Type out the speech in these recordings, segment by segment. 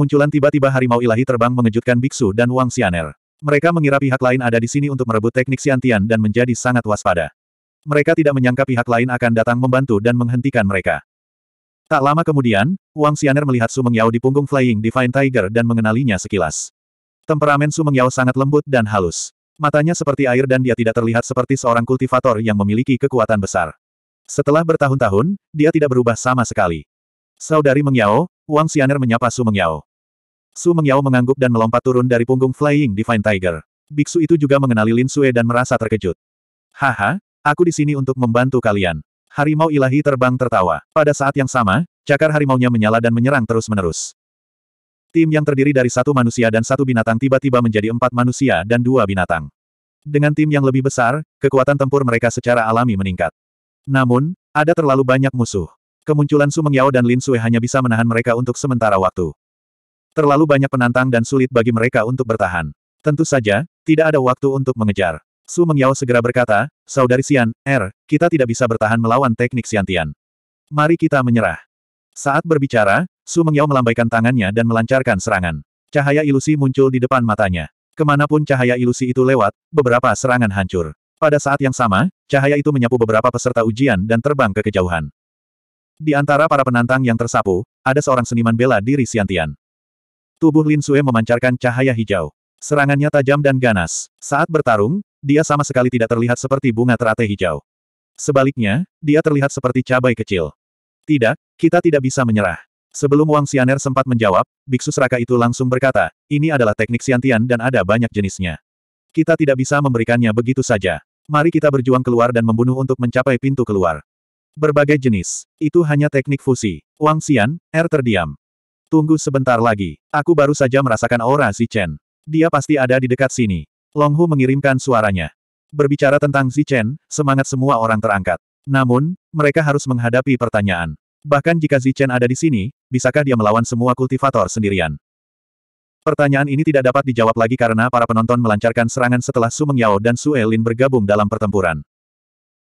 Kemunculan tiba-tiba harimau ilahi terbang mengejutkan Biksu dan Wang Xianer. Mereka mengira pihak lain ada di sini untuk merebut teknik siantian dan menjadi sangat waspada. Mereka tidak menyangka pihak lain akan datang membantu dan menghentikan mereka. Tak lama kemudian, Wang Xianer melihat Su Mengyao di punggung Flying Divine Tiger dan mengenalinya sekilas. Temperamen Su Mengyao sangat lembut dan halus. Matanya seperti air dan dia tidak terlihat seperti seorang kultivator yang memiliki kekuatan besar. Setelah bertahun-tahun, dia tidak berubah sama sekali. Saudari Mengyao, Wang Xianer menyapa Su Mengyao. Su Mengyao mengangguk dan melompat turun dari punggung Flying Divine Tiger. Biksu itu juga mengenali Lin Sue dan merasa terkejut. Haha, aku di sini untuk membantu kalian. Harimau ilahi terbang tertawa. Pada saat yang sama, cakar harimaunya menyala dan menyerang terus-menerus. Tim yang terdiri dari satu manusia dan satu binatang tiba-tiba menjadi empat manusia dan dua binatang. Dengan tim yang lebih besar, kekuatan tempur mereka secara alami meningkat. Namun, ada terlalu banyak musuh. Kemunculan Su Mengyao dan Lin Sui hanya bisa menahan mereka untuk sementara waktu. Terlalu banyak penantang dan sulit bagi mereka untuk bertahan. Tentu saja, tidak ada waktu untuk mengejar. Su Mengyao segera berkata, Saudari Xian, Er, kita tidak bisa bertahan melawan teknik Xiantian. Mari kita menyerah. Saat berbicara, Su Mengyao melambaikan tangannya dan melancarkan serangan. Cahaya ilusi muncul di depan matanya. Kemanapun cahaya ilusi itu lewat, beberapa serangan hancur. Pada saat yang sama, cahaya itu menyapu beberapa peserta ujian dan terbang ke kejauhan. Di antara para penantang yang tersapu, ada seorang seniman bela diri Xiantian. Tubuh Lin Sue memancarkan cahaya hijau. Serangannya tajam dan ganas. Saat bertarung, dia sama sekali tidak terlihat seperti bunga teratai hijau. Sebaliknya, dia terlihat seperti cabai kecil. Tidak, kita tidak bisa menyerah. Sebelum Wang Xianer sempat menjawab, Biksu Seraka itu langsung berkata, ini adalah teknik siantian dan ada banyak jenisnya. Kita tidak bisa memberikannya begitu saja. Mari kita berjuang keluar dan membunuh untuk mencapai pintu keluar. Berbagai jenis. Itu hanya teknik fusi. Wang Xian, Er terdiam. Tunggu sebentar lagi. Aku baru saja merasakan aura Zichen. Dia pasti ada di dekat sini. Longhu mengirimkan suaranya. Berbicara tentang Zichen, semangat semua orang terangkat. Namun, mereka harus menghadapi pertanyaan. Bahkan jika Zichen ada di sini, bisakah dia melawan semua kultivator sendirian? Pertanyaan ini tidak dapat dijawab lagi karena para penonton melancarkan serangan setelah Su Mengyao dan Su Elin bergabung dalam pertempuran.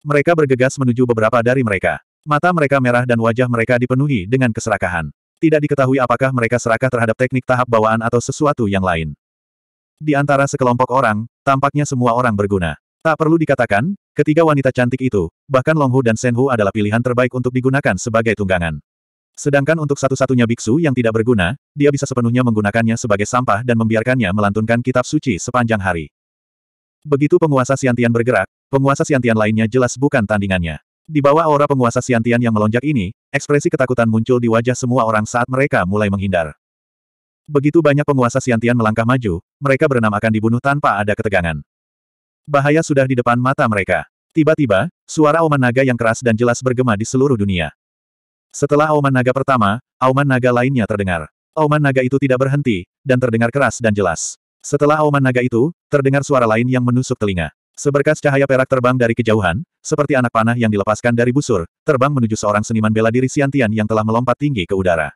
Mereka bergegas menuju beberapa dari mereka. Mata mereka merah dan wajah mereka dipenuhi dengan keserakahan. Tidak diketahui apakah mereka serakah terhadap teknik tahap bawaan atau sesuatu yang lain. Di antara sekelompok orang, tampaknya semua orang berguna. Tak perlu dikatakan, ketiga wanita cantik itu, bahkan Longhu dan Senhu adalah pilihan terbaik untuk digunakan sebagai tunggangan. Sedangkan untuk satu-satunya biksu yang tidak berguna, dia bisa sepenuhnya menggunakannya sebagai sampah dan membiarkannya melantunkan kitab suci sepanjang hari. Begitu penguasa Siantian bergerak, penguasa Siantian lainnya jelas bukan tandingannya. Di bawah aura penguasa Siantian yang melonjak ini, ekspresi ketakutan muncul di wajah semua orang saat mereka mulai menghindar. Begitu banyak penguasa Siantian melangkah maju, mereka berenam akan dibunuh tanpa ada ketegangan. Bahaya sudah di depan mata mereka. Tiba-tiba, suara auman naga yang keras dan jelas bergema di seluruh dunia. Setelah auman naga pertama, auman naga lainnya terdengar. Auman naga itu tidak berhenti, dan terdengar keras dan jelas. Setelah auman naga itu, terdengar suara lain yang menusuk telinga. Seberkas cahaya perak terbang dari kejauhan, seperti anak panah yang dilepaskan dari busur, terbang menuju seorang seniman bela diri siantian yang telah melompat tinggi ke udara.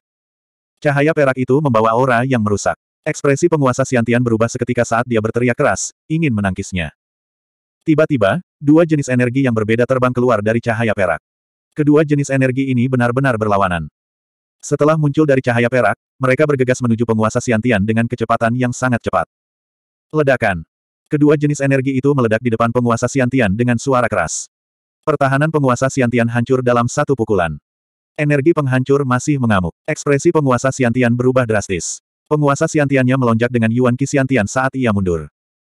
Cahaya perak itu membawa aura yang merusak. Ekspresi penguasa siantian berubah seketika saat dia berteriak keras, ingin menangkisnya. Tiba-tiba, dua jenis energi yang berbeda terbang keluar dari cahaya perak. Kedua jenis energi ini benar-benar berlawanan. Setelah muncul dari cahaya perak, mereka bergegas menuju penguasa siantian dengan kecepatan yang sangat cepat. Ledakan. Kedua jenis energi itu meledak di depan penguasa Siantian dengan suara keras. Pertahanan penguasa Siantian hancur dalam satu pukulan. Energi penghancur masih mengamuk. Ekspresi penguasa Siantian berubah drastis. Penguasa Siantiannya melonjak dengan Yuan Qi Siantian saat ia mundur.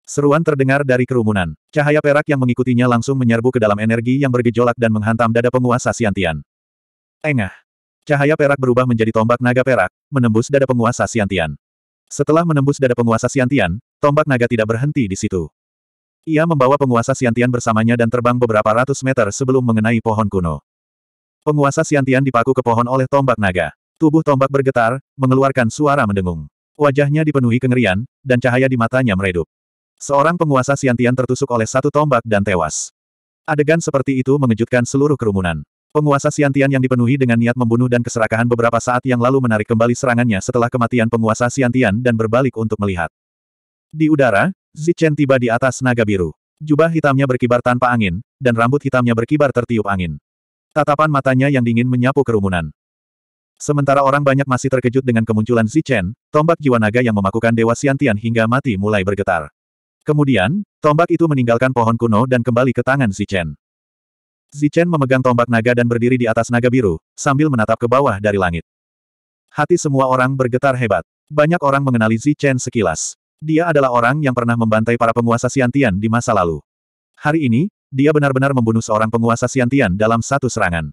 Seruan terdengar dari kerumunan. Cahaya perak yang mengikutinya langsung menyerbu ke dalam energi yang bergejolak dan menghantam dada penguasa Siantian. Engah. Cahaya perak berubah menjadi tombak naga perak, menembus dada penguasa Siantian. Setelah menembus dada penguasa Siantian, tombak naga tidak berhenti di situ. Ia membawa penguasa Siantian bersamanya dan terbang beberapa ratus meter sebelum mengenai pohon kuno. Penguasa Siantian dipaku ke pohon oleh tombak naga. Tubuh tombak bergetar, mengeluarkan suara mendengung. Wajahnya dipenuhi kengerian, dan cahaya di matanya meredup. Seorang penguasa Siantian tertusuk oleh satu tombak dan tewas. Adegan seperti itu mengejutkan seluruh kerumunan. Penguasa Siantian yang dipenuhi dengan niat membunuh dan keserakahan beberapa saat yang lalu menarik kembali serangannya setelah kematian penguasa Siantian dan berbalik untuk melihat. Di udara, Zichen tiba di atas naga biru. Jubah hitamnya berkibar tanpa angin, dan rambut hitamnya berkibar tertiup angin. Tatapan matanya yang dingin menyapu kerumunan. Sementara orang banyak masih terkejut dengan kemunculan Zichen, tombak jiwa naga yang memakukan Dewa Siantian hingga mati mulai bergetar. Kemudian, tombak itu meninggalkan pohon kuno dan kembali ke tangan Zichen. Zichen memegang tombak naga dan berdiri di atas naga biru, sambil menatap ke bawah dari langit. Hati semua orang bergetar hebat. Banyak orang mengenali Zichen sekilas. Dia adalah orang yang pernah membantai para penguasa Siantian di masa lalu. Hari ini, dia benar-benar membunuh seorang penguasa Siantian dalam satu serangan.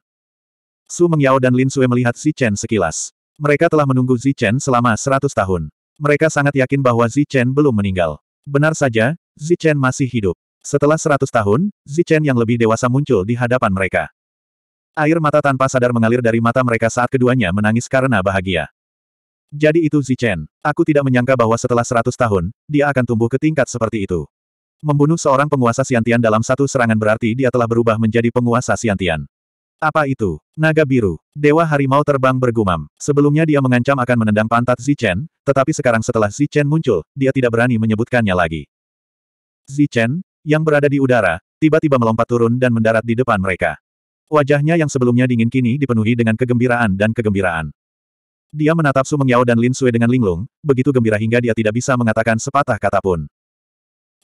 Su Mengyao dan Lin Sue melihat Xi Chen sekilas. Mereka telah menunggu Xi Chen selama 100 tahun. Mereka sangat yakin bahwa Xi Chen belum meninggal. Benar saja, Xi Chen masih hidup. Setelah 100 tahun, Xi Chen yang lebih dewasa muncul di hadapan mereka. Air mata tanpa sadar mengalir dari mata mereka saat keduanya menangis karena bahagia. Jadi itu Zichen. Aku tidak menyangka bahwa setelah seratus tahun, dia akan tumbuh ke tingkat seperti itu. Membunuh seorang penguasa Siantian dalam satu serangan berarti dia telah berubah menjadi penguasa Siantian. Apa itu? Naga biru. Dewa harimau terbang bergumam. Sebelumnya dia mengancam akan menendang pantat Zichen, tetapi sekarang setelah Zichen muncul, dia tidak berani menyebutkannya lagi. Zichen, yang berada di udara, tiba-tiba melompat turun dan mendarat di depan mereka. Wajahnya yang sebelumnya dingin kini dipenuhi dengan kegembiraan dan kegembiraan. Dia menatap Su Mengyao dan Lin Sui dengan linglung, begitu gembira hingga dia tidak bisa mengatakan sepatah kata pun.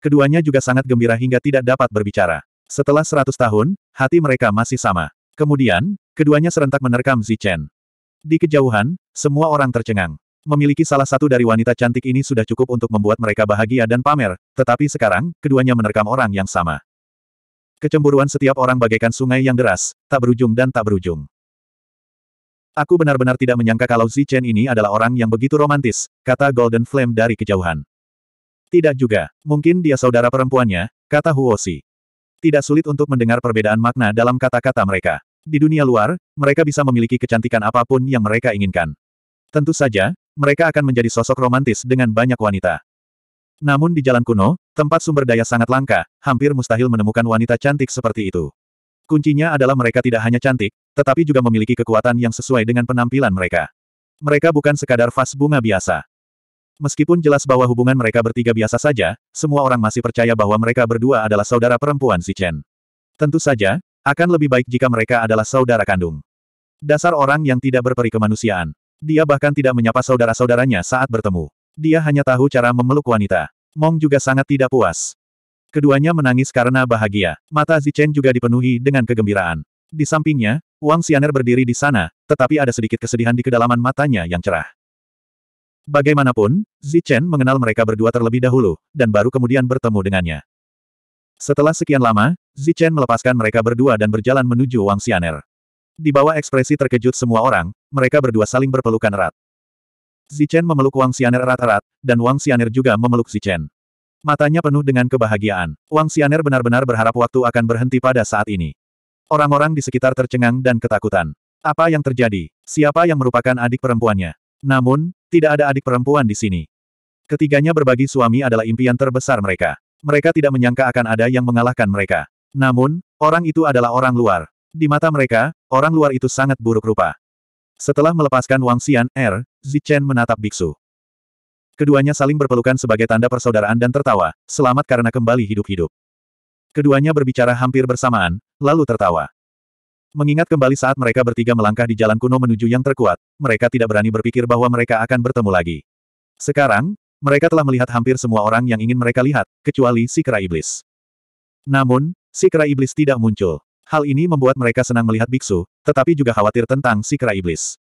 Keduanya juga sangat gembira hingga tidak dapat berbicara. Setelah seratus tahun, hati mereka masih sama. Kemudian, keduanya serentak menerkam Zichen. Di kejauhan, semua orang tercengang. Memiliki salah satu dari wanita cantik ini sudah cukup untuk membuat mereka bahagia dan pamer, tetapi sekarang, keduanya menerkam orang yang sama. Kecemburuan setiap orang bagaikan sungai yang deras, tak berujung dan tak berujung. Aku benar-benar tidak menyangka kalau Zi Chen ini adalah orang yang begitu romantis, kata Golden Flame dari kejauhan. Tidak juga, mungkin dia saudara perempuannya, kata Huo Huosi. Tidak sulit untuk mendengar perbedaan makna dalam kata-kata mereka. Di dunia luar, mereka bisa memiliki kecantikan apapun yang mereka inginkan. Tentu saja, mereka akan menjadi sosok romantis dengan banyak wanita. Namun di jalan kuno, tempat sumber daya sangat langka, hampir mustahil menemukan wanita cantik seperti itu. Kuncinya adalah mereka tidak hanya cantik, tetapi juga memiliki kekuatan yang sesuai dengan penampilan mereka. Mereka bukan sekadar vas bunga biasa. Meskipun jelas bahwa hubungan mereka bertiga biasa saja, semua orang masih percaya bahwa mereka berdua adalah saudara perempuan si Chen. Tentu saja, akan lebih baik jika mereka adalah saudara kandung. Dasar orang yang tidak berperi kemanusiaan. Dia bahkan tidak menyapa saudara-saudaranya saat bertemu. Dia hanya tahu cara memeluk wanita. Mong juga sangat tidak puas. Keduanya menangis karena bahagia. Mata Zichen juga dipenuhi dengan kegembiraan. Di sampingnya, Wang Xianer berdiri di sana, tetapi ada sedikit kesedihan di kedalaman matanya yang cerah. Bagaimanapun, Zichen mengenal mereka berdua terlebih dahulu, dan baru kemudian bertemu dengannya. Setelah sekian lama, Zichen melepaskan mereka berdua dan berjalan menuju Wang Xianer. Di bawah ekspresi terkejut semua orang, mereka berdua saling berpelukan erat. Zichen memeluk Wang Xianer erat-erat, dan Wang Xianer juga memeluk Zichen. Matanya penuh dengan kebahagiaan. Wang Xianer benar-benar berharap waktu akan berhenti pada saat ini. Orang-orang di sekitar tercengang dan ketakutan. Apa yang terjadi? Siapa yang merupakan adik perempuannya? Namun, tidak ada adik perempuan di sini. Ketiganya berbagi suami adalah impian terbesar mereka. Mereka tidak menyangka akan ada yang mengalahkan mereka. Namun, orang itu adalah orang luar. Di mata mereka, orang luar itu sangat buruk rupa. Setelah melepaskan Wang Xian, Er, Zichen menatap biksu. Keduanya saling berpelukan sebagai tanda persaudaraan dan tertawa, selamat karena kembali hidup-hidup. Keduanya berbicara hampir bersamaan, lalu tertawa. Mengingat kembali saat mereka bertiga melangkah di jalan kuno menuju yang terkuat, mereka tidak berani berpikir bahwa mereka akan bertemu lagi. Sekarang, mereka telah melihat hampir semua orang yang ingin mereka lihat, kecuali si kera iblis. Namun, si kera iblis tidak muncul. Hal ini membuat mereka senang melihat biksu, tetapi juga khawatir tentang si kera iblis.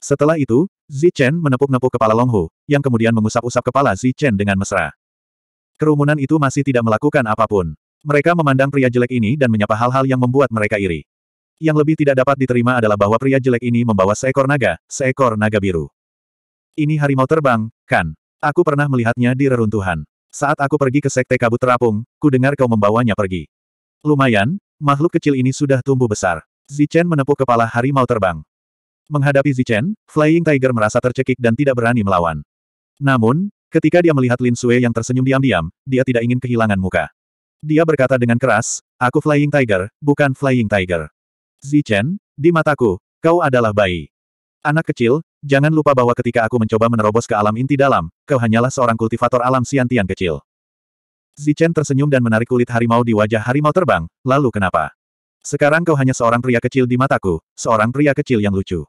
Setelah itu, Zi Chen menepuk-nepuk kepala Longhu, yang kemudian mengusap-usap kepala Zi Chen dengan mesra. Kerumunan itu masih tidak melakukan apapun. Mereka memandang pria jelek ini dan menyapa hal-hal yang membuat mereka iri. Yang lebih tidak dapat diterima adalah bahwa pria jelek ini membawa seekor naga, seekor naga biru. Ini harimau terbang, kan? Aku pernah melihatnya di reruntuhan. Saat aku pergi ke Sekte Kabut Terapung, ku dengar kau membawanya pergi. Lumayan, makhluk kecil ini sudah tumbuh besar. Zichen menepuk kepala harimau terbang. Menghadapi Zichen, Flying Tiger merasa tercekik dan tidak berani melawan. Namun, ketika dia melihat Lin Sue yang tersenyum diam-diam, dia tidak ingin kehilangan muka. Dia berkata dengan keras, aku Flying Tiger, bukan Flying Tiger. Zichen, di mataku, kau adalah bayi. Anak kecil, jangan lupa bahwa ketika aku mencoba menerobos ke alam inti dalam, kau hanyalah seorang kultivator alam siantian kecil. Zichen tersenyum dan menarik kulit harimau di wajah harimau terbang, lalu kenapa? Sekarang kau hanya seorang pria kecil di mataku, seorang pria kecil yang lucu.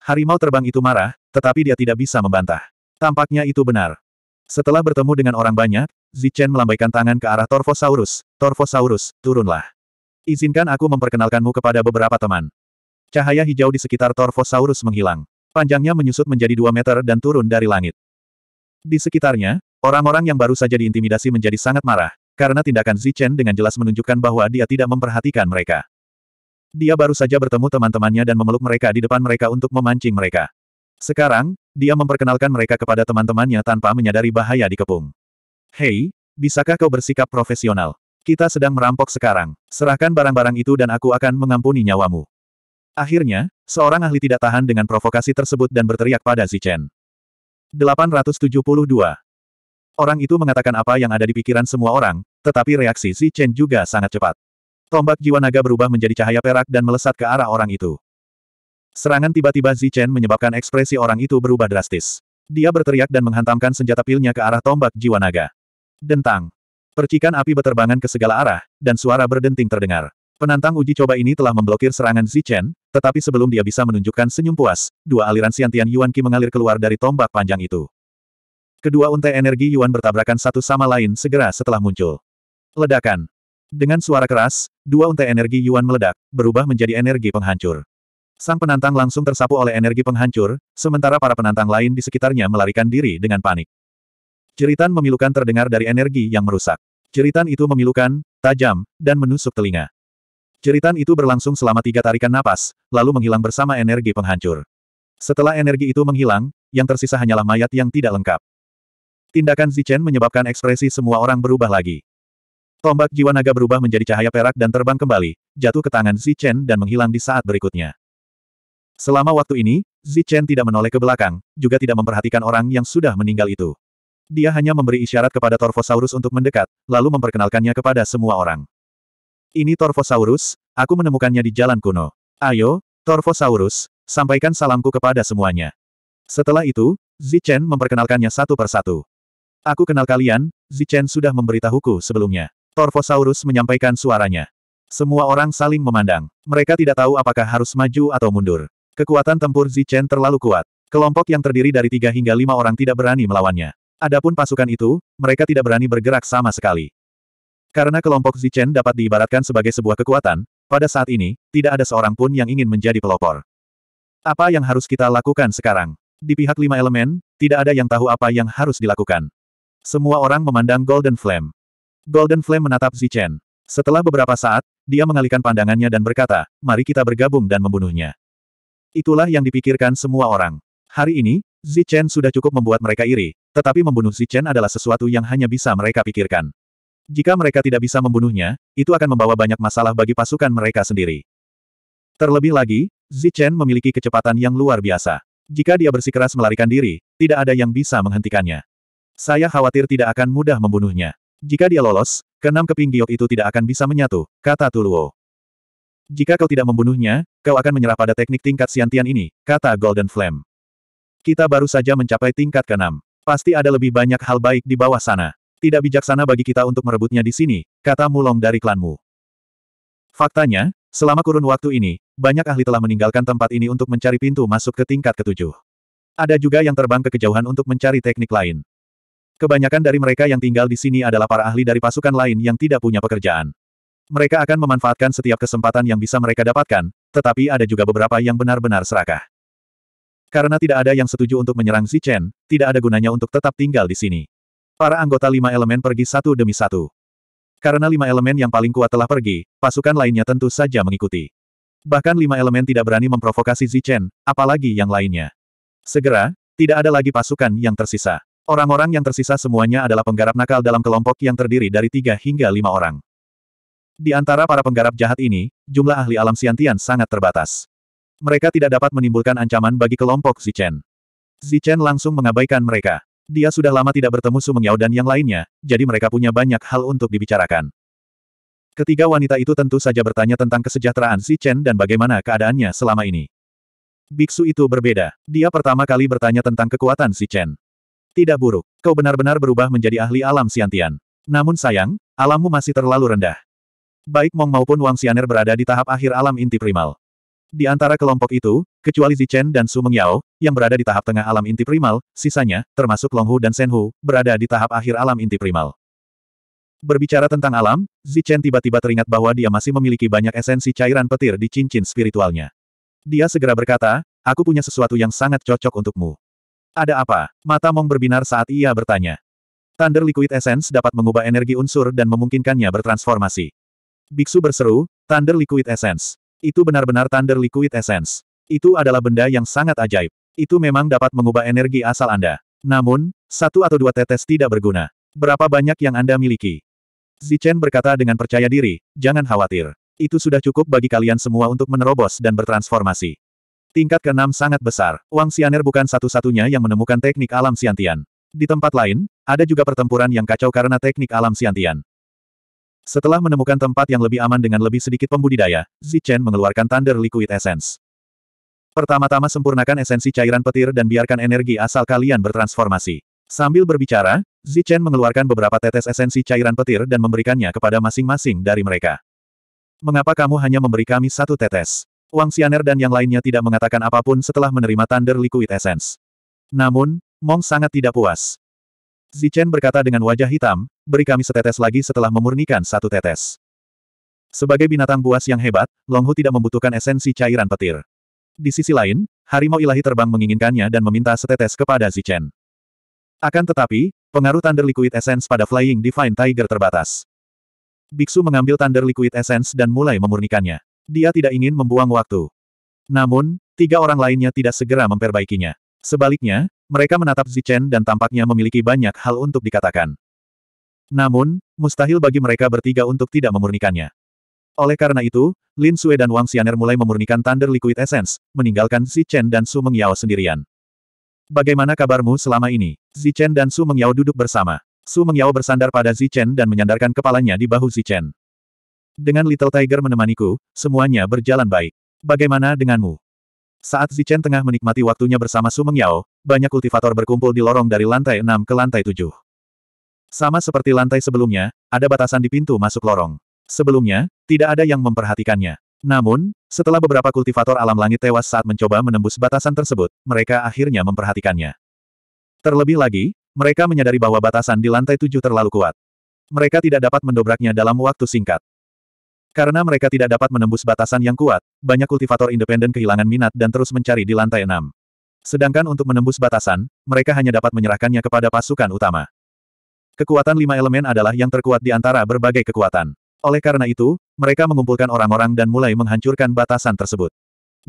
Harimau terbang itu marah, tetapi dia tidak bisa membantah. Tampaknya itu benar. Setelah bertemu dengan orang banyak, Zichen melambaikan tangan ke arah Torfosaurus. Torvosaurus, turunlah. Izinkan aku memperkenalkanmu kepada beberapa teman. Cahaya hijau di sekitar Torfosaurus menghilang. Panjangnya menyusut menjadi dua meter dan turun dari langit. Di sekitarnya, orang-orang yang baru saja diintimidasi menjadi sangat marah, karena tindakan Zichen dengan jelas menunjukkan bahwa dia tidak memperhatikan mereka. Dia baru saja bertemu teman-temannya dan memeluk mereka di depan mereka untuk memancing mereka. Sekarang, dia memperkenalkan mereka kepada teman-temannya tanpa menyadari bahaya dikepung. Hei, bisakah kau bersikap profesional? Kita sedang merampok sekarang. Serahkan barang-barang itu dan aku akan mengampuni nyawamu. Akhirnya, seorang ahli tidak tahan dengan provokasi tersebut dan berteriak pada Zichen. 872. Orang itu mengatakan apa yang ada di pikiran semua orang, tetapi reaksi Zichen juga sangat cepat. Tombak jiwa naga berubah menjadi cahaya perak dan melesat ke arah orang itu. Serangan tiba-tiba Zichen menyebabkan ekspresi orang itu berubah drastis. Dia berteriak dan menghantamkan senjata pilnya ke arah tombak jiwa naga. Dentang. Percikan api beterbangan ke segala arah, dan suara berdenting terdengar. Penantang uji coba ini telah memblokir serangan Zichen, tetapi sebelum dia bisa menunjukkan senyum puas, dua aliran siantian Yuan Qi mengalir keluar dari tombak panjang itu. Kedua untai energi Yuan bertabrakan satu sama lain segera setelah muncul. Ledakan. Dengan suara keras, dua untai energi Yuan meledak, berubah menjadi energi penghancur. Sang penantang langsung tersapu oleh energi penghancur, sementara para penantang lain di sekitarnya melarikan diri dengan panik. Ceritan memilukan terdengar dari energi yang merusak. Ceritan itu memilukan, tajam, dan menusuk telinga. Ceritan itu berlangsung selama tiga tarikan napas, lalu menghilang bersama energi penghancur. Setelah energi itu menghilang, yang tersisa hanyalah mayat yang tidak lengkap. Tindakan Zichen menyebabkan ekspresi semua orang berubah lagi. Tombak jiwa naga berubah menjadi cahaya perak dan terbang kembali, jatuh ke tangan Zichen dan menghilang di saat berikutnya. Selama waktu ini, Zichen tidak menoleh ke belakang, juga tidak memperhatikan orang yang sudah meninggal itu. Dia hanya memberi isyarat kepada Torvosaurus untuk mendekat, lalu memperkenalkannya kepada semua orang. Ini Torvosaurus, aku menemukannya di jalan kuno. Ayo, Torvosaurus, sampaikan salamku kepada semuanya. Setelah itu, Zichen memperkenalkannya satu persatu. Aku kenal kalian, Zichen sudah memberitahuku sebelumnya. Torvosaurus menyampaikan suaranya. Semua orang saling memandang. Mereka tidak tahu apakah harus maju atau mundur. Kekuatan tempur Zichen terlalu kuat. Kelompok yang terdiri dari tiga hingga lima orang tidak berani melawannya. Adapun pasukan itu, mereka tidak berani bergerak sama sekali. Karena kelompok Zichen dapat diibaratkan sebagai sebuah kekuatan, pada saat ini, tidak ada seorang pun yang ingin menjadi pelopor. Apa yang harus kita lakukan sekarang? Di pihak lima elemen, tidak ada yang tahu apa yang harus dilakukan. Semua orang memandang Golden Flame. Golden Flame menatap Zichen. Setelah beberapa saat, dia mengalihkan pandangannya dan berkata, mari kita bergabung dan membunuhnya. Itulah yang dipikirkan semua orang. Hari ini, Zichen sudah cukup membuat mereka iri, tetapi membunuh Zichen adalah sesuatu yang hanya bisa mereka pikirkan. Jika mereka tidak bisa membunuhnya, itu akan membawa banyak masalah bagi pasukan mereka sendiri. Terlebih lagi, Zichen memiliki kecepatan yang luar biasa. Jika dia bersikeras melarikan diri, tidak ada yang bisa menghentikannya. Saya khawatir tidak akan mudah membunuhnya. Jika dia lolos, keenam keping giok itu tidak akan bisa menyatu, kata Tuluo. Jika kau tidak membunuhnya, kau akan menyerah pada teknik tingkat siantian ini, kata Golden Flame. Kita baru saja mencapai tingkat ke-6. Pasti ada lebih banyak hal baik di bawah sana. Tidak bijaksana bagi kita untuk merebutnya di sini, kata Mulong dari klanmu. Faktanya, selama kurun waktu ini, banyak ahli telah meninggalkan tempat ini untuk mencari pintu masuk ke tingkat ketujuh. Ada juga yang terbang ke kejauhan untuk mencari teknik lain. Kebanyakan dari mereka yang tinggal di sini adalah para ahli dari pasukan lain yang tidak punya pekerjaan. Mereka akan memanfaatkan setiap kesempatan yang bisa mereka dapatkan, tetapi ada juga beberapa yang benar-benar serakah. Karena tidak ada yang setuju untuk menyerang Xi Chen, tidak ada gunanya untuk tetap tinggal di sini. Para anggota lima elemen pergi satu demi satu. Karena lima elemen yang paling kuat telah pergi, pasukan lainnya tentu saja mengikuti. Bahkan lima elemen tidak berani memprovokasi Xi Chen, apalagi yang lainnya. Segera, tidak ada lagi pasukan yang tersisa. Orang-orang yang tersisa semuanya adalah penggarap nakal dalam kelompok yang terdiri dari tiga hingga lima orang. Di antara para penggarap jahat ini, jumlah ahli alam siantian sangat terbatas. Mereka tidak dapat menimbulkan ancaman bagi kelompok Zichen. Zichen langsung mengabaikan mereka. Dia sudah lama tidak bertemu Sumengyao dan yang lainnya, jadi mereka punya banyak hal untuk dibicarakan. Ketiga wanita itu tentu saja bertanya tentang kesejahteraan Si Chen dan bagaimana keadaannya selama ini. Biksu itu berbeda. Dia pertama kali bertanya tentang kekuatan Si Chen. Tidak buruk. Kau benar-benar berubah menjadi ahli alam siantian. Namun sayang, alammu masih terlalu rendah. Baik Mong maupun Wang Xianer berada di tahap akhir alam inti primal. Di antara kelompok itu, kecuali Zichen dan Su Mengyao, yang berada di tahap tengah alam inti primal, sisanya, termasuk Longhu dan Senhu, berada di tahap akhir alam inti primal. Berbicara tentang alam, Zichen tiba-tiba teringat bahwa dia masih memiliki banyak esensi cairan petir di cincin spiritualnya. Dia segera berkata, aku punya sesuatu yang sangat cocok untukmu. Ada apa? Mata Mong berbinar saat ia bertanya. Thunder Liquid Essence dapat mengubah energi unsur dan memungkinkannya bertransformasi. Biksu berseru, Thunder Liquid Essence. Itu benar-benar Thunder Liquid Essence. Itu adalah benda yang sangat ajaib. Itu memang dapat mengubah energi asal Anda. Namun, satu atau dua tetes tidak berguna. Berapa banyak yang Anda miliki? Zichen berkata dengan percaya diri, jangan khawatir. Itu sudah cukup bagi kalian semua untuk menerobos dan bertransformasi. Tingkat keenam sangat besar. Wang Xianer bukan satu-satunya yang menemukan teknik alam siantian. Di tempat lain, ada juga pertempuran yang kacau karena teknik alam siantian. Setelah menemukan tempat yang lebih aman dengan lebih sedikit pembudidaya, Zichen mengeluarkan Thunder Liquid Essence. Pertama-tama sempurnakan esensi cairan petir dan biarkan energi asal kalian bertransformasi. Sambil berbicara, Zichen mengeluarkan beberapa tetes esensi cairan petir dan memberikannya kepada masing-masing dari mereka. Mengapa kamu hanya memberi kami satu tetes? Wang Xianer dan yang lainnya tidak mengatakan apapun setelah menerima Thunder Liquid Essence. Namun, Mong sangat tidak puas. Zichen berkata dengan wajah hitam, beri kami setetes lagi setelah memurnikan satu tetes. Sebagai binatang buas yang hebat, Longhu tidak membutuhkan esensi cairan petir. Di sisi lain, harimau ilahi terbang menginginkannya dan meminta setetes kepada Zichen. Akan tetapi, pengaruh Thunder Liquid Essence pada Flying Divine Tiger terbatas. Biksu mengambil Thunder Liquid Essence dan mulai memurnikannya. Dia tidak ingin membuang waktu. Namun, tiga orang lainnya tidak segera memperbaikinya. Sebaliknya, mereka menatap Zichen dan tampaknya memiliki banyak hal untuk dikatakan. Namun, mustahil bagi mereka bertiga untuk tidak memurnikannya. Oleh karena itu, Lin Sue dan Wang Xianer mulai memurnikan Thunder Liquid Essence, meninggalkan Zichen dan Su Mengyao sendirian. Bagaimana kabarmu selama ini? Zichen dan Su Mengyao duduk bersama. Su Mengyao bersandar pada Zichen dan menyandarkan kepalanya di bahu Zichen. Dengan Little Tiger menemaniku, semuanya berjalan baik. Bagaimana denganmu? Saat Zichen tengah menikmati waktunya bersama Su Mengyao, banyak kultivator berkumpul di lorong dari lantai 6 ke lantai 7. Sama seperti lantai sebelumnya, ada batasan di pintu masuk lorong. Sebelumnya, tidak ada yang memperhatikannya. Namun, setelah beberapa kultivator alam langit tewas saat mencoba menembus batasan tersebut, mereka akhirnya memperhatikannya. Terlebih lagi, mereka menyadari bahwa batasan di lantai tujuh terlalu kuat. Mereka tidak dapat mendobraknya dalam waktu singkat. Karena mereka tidak dapat menembus batasan yang kuat, banyak kultivator independen kehilangan minat dan terus mencari di lantai enam. Sedangkan untuk menembus batasan, mereka hanya dapat menyerahkannya kepada pasukan utama. Kekuatan lima elemen adalah yang terkuat di antara berbagai kekuatan. Oleh karena itu, mereka mengumpulkan orang-orang dan mulai menghancurkan batasan tersebut.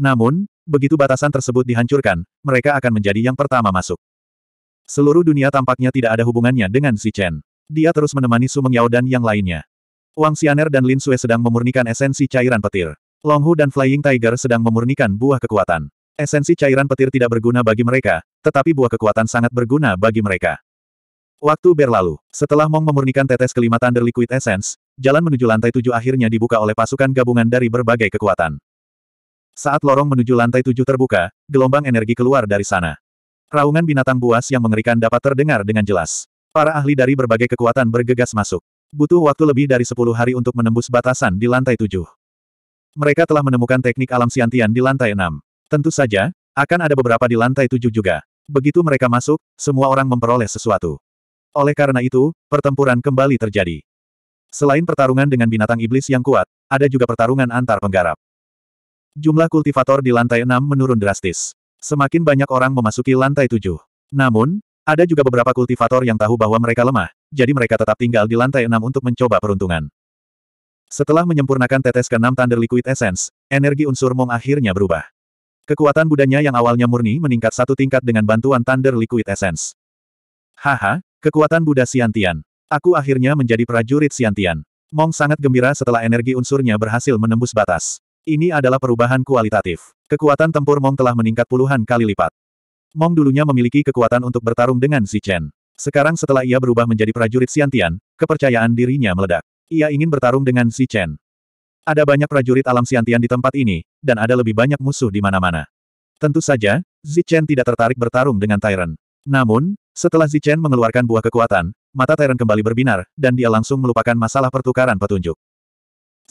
Namun, begitu batasan tersebut dihancurkan, mereka akan menjadi yang pertama masuk. Seluruh dunia tampaknya tidak ada hubungannya dengan Si Chen. Dia terus menemani Su Mengyao dan yang lainnya. Wang Xianer dan Lin Sue sedang memurnikan esensi cairan petir. Long Hu dan Flying Tiger sedang memurnikan buah kekuatan. Esensi cairan petir tidak berguna bagi mereka, tetapi buah kekuatan sangat berguna bagi mereka. Waktu berlalu, setelah Mong memurnikan tetes kelima Thunder Liquid Essence, jalan menuju lantai tujuh akhirnya dibuka oleh pasukan gabungan dari berbagai kekuatan. Saat lorong menuju lantai tujuh terbuka, gelombang energi keluar dari sana. Raungan binatang buas yang mengerikan dapat terdengar dengan jelas. Para ahli dari berbagai kekuatan bergegas masuk. Butuh waktu lebih dari sepuluh hari untuk menembus batasan di lantai tujuh. Mereka telah menemukan teknik alam siantian di lantai enam. Tentu saja, akan ada beberapa di lantai tujuh juga. Begitu mereka masuk, semua orang memperoleh sesuatu. Oleh karena itu, pertempuran kembali terjadi. Selain pertarungan dengan binatang iblis yang kuat, ada juga pertarungan antar penggarap. Jumlah kultivator di lantai enam menurun drastis. Semakin banyak orang memasuki lantai tujuh. Namun, ada juga beberapa kultivator yang tahu bahwa mereka lemah, jadi mereka tetap tinggal di lantai enam untuk mencoba peruntungan. Setelah menyempurnakan tetes ke-6 Thunder Liquid Essence, energi unsur Mong akhirnya berubah. Kekuatan budanya yang awalnya murni meningkat satu tingkat dengan bantuan Thunder Liquid Essence. Haha, kekuatan Buddha Siantian. Aku akhirnya menjadi prajurit siantian. Mong sangat gembira setelah energi unsurnya berhasil menembus batas. Ini adalah perubahan kualitatif. Kekuatan tempur Mong telah meningkat puluhan kali lipat. Mong dulunya memiliki kekuatan untuk bertarung dengan Zichen. Sekarang setelah ia berubah menjadi prajurit siantian, kepercayaan dirinya meledak. Ia ingin bertarung dengan Zichen. Ada banyak prajurit alam siantian di tempat ini, dan ada lebih banyak musuh di mana-mana. Tentu saja, Zichen tidak tertarik bertarung dengan Tyron. Namun, setelah Zichen mengeluarkan buah kekuatan, mata Tyron kembali berbinar, dan dia langsung melupakan masalah pertukaran petunjuk.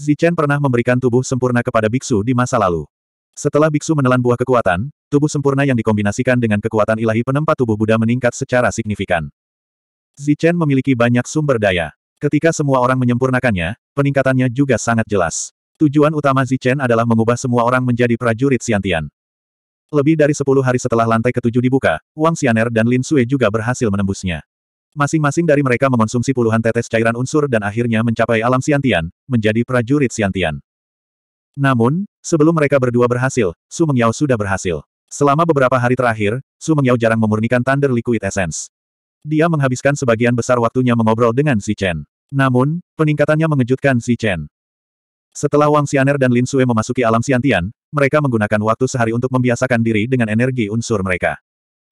Zichen pernah memberikan tubuh sempurna kepada biksu di masa lalu. Setelah biksu menelan buah kekuatan, tubuh sempurna yang dikombinasikan dengan kekuatan ilahi penempat tubuh Buddha meningkat secara signifikan. Zichen memiliki banyak sumber daya. Ketika semua orang menyempurnakannya, peningkatannya juga sangat jelas. Tujuan utama Zichen adalah mengubah semua orang menjadi prajurit Siantian. Lebih dari sepuluh hari setelah lantai ketujuh dibuka, Wang Xianer dan Lin Sui juga berhasil menembusnya. Masing-masing dari mereka mengonsumsi puluhan tetes cairan unsur dan akhirnya mencapai alam Siantian, menjadi prajurit Siantian. Namun, sebelum mereka berdua berhasil, Su Mengyao sudah berhasil. Selama beberapa hari terakhir, Su Mengyao jarang memurnikan Thunder Liquid Essence. Dia menghabiskan sebagian besar waktunya mengobrol dengan Zichen. Namun, peningkatannya mengejutkan Si Chen. Setelah Wang Xianer dan Lin Sue memasuki alam Xiantian, mereka menggunakan waktu sehari untuk membiasakan diri dengan energi unsur mereka.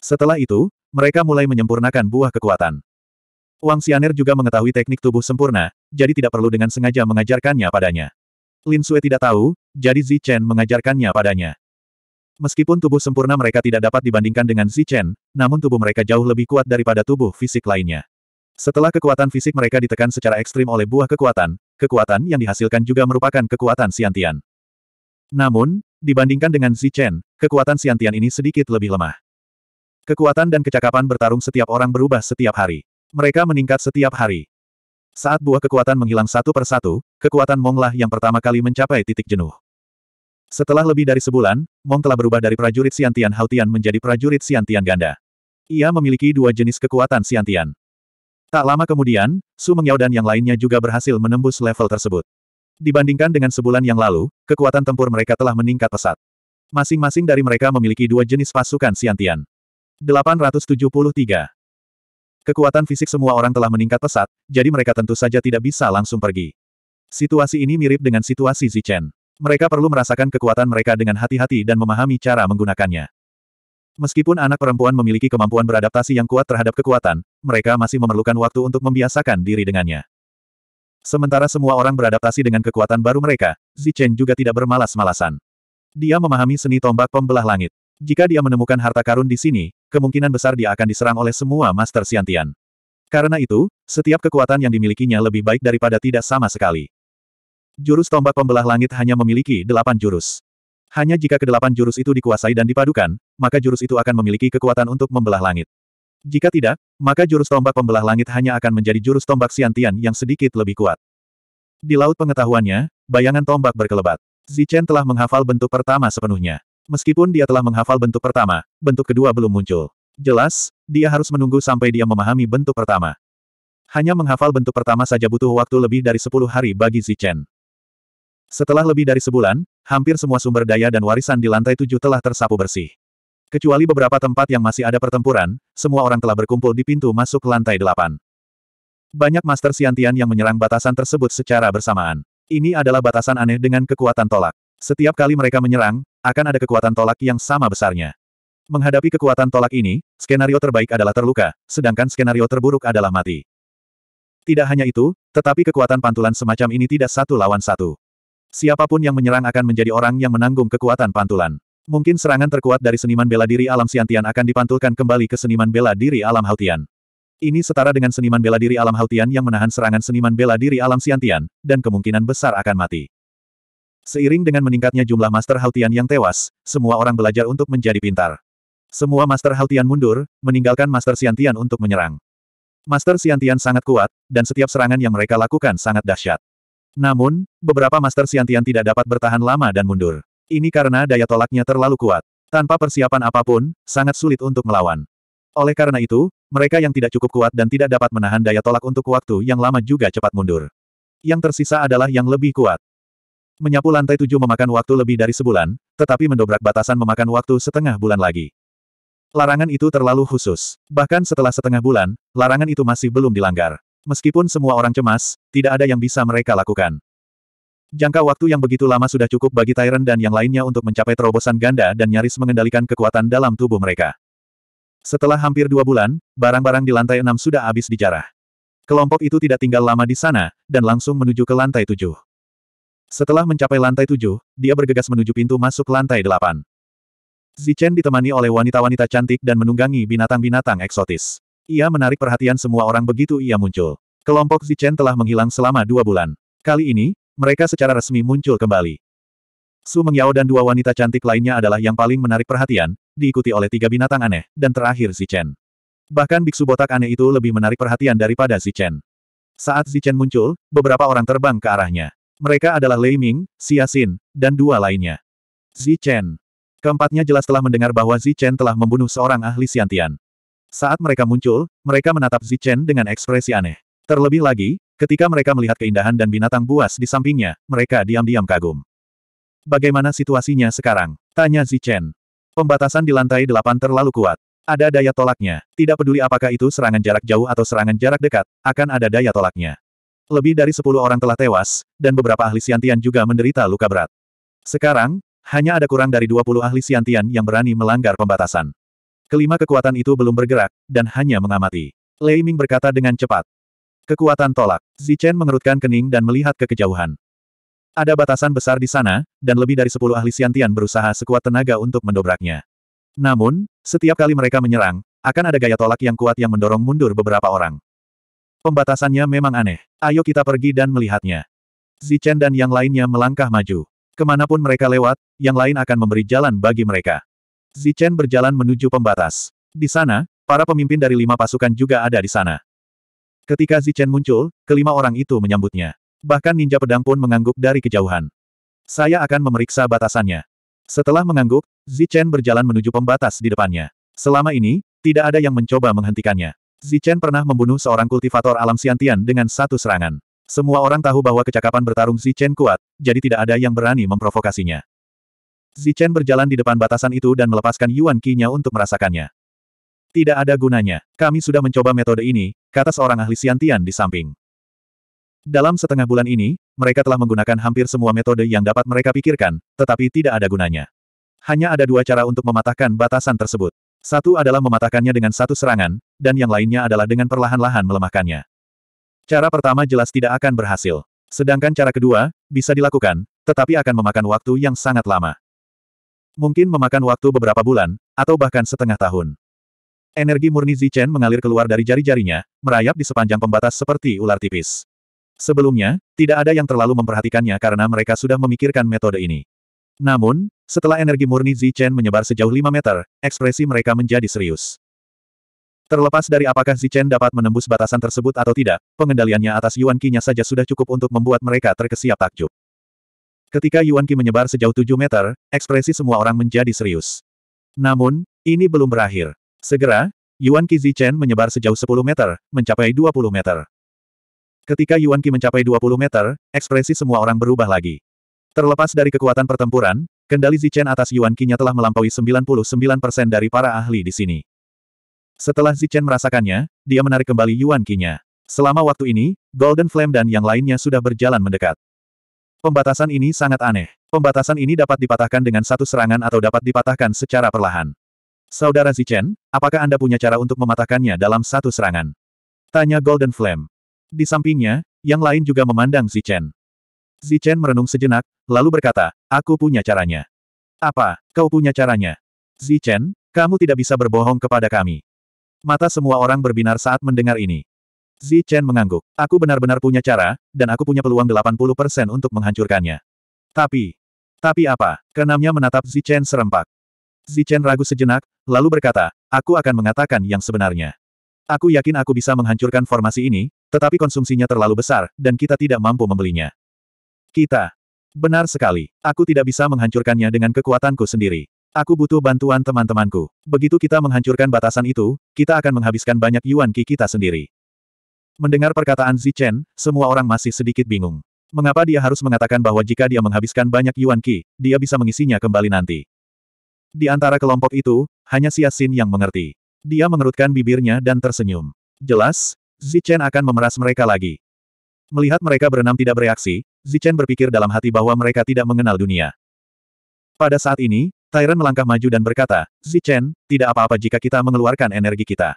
Setelah itu, mereka mulai menyempurnakan buah kekuatan. Wang Xianer juga mengetahui teknik tubuh sempurna, jadi tidak perlu dengan sengaja mengajarkannya padanya. Lin Sue tidak tahu, jadi Zi Chen mengajarkannya padanya. Meskipun tubuh sempurna mereka tidak dapat dibandingkan dengan Zi Chen, namun tubuh mereka jauh lebih kuat daripada tubuh fisik lainnya. Setelah kekuatan fisik mereka ditekan secara ekstrim oleh buah kekuatan, kekuatan yang dihasilkan juga merupakan kekuatan siantian. Namun, dibandingkan dengan Zichen, kekuatan siantian ini sedikit lebih lemah. Kekuatan dan kecakapan bertarung setiap orang berubah setiap hari. Mereka meningkat setiap hari. Saat buah kekuatan menghilang satu persatu, kekuatan Monglah yang pertama kali mencapai titik jenuh. Setelah lebih dari sebulan, Mong telah berubah dari prajurit siantian Haltian menjadi prajurit siantian Ganda. Ia memiliki dua jenis kekuatan siantian. Tak lama kemudian, Su Mengyao dan yang lainnya juga berhasil menembus level tersebut. Dibandingkan dengan sebulan yang lalu, kekuatan tempur mereka telah meningkat pesat. Masing-masing dari mereka memiliki dua jenis pasukan Siantian. 873. Kekuatan fisik semua orang telah meningkat pesat, jadi mereka tentu saja tidak bisa langsung pergi. Situasi ini mirip dengan situasi Zichen. Mereka perlu merasakan kekuatan mereka dengan hati-hati dan memahami cara menggunakannya. Meskipun anak perempuan memiliki kemampuan beradaptasi yang kuat terhadap kekuatan, mereka masih memerlukan waktu untuk membiasakan diri dengannya. Sementara semua orang beradaptasi dengan kekuatan baru mereka, Zichen juga tidak bermalas-malasan. Dia memahami seni tombak pembelah langit. Jika dia menemukan harta karun di sini, kemungkinan besar dia akan diserang oleh semua Master Siantian. Karena itu, setiap kekuatan yang dimilikinya lebih baik daripada tidak sama sekali. Jurus tombak pembelah langit hanya memiliki delapan jurus. Hanya jika kedelapan jurus itu dikuasai dan dipadukan, maka jurus itu akan memiliki kekuatan untuk membelah langit. Jika tidak, maka jurus tombak pembelah langit hanya akan menjadi jurus tombak siantian yang sedikit lebih kuat. Di laut pengetahuannya, bayangan tombak berkelebat. Zichen telah menghafal bentuk pertama sepenuhnya. Meskipun dia telah menghafal bentuk pertama, bentuk kedua belum muncul. Jelas, dia harus menunggu sampai dia memahami bentuk pertama. Hanya menghafal bentuk pertama saja butuh waktu lebih dari 10 hari bagi Zichen. Setelah lebih dari sebulan, hampir semua sumber daya dan warisan di lantai tujuh telah tersapu bersih. Kecuali beberapa tempat yang masih ada pertempuran, semua orang telah berkumpul di pintu masuk lantai delapan. Banyak Master Siantian yang menyerang batasan tersebut secara bersamaan. Ini adalah batasan aneh dengan kekuatan tolak. Setiap kali mereka menyerang, akan ada kekuatan tolak yang sama besarnya. Menghadapi kekuatan tolak ini, skenario terbaik adalah terluka, sedangkan skenario terburuk adalah mati. Tidak hanya itu, tetapi kekuatan pantulan semacam ini tidak satu lawan satu. Siapapun yang menyerang akan menjadi orang yang menanggung kekuatan pantulan. Mungkin serangan terkuat dari seniman bela diri alam Siantian akan dipantulkan kembali ke seniman bela diri alam Hautian. Ini setara dengan seniman bela diri alam Hautian yang menahan serangan seniman bela diri alam Siantian, dan kemungkinan besar akan mati. Seiring dengan meningkatnya jumlah Master Hautian yang tewas, semua orang belajar untuk menjadi pintar. Semua Master Hautian mundur, meninggalkan Master Siantian untuk menyerang. Master Siantian sangat kuat, dan setiap serangan yang mereka lakukan sangat dahsyat. Namun, beberapa Master Siantian tidak dapat bertahan lama dan mundur. Ini karena daya tolaknya terlalu kuat. Tanpa persiapan apapun, sangat sulit untuk melawan. Oleh karena itu, mereka yang tidak cukup kuat dan tidak dapat menahan daya tolak untuk waktu yang lama juga cepat mundur. Yang tersisa adalah yang lebih kuat. Menyapu lantai tujuh memakan waktu lebih dari sebulan, tetapi mendobrak batasan memakan waktu setengah bulan lagi. Larangan itu terlalu khusus. Bahkan setelah setengah bulan, larangan itu masih belum dilanggar. Meskipun semua orang cemas, tidak ada yang bisa mereka lakukan. Jangka waktu yang begitu lama sudah cukup bagi Tyrant dan yang lainnya untuk mencapai terobosan ganda dan nyaris mengendalikan kekuatan dalam tubuh mereka. Setelah hampir dua bulan, barang-barang di lantai enam sudah habis dijarah. Kelompok itu tidak tinggal lama di sana, dan langsung menuju ke lantai tujuh. Setelah mencapai lantai tujuh, dia bergegas menuju pintu masuk lantai delapan. Zichen ditemani oleh wanita-wanita cantik dan menunggangi binatang-binatang eksotis. Ia menarik perhatian semua orang begitu ia muncul. Kelompok Zichen telah menghilang selama dua bulan. Kali ini, mereka secara resmi muncul kembali. Su Mengyao dan dua wanita cantik lainnya adalah yang paling menarik perhatian, diikuti oleh tiga binatang aneh, dan terakhir Zichen. Bahkan biksu botak aneh itu lebih menarik perhatian daripada Zichen. Saat Zichen muncul, beberapa orang terbang ke arahnya. Mereka adalah Lei Ming, Xia Xin, dan dua lainnya. Zichen. Keempatnya jelas telah mendengar bahwa Zichen telah membunuh seorang ahli siantian. Saat mereka muncul, mereka menatap Zichen dengan ekspresi aneh. Terlebih lagi, ketika mereka melihat keindahan dan binatang buas di sampingnya, mereka diam-diam kagum. Bagaimana situasinya sekarang? Tanya Zichen. Pembatasan di lantai delapan terlalu kuat. Ada daya tolaknya. Tidak peduli apakah itu serangan jarak jauh atau serangan jarak dekat, akan ada daya tolaknya. Lebih dari sepuluh orang telah tewas, dan beberapa ahli siantian juga menderita luka berat. Sekarang, hanya ada kurang dari dua puluh ahli siantian yang berani melanggar pembatasan. Kelima kekuatan itu belum bergerak, dan hanya mengamati. Lei Ming berkata dengan cepat. Kekuatan tolak. Zichen mengerutkan kening dan melihat ke kejauhan. Ada batasan besar di sana, dan lebih dari sepuluh ahli Siantian berusaha sekuat tenaga untuk mendobraknya. Namun, setiap kali mereka menyerang, akan ada gaya tolak yang kuat yang mendorong mundur beberapa orang. Pembatasannya memang aneh. Ayo kita pergi dan melihatnya. Zichen dan yang lainnya melangkah maju. Kemanapun mereka lewat, yang lain akan memberi jalan bagi mereka. Zichen berjalan menuju pembatas. Di sana, para pemimpin dari lima pasukan juga ada di sana. Ketika Zichen muncul, kelima orang itu menyambutnya. Bahkan ninja pedang pun mengangguk dari kejauhan. Saya akan memeriksa batasannya. Setelah mengangguk, Zichen berjalan menuju pembatas di depannya. Selama ini, tidak ada yang mencoba menghentikannya. Zichen pernah membunuh seorang kultivator alam siantian dengan satu serangan. Semua orang tahu bahwa kecakapan bertarung Zichen kuat, jadi tidak ada yang berani memprovokasinya. Zichen berjalan di depan batasan itu dan melepaskan Yuan Qi-nya untuk merasakannya. Tidak ada gunanya. Kami sudah mencoba metode ini, kata seorang ahli siantian di samping. Dalam setengah bulan ini, mereka telah menggunakan hampir semua metode yang dapat mereka pikirkan, tetapi tidak ada gunanya. Hanya ada dua cara untuk mematahkan batasan tersebut. Satu adalah mematahkannya dengan satu serangan, dan yang lainnya adalah dengan perlahan-lahan melemahkannya. Cara pertama jelas tidak akan berhasil. Sedangkan cara kedua, bisa dilakukan, tetapi akan memakan waktu yang sangat lama. Mungkin memakan waktu beberapa bulan, atau bahkan setengah tahun. Energi murni Zichen mengalir keluar dari jari-jarinya, merayap di sepanjang pembatas seperti ular tipis. Sebelumnya, tidak ada yang terlalu memperhatikannya karena mereka sudah memikirkan metode ini. Namun, setelah energi murni Zichen menyebar sejauh 5 meter, ekspresi mereka menjadi serius. Terlepas dari apakah Zichen dapat menembus batasan tersebut atau tidak, pengendaliannya atas Yuan Qi-nya saja sudah cukup untuk membuat mereka terkesiap takjub. Ketika Yuan Qi menyebar sejauh 7 meter, ekspresi semua orang menjadi serius. Namun, ini belum berakhir. Segera, Yuan Qi Zichen menyebar sejauh 10 meter, mencapai 20 meter. Ketika Yuan Qi mencapai 20 meter, ekspresi semua orang berubah lagi. Terlepas dari kekuatan pertempuran, kendali Zichen atas Yuan Qi-nya telah melampaui 99% dari para ahli di sini. Setelah Zichen merasakannya, dia menarik kembali Yuan Qi-nya. Selama waktu ini, Golden Flame dan yang lainnya sudah berjalan mendekat. Pembatasan ini sangat aneh. Pembatasan ini dapat dipatahkan dengan satu serangan atau dapat dipatahkan secara perlahan. Saudara Zichen, apakah Anda punya cara untuk mematahkannya dalam satu serangan? Tanya Golden Flame. Di sampingnya, yang lain juga memandang Zichen. Zichen merenung sejenak, lalu berkata, aku punya caranya. Apa, kau punya caranya? Zichen, kamu tidak bisa berbohong kepada kami. Mata semua orang berbinar saat mendengar ini. Zichen mengangguk. Aku benar-benar punya cara, dan aku punya peluang 80% untuk menghancurkannya. Tapi, tapi apa? Kenamnya menatap Zichen serempak. Zichen ragu sejenak, lalu berkata, aku akan mengatakan yang sebenarnya. Aku yakin aku bisa menghancurkan formasi ini, tetapi konsumsinya terlalu besar, dan kita tidak mampu membelinya. Kita. Benar sekali. Aku tidak bisa menghancurkannya dengan kekuatanku sendiri. Aku butuh bantuan teman-temanku. Begitu kita menghancurkan batasan itu, kita akan menghabiskan banyak yuan ki kita sendiri. Mendengar perkataan Zichen, semua orang masih sedikit bingung. Mengapa dia harus mengatakan bahwa jika dia menghabiskan banyak yuan ki, dia bisa mengisinya kembali nanti? Di antara kelompok itu, hanya Xin yang mengerti. Dia mengerutkan bibirnya dan tersenyum. Jelas, Zichen akan memeras mereka lagi. Melihat mereka berenam tidak bereaksi, Zichen berpikir dalam hati bahwa mereka tidak mengenal dunia. Pada saat ini, Tyrant melangkah maju dan berkata, Zichen, tidak apa-apa jika kita mengeluarkan energi kita.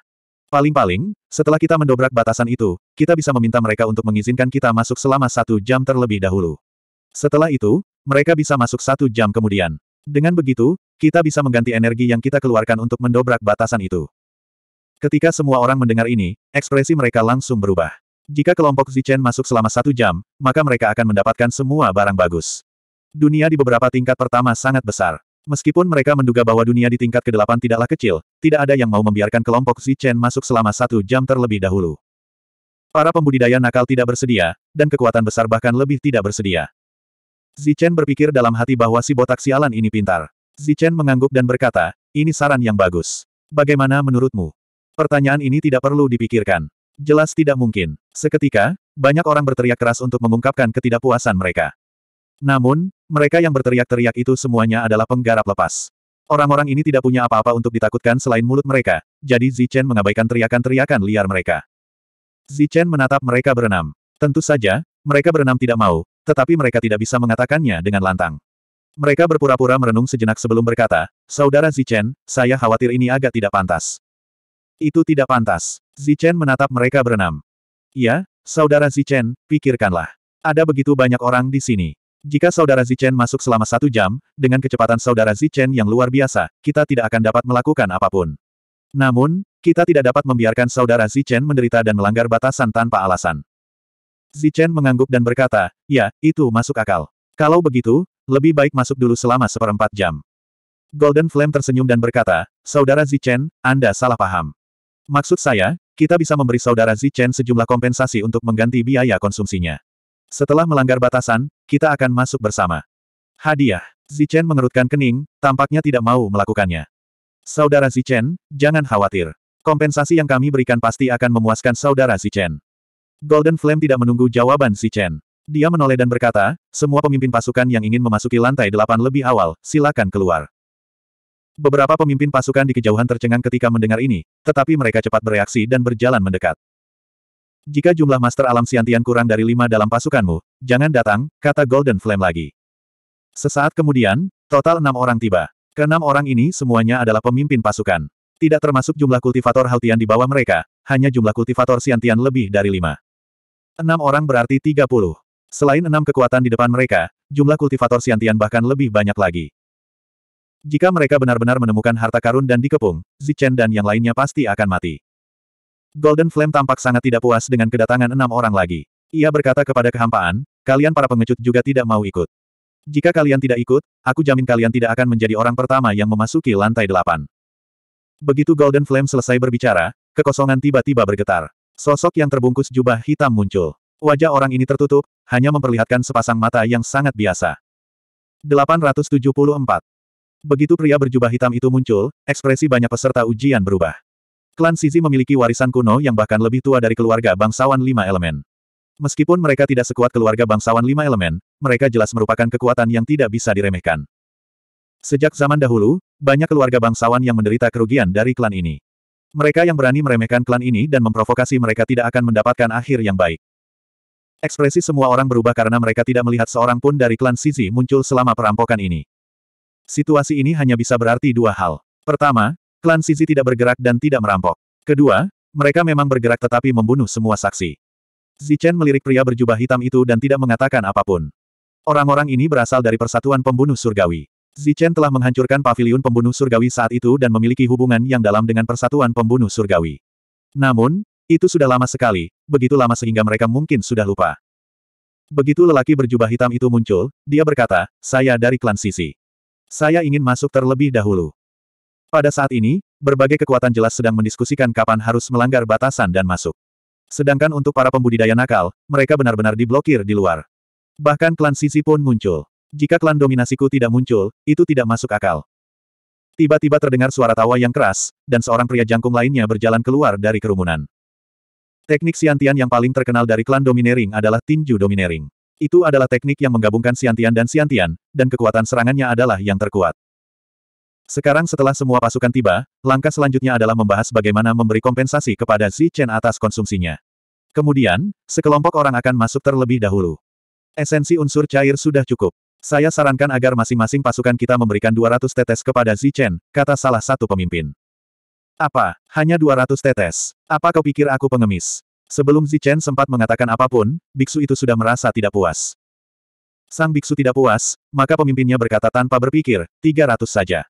Paling-paling, setelah kita mendobrak batasan itu, kita bisa meminta mereka untuk mengizinkan kita masuk selama satu jam terlebih dahulu. Setelah itu, mereka bisa masuk satu jam kemudian. Dengan begitu, kita bisa mengganti energi yang kita keluarkan untuk mendobrak batasan itu. Ketika semua orang mendengar ini, ekspresi mereka langsung berubah. Jika kelompok Zichen masuk selama satu jam, maka mereka akan mendapatkan semua barang bagus. Dunia di beberapa tingkat pertama sangat besar. Meskipun mereka menduga bahwa dunia di tingkat ke-8 tidaklah kecil, tidak ada yang mau membiarkan kelompok Zichen masuk selama satu jam terlebih dahulu. Para pembudidaya nakal tidak bersedia, dan kekuatan besar bahkan lebih tidak bersedia. Zichen berpikir dalam hati bahwa si botak sialan ini pintar. Zichen mengangguk dan berkata, ini saran yang bagus. Bagaimana menurutmu? Pertanyaan ini tidak perlu dipikirkan. Jelas tidak mungkin. Seketika, banyak orang berteriak keras untuk mengungkapkan ketidakpuasan mereka. Namun, mereka yang berteriak-teriak itu semuanya adalah penggarap lepas. Orang-orang ini tidak punya apa-apa untuk ditakutkan selain mulut mereka, jadi Zichen mengabaikan teriakan-teriakan liar mereka. Zichen menatap mereka berenam. Tentu saja, mereka berenam tidak mau, tetapi mereka tidak bisa mengatakannya dengan lantang. Mereka berpura-pura merenung sejenak sebelum berkata, Saudara Zichen, saya khawatir ini agak tidak pantas. Itu tidak pantas. Zichen menatap mereka berenam. Ya, Saudara Zichen, pikirkanlah. Ada begitu banyak orang di sini. Jika Saudara Zichen masuk selama satu jam, dengan kecepatan Saudara Zichen yang luar biasa, kita tidak akan dapat melakukan apapun. Namun, kita tidak dapat membiarkan Saudara Zichen menderita dan melanggar batasan tanpa alasan. Zichen mengangguk dan berkata, ya, itu masuk akal. Kalau begitu, lebih baik masuk dulu selama seperempat jam. Golden Flame tersenyum dan berkata, Saudara Zichen, Anda salah paham. Maksud saya, kita bisa memberi Saudara Zichen sejumlah kompensasi untuk mengganti biaya konsumsinya. Setelah melanggar batasan, kita akan masuk bersama. Hadiah. Zichen mengerutkan kening, tampaknya tidak mau melakukannya. Saudara Zichen, jangan khawatir. Kompensasi yang kami berikan pasti akan memuaskan Saudara Zichen. Golden Flame tidak menunggu jawaban si Chen. Dia menoleh dan berkata, semua pemimpin pasukan yang ingin memasuki lantai delapan lebih awal, silakan keluar. Beberapa pemimpin pasukan di kejauhan tercengang ketika mendengar ini, tetapi mereka cepat bereaksi dan berjalan mendekat. Jika jumlah Master Alam Siantian kurang dari lima dalam pasukanmu, jangan datang, kata Golden Flame lagi. Sesaat kemudian, total enam orang tiba. Keenam orang ini semuanya adalah pemimpin pasukan. Tidak termasuk jumlah kultivator Haltian di bawah mereka, hanya jumlah kultivator siantian lebih dari lima. Enam orang berarti tiga puluh. Selain enam kekuatan di depan mereka, jumlah kultivator siantian bahkan lebih banyak lagi. Jika mereka benar-benar menemukan harta karun dan dikepung, Zichen dan yang lainnya pasti akan mati. Golden Flame tampak sangat tidak puas dengan kedatangan enam orang lagi. Ia berkata kepada kehampaan, kalian para pengecut juga tidak mau ikut. Jika kalian tidak ikut, aku jamin kalian tidak akan menjadi orang pertama yang memasuki lantai delapan. Begitu Golden Flame selesai berbicara, Kekosongan tiba-tiba bergetar. Sosok yang terbungkus jubah hitam muncul. Wajah orang ini tertutup, hanya memperlihatkan sepasang mata yang sangat biasa. 874. Begitu pria berjubah hitam itu muncul, ekspresi banyak peserta ujian berubah. Klan Sizi memiliki warisan kuno yang bahkan lebih tua dari keluarga bangsawan lima elemen. Meskipun mereka tidak sekuat keluarga bangsawan lima elemen, mereka jelas merupakan kekuatan yang tidak bisa diremehkan. Sejak zaman dahulu, banyak keluarga bangsawan yang menderita kerugian dari klan ini. Mereka yang berani meremehkan klan ini dan memprovokasi mereka tidak akan mendapatkan akhir yang baik. Ekspresi semua orang berubah karena mereka tidak melihat seorang pun dari klan Sizi muncul selama perampokan ini. Situasi ini hanya bisa berarti dua hal. Pertama, klan Sizi tidak bergerak dan tidak merampok. Kedua, mereka memang bergerak tetapi membunuh semua saksi. Zichen melirik pria berjubah hitam itu dan tidak mengatakan apapun. Orang-orang ini berasal dari persatuan pembunuh surgawi. Zichen telah menghancurkan paviliun pembunuh surgawi saat itu dan memiliki hubungan yang dalam dengan persatuan pembunuh surgawi. Namun, itu sudah lama sekali, begitu lama sehingga mereka mungkin sudah lupa. Begitu lelaki berjubah hitam itu muncul, dia berkata, saya dari klan Sisi. Saya ingin masuk terlebih dahulu. Pada saat ini, berbagai kekuatan jelas sedang mendiskusikan kapan harus melanggar batasan dan masuk. Sedangkan untuk para pembudidaya nakal, mereka benar-benar diblokir di luar. Bahkan klan Sisi pun muncul. Jika klan dominasiku tidak muncul, itu tidak masuk akal. Tiba-tiba terdengar suara tawa yang keras, dan seorang pria jangkung lainnya berjalan keluar dari kerumunan. Teknik siantian yang paling terkenal dari klan Dominering adalah Tinju Dominering. Itu adalah teknik yang menggabungkan siantian dan siantian, dan kekuatan serangannya adalah yang terkuat. Sekarang setelah semua pasukan tiba, langkah selanjutnya adalah membahas bagaimana memberi kompensasi kepada Xi Chen atas konsumsinya. Kemudian, sekelompok orang akan masuk terlebih dahulu. Esensi unsur cair sudah cukup. Saya sarankan agar masing-masing pasukan kita memberikan 200 tetes kepada Zichen, kata salah satu pemimpin. Apa? Hanya 200 tetes? Apa kau pikir aku pengemis? Sebelum Zichen sempat mengatakan apapun, biksu itu sudah merasa tidak puas. Sang biksu tidak puas, maka pemimpinnya berkata tanpa berpikir, 300 saja.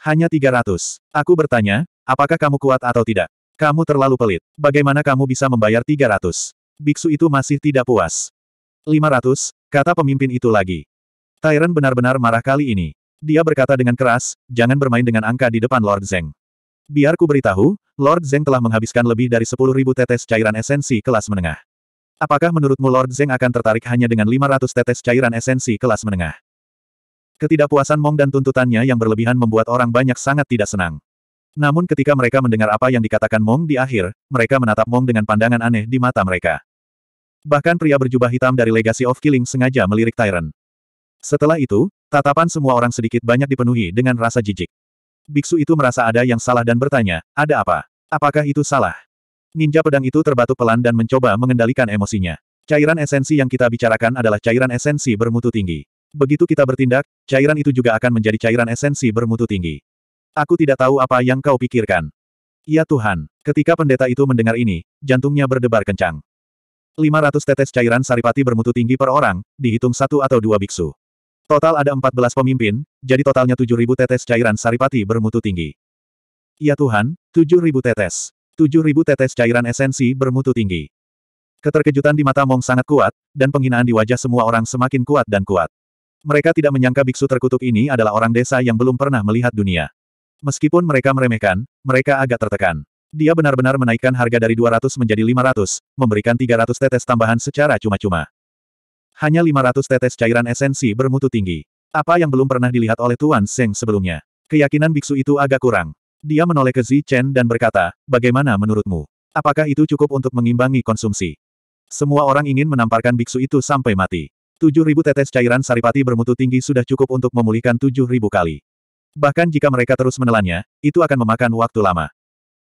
Hanya 300. Aku bertanya, apakah kamu kuat atau tidak? Kamu terlalu pelit. Bagaimana kamu bisa membayar 300? Biksu itu masih tidak puas. 500, kata pemimpin itu lagi. Tyrant benar-benar marah kali ini. Dia berkata dengan keras, jangan bermain dengan angka di depan Lord Zeng. Biar ku beritahu, Lord Zeng telah menghabiskan lebih dari 10.000 tetes cairan esensi kelas menengah. Apakah menurutmu Lord Zeng akan tertarik hanya dengan 500 tetes cairan esensi kelas menengah? Ketidakpuasan Mong dan tuntutannya yang berlebihan membuat orang banyak sangat tidak senang. Namun ketika mereka mendengar apa yang dikatakan Mong di akhir, mereka menatap Mong dengan pandangan aneh di mata mereka. Bahkan pria berjubah hitam dari Legacy of Killing sengaja melirik Tyrant. Setelah itu, tatapan semua orang sedikit banyak dipenuhi dengan rasa jijik. Biksu itu merasa ada yang salah dan bertanya, ada apa? Apakah itu salah? Ninja pedang itu terbatuk pelan dan mencoba mengendalikan emosinya. Cairan esensi yang kita bicarakan adalah cairan esensi bermutu tinggi. Begitu kita bertindak, cairan itu juga akan menjadi cairan esensi bermutu tinggi. Aku tidak tahu apa yang kau pikirkan. Ya Tuhan, ketika pendeta itu mendengar ini, jantungnya berdebar kencang. 500 tetes cairan saripati bermutu tinggi per orang, dihitung satu atau dua biksu. Total ada 14 pemimpin, jadi totalnya 7.000 tetes cairan saripati bermutu tinggi. Ya Tuhan, 7.000 tetes. 7.000 tetes cairan esensi bermutu tinggi. Keterkejutan di mata Mong sangat kuat, dan penghinaan di wajah semua orang semakin kuat dan kuat. Mereka tidak menyangka biksu terkutuk ini adalah orang desa yang belum pernah melihat dunia. Meskipun mereka meremehkan, mereka agak tertekan. Dia benar-benar menaikkan harga dari 200 menjadi 500, memberikan 300 tetes tambahan secara cuma-cuma. Hanya 500 tetes cairan esensi bermutu tinggi. Apa yang belum pernah dilihat oleh Tuan Seng sebelumnya. Keyakinan biksu itu agak kurang. Dia menoleh ke Zi Chen dan berkata, bagaimana menurutmu? Apakah itu cukup untuk mengimbangi konsumsi? Semua orang ingin menamparkan biksu itu sampai mati. 7.000 tetes cairan saripati bermutu tinggi sudah cukup untuk memulihkan 7.000 kali. Bahkan jika mereka terus menelannya, itu akan memakan waktu lama.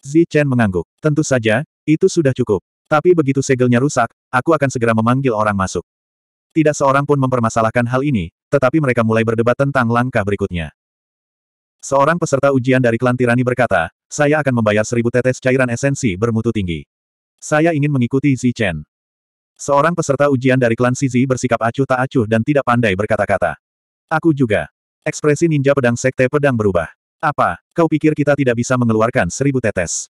Zi Chen mengangguk. Tentu saja, itu sudah cukup. Tapi begitu segelnya rusak, aku akan segera memanggil orang masuk. Tidak seorang pun mempermasalahkan hal ini, tetapi mereka mulai berdebat tentang langkah berikutnya. Seorang peserta ujian dari klan tirani berkata, saya akan membayar seribu tetes cairan esensi bermutu tinggi. Saya ingin mengikuti Zi Chen. Seorang peserta ujian dari klan Sizi bersikap acuh tak acuh dan tidak pandai berkata-kata. Aku juga. Ekspresi ninja pedang sekte pedang berubah. Apa, kau pikir kita tidak bisa mengeluarkan seribu tetes?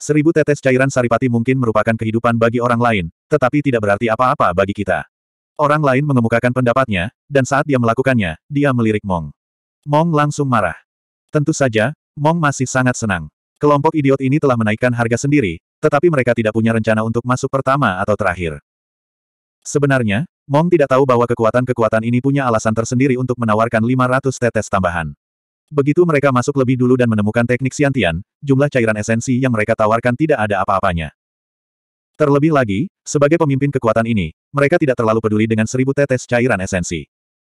Seribu tetes cairan saripati mungkin merupakan kehidupan bagi orang lain, tetapi tidak berarti apa-apa bagi kita. Orang lain mengemukakan pendapatnya, dan saat dia melakukannya, dia melirik Mong. Mong langsung marah. Tentu saja, Mong masih sangat senang. Kelompok idiot ini telah menaikkan harga sendiri, tetapi mereka tidak punya rencana untuk masuk pertama atau terakhir. Sebenarnya, Mong tidak tahu bahwa kekuatan-kekuatan ini punya alasan tersendiri untuk menawarkan 500 tetes tambahan. Begitu mereka masuk lebih dulu dan menemukan teknik siantian, jumlah cairan esensi yang mereka tawarkan tidak ada apa-apanya. Terlebih lagi, sebagai pemimpin kekuatan ini, mereka tidak terlalu peduli dengan seribu tetes cairan esensi.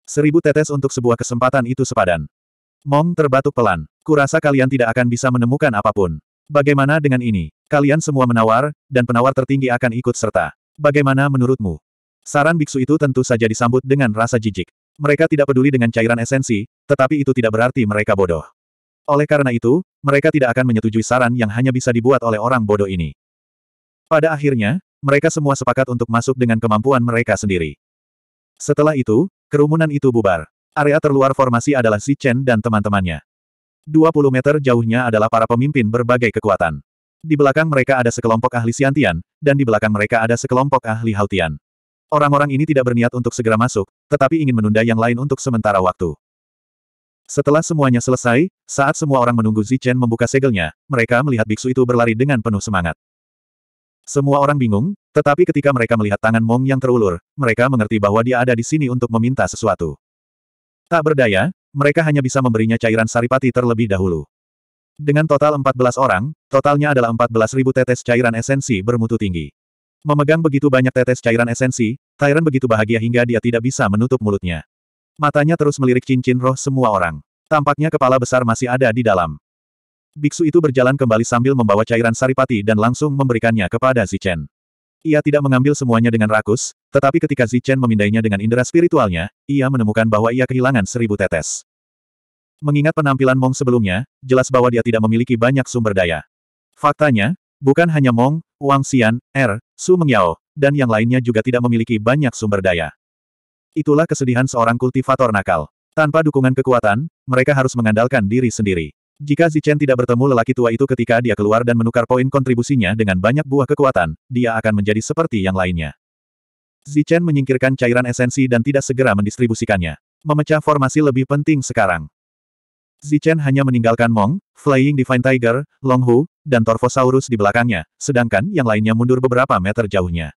Seribu tetes untuk sebuah kesempatan itu sepadan. Mong terbatuk pelan. Kurasa kalian tidak akan bisa menemukan apapun. Bagaimana dengan ini? Kalian semua menawar, dan penawar tertinggi akan ikut serta. Bagaimana menurutmu? Saran biksu itu tentu saja disambut dengan rasa jijik. Mereka tidak peduli dengan cairan esensi, tetapi itu tidak berarti mereka bodoh. Oleh karena itu, mereka tidak akan menyetujui saran yang hanya bisa dibuat oleh orang bodoh ini. Pada akhirnya, mereka semua sepakat untuk masuk dengan kemampuan mereka sendiri. Setelah itu, kerumunan itu bubar. Area terluar formasi adalah Xi Chen dan teman-temannya. 20 meter jauhnya adalah para pemimpin berbagai kekuatan. Di belakang mereka ada sekelompok ahli siantian, dan di belakang mereka ada sekelompok ahli Hautian. Orang-orang ini tidak berniat untuk segera masuk, tetapi ingin menunda yang lain untuk sementara waktu. Setelah semuanya selesai, saat semua orang menunggu Zichen membuka segelnya, mereka melihat biksu itu berlari dengan penuh semangat. Semua orang bingung, tetapi ketika mereka melihat tangan Mong yang terulur, mereka mengerti bahwa dia ada di sini untuk meminta sesuatu. Tak berdaya, mereka hanya bisa memberinya cairan saripati terlebih dahulu. Dengan total 14 orang, totalnya adalah 14.000 tetes cairan esensi bermutu tinggi. Memegang begitu banyak tetes cairan esensi, Tyron begitu bahagia hingga dia tidak bisa menutup mulutnya. Matanya terus melirik cincin roh semua orang. Tampaknya kepala besar masih ada di dalam. Biksu itu berjalan kembali sambil membawa cairan saripati dan langsung memberikannya kepada Zichen. Ia tidak mengambil semuanya dengan rakus, tetapi ketika Zichen memindainya dengan indera spiritualnya, ia menemukan bahwa ia kehilangan seribu tetes. Mengingat penampilan Mong sebelumnya, jelas bahwa dia tidak memiliki banyak sumber daya. Faktanya, bukan hanya Mong, Wang Xian, Er, Su Mengyao, dan yang lainnya juga tidak memiliki banyak sumber daya. Itulah kesedihan seorang kultivator nakal. Tanpa dukungan kekuatan, mereka harus mengandalkan diri sendiri. Jika Zichen tidak bertemu lelaki tua itu ketika dia keluar dan menukar poin kontribusinya dengan banyak buah kekuatan, dia akan menjadi seperti yang lainnya. Zichen menyingkirkan cairan esensi dan tidak segera mendistribusikannya. Memecah formasi lebih penting sekarang. Zichen hanya meninggalkan Mong, Flying Divine Tiger, Longhu, dan Torvosaurus di belakangnya, sedangkan yang lainnya mundur beberapa meter jauhnya.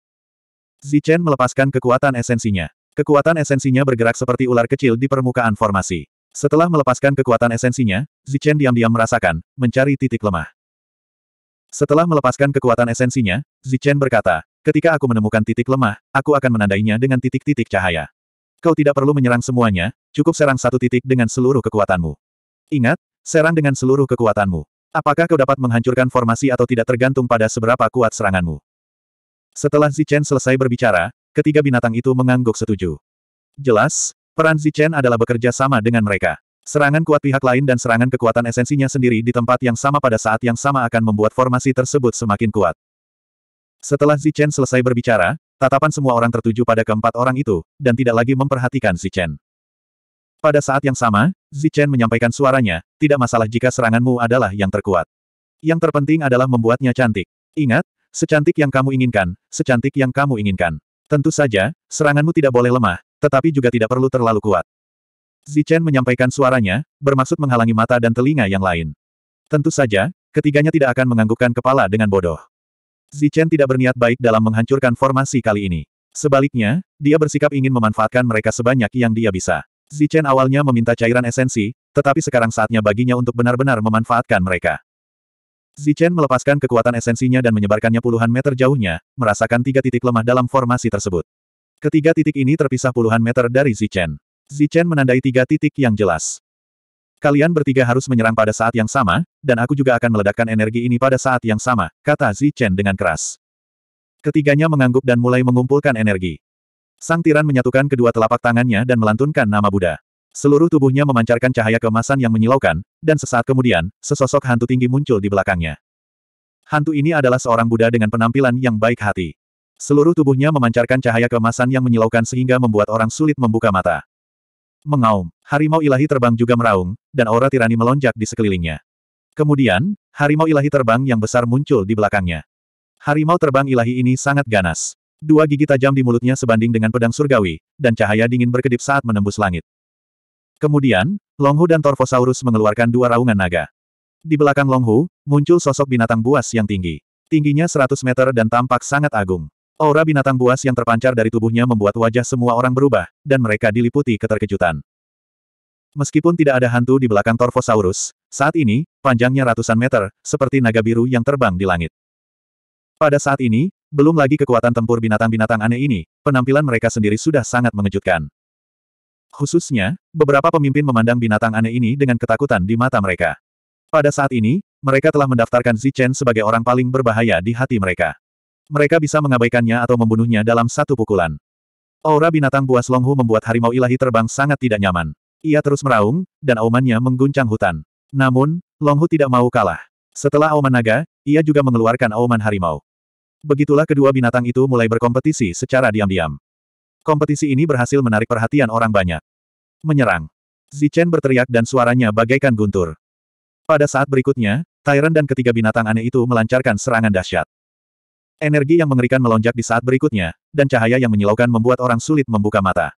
Zichen melepaskan kekuatan esensinya. Kekuatan esensinya bergerak seperti ular kecil di permukaan formasi. Setelah melepaskan kekuatan esensinya, Zichen diam-diam merasakan, mencari titik lemah. Setelah melepaskan kekuatan esensinya, Zichen berkata, ketika aku menemukan titik lemah, aku akan menandainya dengan titik-titik cahaya. Kau tidak perlu menyerang semuanya, cukup serang satu titik dengan seluruh kekuatanmu. Ingat, serang dengan seluruh kekuatanmu. Apakah kau dapat menghancurkan formasi atau tidak tergantung pada seberapa kuat seranganmu. Setelah Zichen selesai berbicara, ketiga binatang itu mengangguk setuju. Jelas, Peran Zichen adalah bekerja sama dengan mereka. Serangan kuat pihak lain dan serangan kekuatan esensinya sendiri di tempat yang sama pada saat yang sama akan membuat formasi tersebut semakin kuat. Setelah Zichen selesai berbicara, tatapan semua orang tertuju pada keempat orang itu, dan tidak lagi memperhatikan Zichen. Pada saat yang sama, Zichen menyampaikan suaranya, tidak masalah jika seranganmu adalah yang terkuat. Yang terpenting adalah membuatnya cantik. Ingat, secantik yang kamu inginkan, secantik yang kamu inginkan. Tentu saja, seranganmu tidak boleh lemah, tetapi juga tidak perlu terlalu kuat. Zichen menyampaikan suaranya, bermaksud menghalangi mata dan telinga yang lain. Tentu saja, ketiganya tidak akan menganggukkan kepala dengan bodoh. Zichen tidak berniat baik dalam menghancurkan formasi kali ini. Sebaliknya, dia bersikap ingin memanfaatkan mereka sebanyak yang dia bisa. Zichen awalnya meminta cairan esensi, tetapi sekarang saatnya baginya untuk benar-benar memanfaatkan mereka. Zichen melepaskan kekuatan esensinya dan menyebarkannya puluhan meter jauhnya, merasakan tiga titik lemah dalam formasi tersebut. Ketiga titik ini terpisah puluhan meter dari Zichen. Zichen menandai tiga titik yang jelas. Kalian bertiga harus menyerang pada saat yang sama, dan aku juga akan meledakkan energi ini pada saat yang sama, kata Zichen dengan keras. Ketiganya mengangguk dan mulai mengumpulkan energi. Sang tiran menyatukan kedua telapak tangannya dan melantunkan nama Buddha. Seluruh tubuhnya memancarkan cahaya kemasan yang menyilaukan, dan sesaat kemudian, sesosok hantu tinggi muncul di belakangnya. Hantu ini adalah seorang Buddha dengan penampilan yang baik hati. Seluruh tubuhnya memancarkan cahaya kemasan yang menyilaukan sehingga membuat orang sulit membuka mata. Mengaum, harimau ilahi terbang juga meraung, dan aura tirani melonjak di sekelilingnya. Kemudian, harimau ilahi terbang yang besar muncul di belakangnya. Harimau terbang ilahi ini sangat ganas. Dua gigi tajam di mulutnya sebanding dengan pedang surgawi, dan cahaya dingin berkedip saat menembus langit. Kemudian, Longhu dan Torfosaurus mengeluarkan dua raungan naga. Di belakang Longhu, muncul sosok binatang buas yang tinggi. Tingginya 100 meter dan tampak sangat agung. Aura binatang buas yang terpancar dari tubuhnya membuat wajah semua orang berubah, dan mereka diliputi keterkejutan. Meskipun tidak ada hantu di belakang Torfosaurus, saat ini, panjangnya ratusan meter, seperti naga biru yang terbang di langit. Pada saat ini, belum lagi kekuatan tempur binatang-binatang aneh ini, penampilan mereka sendiri sudah sangat mengejutkan. Khususnya, beberapa pemimpin memandang binatang aneh ini dengan ketakutan di mata mereka. Pada saat ini, mereka telah mendaftarkan Zichen sebagai orang paling berbahaya di hati mereka. Mereka bisa mengabaikannya atau membunuhnya dalam satu pukulan. Aura binatang buas Longhu membuat harimau ilahi terbang sangat tidak nyaman. Ia terus meraung, dan aumannya mengguncang hutan. Namun, Longhu tidak mau kalah. Setelah auman naga, ia juga mengeluarkan auman harimau. Begitulah kedua binatang itu mulai berkompetisi secara diam-diam. Kompetisi ini berhasil menarik perhatian orang banyak. Menyerang. Zichen berteriak dan suaranya bagaikan guntur. Pada saat berikutnya, Tyrant dan ketiga binatang aneh itu melancarkan serangan dahsyat. Energi yang mengerikan melonjak di saat berikutnya, dan cahaya yang menyilaukan membuat orang sulit membuka mata.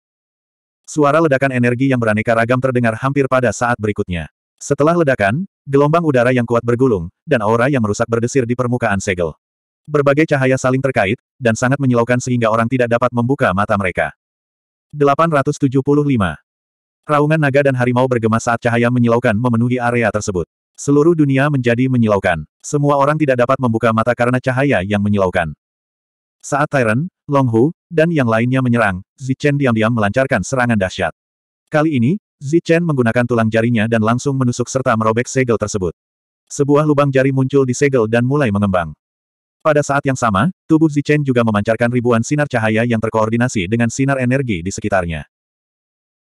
Suara ledakan energi yang beraneka ragam terdengar hampir pada saat berikutnya. Setelah ledakan, gelombang udara yang kuat bergulung, dan aura yang merusak berdesir di permukaan segel. Berbagai cahaya saling terkait, dan sangat menyilaukan sehingga orang tidak dapat membuka mata mereka. 875. Raungan naga dan harimau bergema saat cahaya menyilaukan memenuhi area tersebut. Seluruh dunia menjadi menyilaukan. Semua orang tidak dapat membuka mata karena cahaya yang menyilaukan. Saat Tyron, Longhu, dan yang lainnya menyerang, Zichen diam-diam melancarkan serangan dahsyat. Kali ini, Zichen menggunakan tulang jarinya dan langsung menusuk serta merobek segel tersebut. Sebuah lubang jari muncul di segel dan mulai mengembang. Pada saat yang sama, tubuh Zichen juga memancarkan ribuan sinar cahaya yang terkoordinasi dengan sinar energi di sekitarnya.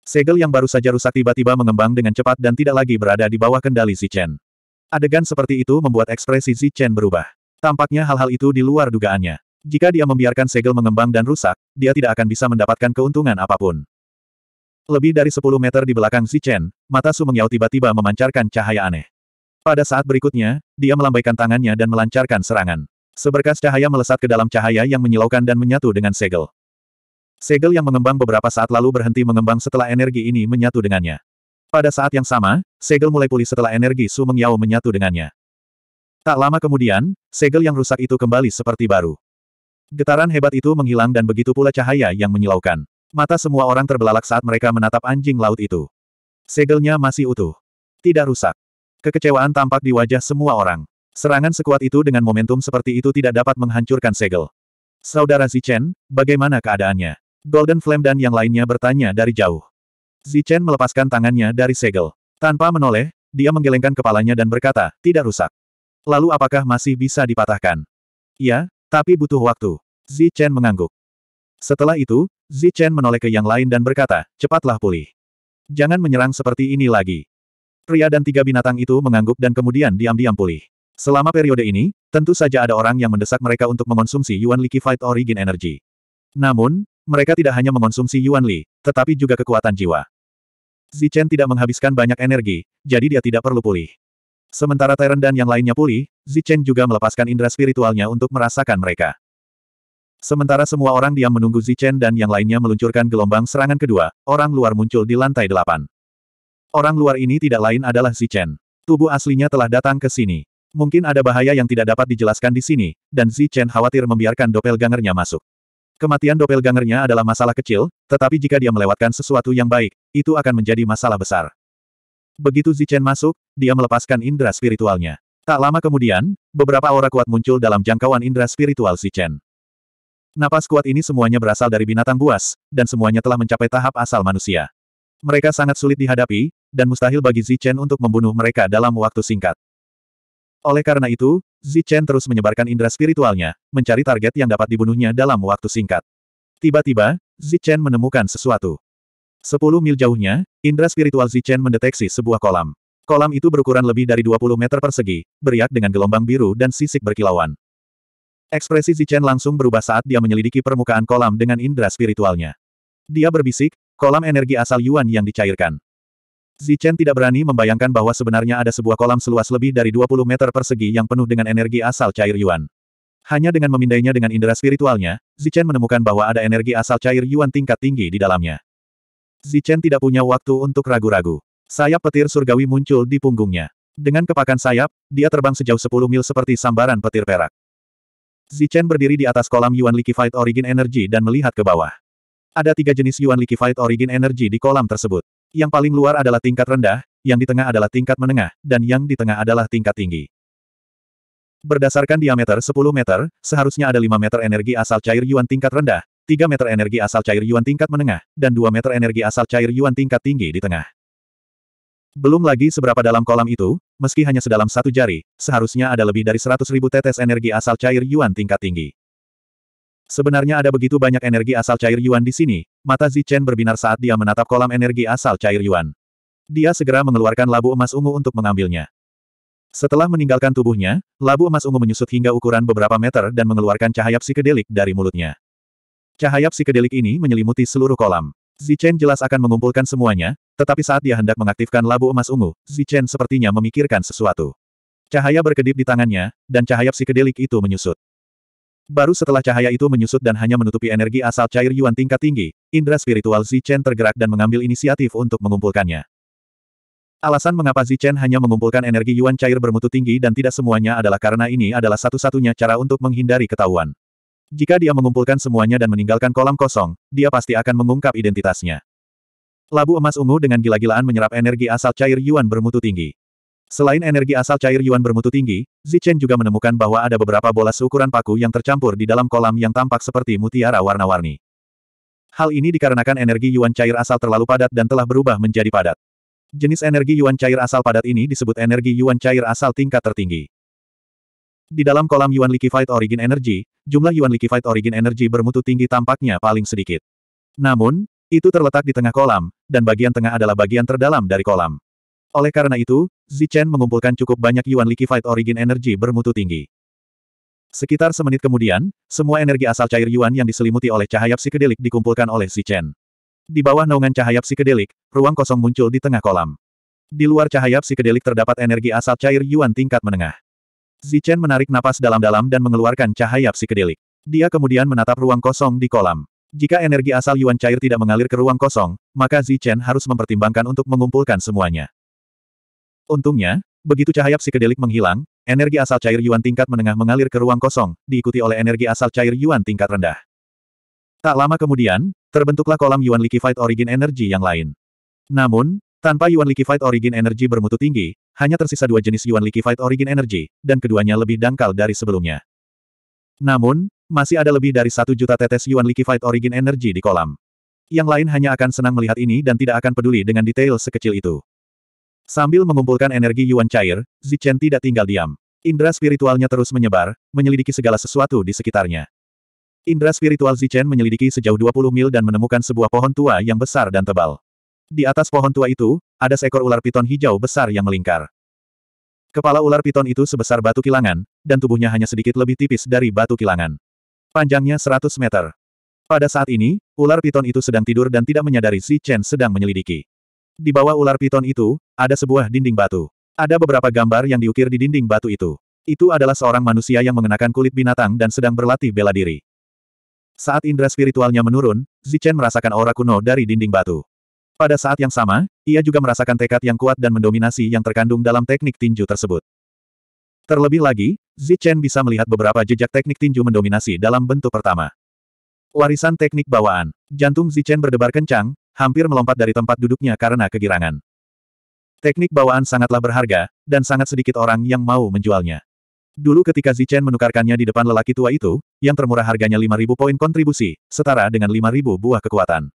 Segel yang baru saja rusak tiba-tiba mengembang dengan cepat dan tidak lagi berada di bawah kendali Zichen. Adegan seperti itu membuat ekspresi Zichen berubah. Tampaknya hal-hal itu di luar dugaannya. Jika dia membiarkan segel mengembang dan rusak, dia tidak akan bisa mendapatkan keuntungan apapun. Lebih dari 10 meter di belakang Zichen, mata Su Mengyao tiba-tiba memancarkan cahaya aneh. Pada saat berikutnya, dia melambaikan tangannya dan melancarkan serangan. Seberkas cahaya melesat ke dalam cahaya yang menyilaukan dan menyatu dengan segel. Segel yang mengembang beberapa saat lalu berhenti mengembang setelah energi ini menyatu dengannya. Pada saat yang sama, segel mulai pulih setelah energi Su Mengyao menyatu dengannya. Tak lama kemudian, segel yang rusak itu kembali seperti baru. Getaran hebat itu menghilang dan begitu pula cahaya yang menyilaukan. Mata semua orang terbelalak saat mereka menatap anjing laut itu. Segelnya masih utuh. Tidak rusak. Kekecewaan tampak di wajah semua orang. Serangan sekuat itu dengan momentum seperti itu tidak dapat menghancurkan segel. Saudara Zichen, bagaimana keadaannya? Golden Flame dan yang lainnya bertanya dari jauh. Zichen melepaskan tangannya dari segel. Tanpa menoleh, dia menggelengkan kepalanya dan berkata, tidak rusak. Lalu apakah masih bisa dipatahkan? Ya, tapi butuh waktu. Zichen mengangguk. Setelah itu, Zichen menoleh ke yang lain dan berkata, cepatlah pulih. Jangan menyerang seperti ini lagi. Pria dan tiga binatang itu mengangguk dan kemudian diam-diam pulih. Selama periode ini, tentu saja ada orang yang mendesak mereka untuk mengonsumsi Yuan Liquified Origin Energy. Namun, mereka tidak hanya mengonsumsi Yuan Li, tetapi juga kekuatan jiwa. Zichen tidak menghabiskan banyak energi, jadi dia tidak perlu pulih. Sementara Tyrant dan yang lainnya pulih, Zichen juga melepaskan indera spiritualnya untuk merasakan mereka. Sementara semua orang diam menunggu Zichen dan yang lainnya meluncurkan gelombang serangan kedua, orang luar muncul di lantai delapan. Orang luar ini tidak lain adalah Zichen. Tubuh aslinya telah datang ke sini. Mungkin ada bahaya yang tidak dapat dijelaskan di sini, dan Zi Chen khawatir membiarkan doppelgangernya masuk. Kematian doppelgangernya adalah masalah kecil, tetapi jika dia melewatkan sesuatu yang baik, itu akan menjadi masalah besar. Begitu Zi Chen masuk, dia melepaskan indera spiritualnya. Tak lama kemudian, beberapa aura kuat muncul dalam jangkauan indera spiritual Zi Chen. Napas kuat ini semuanya berasal dari binatang buas, dan semuanya telah mencapai tahap asal manusia. Mereka sangat sulit dihadapi, dan mustahil bagi Zi Chen untuk membunuh mereka dalam waktu singkat. Oleh karena itu, Zichen terus menyebarkan indera spiritualnya, mencari target yang dapat dibunuhnya dalam waktu singkat. Tiba-tiba, Zichen menemukan sesuatu. Sepuluh mil jauhnya, indera spiritual Zichen mendeteksi sebuah kolam. Kolam itu berukuran lebih dari 20 meter persegi, beriak dengan gelombang biru dan sisik berkilauan. Ekspresi Zichen langsung berubah saat dia menyelidiki permukaan kolam dengan indera spiritualnya. Dia berbisik, kolam energi asal Yuan yang dicairkan. Zichen tidak berani membayangkan bahwa sebenarnya ada sebuah kolam seluas lebih dari 20 meter persegi yang penuh dengan energi asal cair Yuan. Hanya dengan memindainya dengan indera spiritualnya, Zichen menemukan bahwa ada energi asal cair Yuan tingkat tinggi di dalamnya. Zichen tidak punya waktu untuk ragu-ragu. Sayap petir surgawi muncul di punggungnya. Dengan kepakan sayap, dia terbang sejauh 10 mil seperti sambaran petir perak. Zichen berdiri di atas kolam Yuan liquified Origin Energy dan melihat ke bawah. Ada tiga jenis Yuan liquified Origin Energy di kolam tersebut. Yang paling luar adalah tingkat rendah, yang di tengah adalah tingkat menengah, dan yang di tengah adalah tingkat tinggi. Berdasarkan diameter 10 meter, seharusnya ada 5 meter energi asal cair yuan tingkat rendah, 3 meter energi asal cair yuan tingkat menengah, dan 2 meter energi asal cair yuan tingkat tinggi di tengah. Belum lagi seberapa dalam kolam itu, meski hanya sedalam satu jari, seharusnya ada lebih dari ribu tetes energi asal cair yuan tingkat tinggi. Sebenarnya ada begitu banyak energi asal cair Yuan di sini, mata Zichen berbinar saat dia menatap kolam energi asal cair Yuan. Dia segera mengeluarkan labu emas ungu untuk mengambilnya. Setelah meninggalkan tubuhnya, labu emas ungu menyusut hingga ukuran beberapa meter dan mengeluarkan cahaya psikedelik dari mulutnya. Cahaya psikedelik ini menyelimuti seluruh kolam. Zichen jelas akan mengumpulkan semuanya, tetapi saat dia hendak mengaktifkan labu emas ungu, Zichen sepertinya memikirkan sesuatu. Cahaya berkedip di tangannya, dan cahaya psikedelik itu menyusut. Baru setelah cahaya itu menyusut dan hanya menutupi energi asal cair Yuan tingkat tinggi, indra spiritual Zichen tergerak dan mengambil inisiatif untuk mengumpulkannya. Alasan mengapa Zichen hanya mengumpulkan energi Yuan cair bermutu tinggi dan tidak semuanya adalah karena ini adalah satu-satunya cara untuk menghindari ketahuan. Jika dia mengumpulkan semuanya dan meninggalkan kolam kosong, dia pasti akan mengungkap identitasnya. Labu emas ungu dengan gila-gilaan menyerap energi asal cair Yuan bermutu tinggi. Selain energi asal cair Yuan bermutu tinggi, Zichen juga menemukan bahwa ada beberapa bola seukuran paku yang tercampur di dalam kolam yang tampak seperti mutiara warna-warni. Hal ini dikarenakan energi Yuan cair asal terlalu padat dan telah berubah menjadi padat. Jenis energi Yuan cair asal padat ini disebut energi Yuan cair asal tingkat tertinggi. Di dalam kolam Yuan Liquefied Origin Energy, jumlah Yuan Liquefied Origin Energy bermutu tinggi tampaknya paling sedikit. Namun, itu terletak di tengah kolam, dan bagian tengah adalah bagian terdalam dari kolam. Oleh karena itu, Zichen mengumpulkan cukup banyak Yuan Liquified Origin Energy bermutu tinggi. Sekitar semenit kemudian, semua energi asal cair Yuan yang diselimuti oleh cahaya psikedelik dikumpulkan oleh Zichen. Di bawah naungan cahaya psikedelik, ruang kosong muncul di tengah kolam. Di luar cahaya psikedelik terdapat energi asal cair Yuan tingkat menengah. Zichen menarik napas dalam-dalam dan mengeluarkan cahaya psikedelik. Dia kemudian menatap ruang kosong di kolam. Jika energi asal Yuan cair tidak mengalir ke ruang kosong, maka Zichen harus mempertimbangkan untuk mengumpulkan semuanya. Untungnya, begitu cahaya psikedelik menghilang, energi asal cair Yuan tingkat menengah mengalir ke ruang kosong, diikuti oleh energi asal cair Yuan tingkat rendah. Tak lama kemudian, terbentuklah kolam Yuan liquified Origin Energy yang lain. Namun, tanpa Yuan liquified Origin Energy bermutu tinggi, hanya tersisa dua jenis Yuan liquified Origin Energy, dan keduanya lebih dangkal dari sebelumnya. Namun, masih ada lebih dari satu juta tetes Yuan liquified Origin Energy di kolam. Yang lain hanya akan senang melihat ini dan tidak akan peduli dengan detail sekecil itu. Sambil mengumpulkan energi Yuan cair, Zichen tidak tinggal diam. Indra spiritualnya terus menyebar, menyelidiki segala sesuatu di sekitarnya. Indra spiritual Zichen menyelidiki sejauh 20 mil dan menemukan sebuah pohon tua yang besar dan tebal. Di atas pohon tua itu, ada seekor ular piton hijau besar yang melingkar. Kepala ular piton itu sebesar batu kilangan, dan tubuhnya hanya sedikit lebih tipis dari batu kilangan. Panjangnya 100 meter. Pada saat ini, ular piton itu sedang tidur dan tidak menyadari Zichen sedang menyelidiki. Di bawah ular piton itu, ada sebuah dinding batu. Ada beberapa gambar yang diukir di dinding batu itu. Itu adalah seorang manusia yang mengenakan kulit binatang dan sedang berlatih bela diri. Saat indera spiritualnya menurun, Zichen merasakan aura kuno dari dinding batu. Pada saat yang sama, ia juga merasakan tekad yang kuat dan mendominasi yang terkandung dalam teknik tinju tersebut. Terlebih lagi, Zichen bisa melihat beberapa jejak teknik tinju mendominasi dalam bentuk pertama. Warisan teknik bawaan. Jantung Zichen berdebar kencang, hampir melompat dari tempat duduknya karena kegirangan. Teknik bawaan sangatlah berharga, dan sangat sedikit orang yang mau menjualnya. Dulu ketika Zichen menukarkannya di depan lelaki tua itu, yang termurah harganya 5.000 poin kontribusi, setara dengan 5.000 buah kekuatan.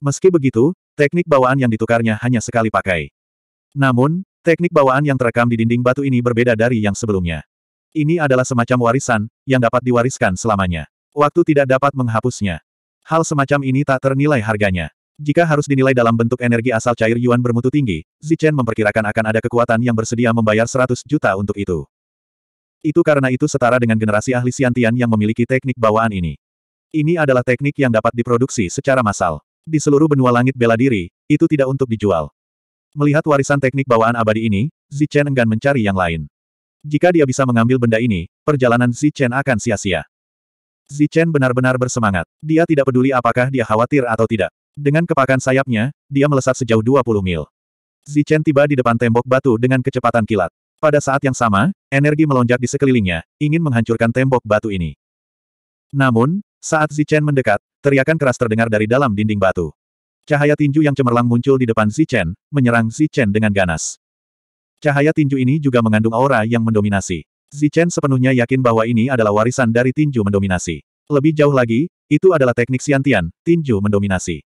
Meski begitu, teknik bawaan yang ditukarnya hanya sekali pakai. Namun, teknik bawaan yang terekam di dinding batu ini berbeda dari yang sebelumnya. Ini adalah semacam warisan, yang dapat diwariskan selamanya. Waktu tidak dapat menghapusnya. Hal semacam ini tak ternilai harganya. Jika harus dinilai dalam bentuk energi asal cair Yuan bermutu tinggi, Zichen memperkirakan akan ada kekuatan yang bersedia membayar 100 juta untuk itu. Itu karena itu setara dengan generasi ahli siantian yang memiliki teknik bawaan ini. Ini adalah teknik yang dapat diproduksi secara massal. Di seluruh benua langit bela diri, itu tidak untuk dijual. Melihat warisan teknik bawaan abadi ini, Zichen enggan mencari yang lain. Jika dia bisa mengambil benda ini, perjalanan Zichen akan sia-sia. Zichen benar-benar bersemangat. Dia tidak peduli apakah dia khawatir atau tidak. Dengan kepakan sayapnya, dia melesat sejauh 20 mil. Zichen tiba di depan tembok batu dengan kecepatan kilat. Pada saat yang sama, energi melonjak di sekelilingnya, ingin menghancurkan tembok batu ini. Namun, saat Zichen mendekat, teriakan keras terdengar dari dalam dinding batu. Cahaya tinju yang cemerlang muncul di depan Zichen, menyerang Zichen dengan ganas. Cahaya tinju ini juga mengandung aura yang mendominasi. Zichen sepenuhnya yakin bahwa ini adalah warisan dari tinju mendominasi. Lebih jauh lagi, itu adalah teknik siantian, tinju mendominasi.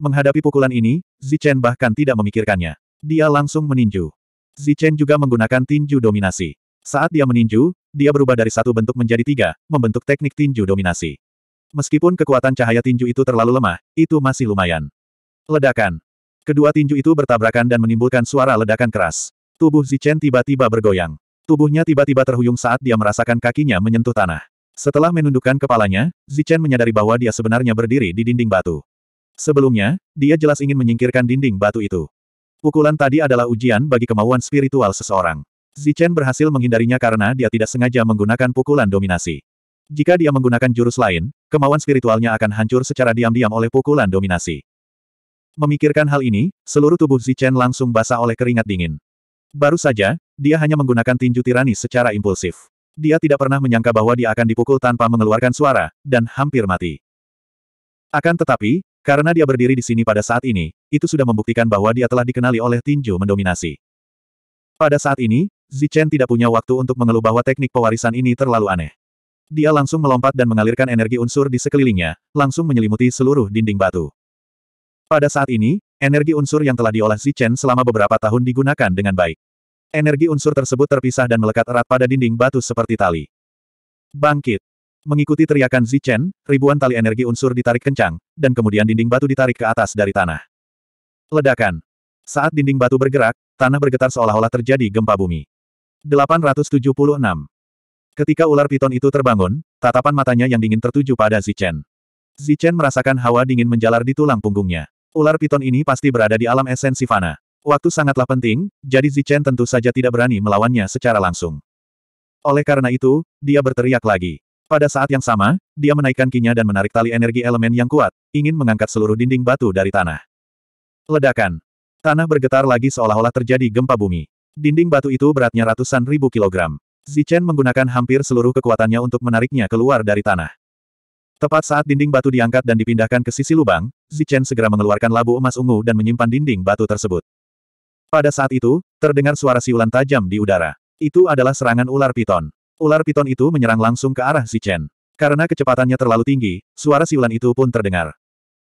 Menghadapi pukulan ini, Zichen bahkan tidak memikirkannya. Dia langsung meninju. Zichen juga menggunakan tinju dominasi. Saat dia meninju, dia berubah dari satu bentuk menjadi tiga, membentuk teknik tinju dominasi. Meskipun kekuatan cahaya tinju itu terlalu lemah, itu masih lumayan. Ledakan. Kedua tinju itu bertabrakan dan menimbulkan suara ledakan keras. Tubuh Zichen tiba-tiba bergoyang. Tubuhnya tiba-tiba terhuyung saat dia merasakan kakinya menyentuh tanah. Setelah menundukkan kepalanya, Zichen menyadari bahwa dia sebenarnya berdiri di dinding batu. Sebelumnya, dia jelas ingin menyingkirkan dinding batu itu. Pukulan tadi adalah ujian bagi kemauan spiritual seseorang. Zichen berhasil menghindarinya karena dia tidak sengaja menggunakan pukulan dominasi. Jika dia menggunakan jurus lain, kemauan spiritualnya akan hancur secara diam-diam oleh pukulan dominasi. Memikirkan hal ini, seluruh tubuh Zichen langsung basah oleh keringat dingin. Baru saja, dia hanya menggunakan tinju tirani secara impulsif. Dia tidak pernah menyangka bahwa dia akan dipukul tanpa mengeluarkan suara, dan hampir mati. Akan tetapi, karena dia berdiri di sini pada saat ini, itu sudah membuktikan bahwa dia telah dikenali oleh tinju mendominasi. Pada saat ini, Zichen tidak punya waktu untuk mengeluh bahwa teknik pewarisan ini terlalu aneh. Dia langsung melompat dan mengalirkan energi unsur di sekelilingnya, langsung menyelimuti seluruh dinding batu. Pada saat ini, energi unsur yang telah diolah Zichen selama beberapa tahun digunakan dengan baik. Energi unsur tersebut terpisah dan melekat erat pada dinding batu seperti tali. Bangkit! Mengikuti teriakan Zichen, ribuan tali energi unsur ditarik kencang, dan kemudian dinding batu ditarik ke atas dari tanah. Ledakan. Saat dinding batu bergerak, tanah bergetar seolah-olah terjadi gempa bumi. 876. Ketika ular piton itu terbangun, tatapan matanya yang dingin tertuju pada Zichen. Zichen merasakan hawa dingin menjalar di tulang punggungnya. Ular piton ini pasti berada di alam esensi fana. Waktu sangatlah penting, jadi Zichen tentu saja tidak berani melawannya secara langsung. Oleh karena itu, dia berteriak lagi. Pada saat yang sama, dia menaikkan kinya dan menarik tali energi elemen yang kuat, ingin mengangkat seluruh dinding batu dari tanah. Ledakan. Tanah bergetar lagi seolah-olah terjadi gempa bumi. Dinding batu itu beratnya ratusan ribu kilogram. Zichen menggunakan hampir seluruh kekuatannya untuk menariknya keluar dari tanah. Tepat saat dinding batu diangkat dan dipindahkan ke sisi lubang, Zichen segera mengeluarkan labu emas ungu dan menyimpan dinding batu tersebut. Pada saat itu, terdengar suara siulan tajam di udara. Itu adalah serangan ular piton. Ular piton itu menyerang langsung ke arah Zichen. Karena kecepatannya terlalu tinggi, suara siulan itu pun terdengar.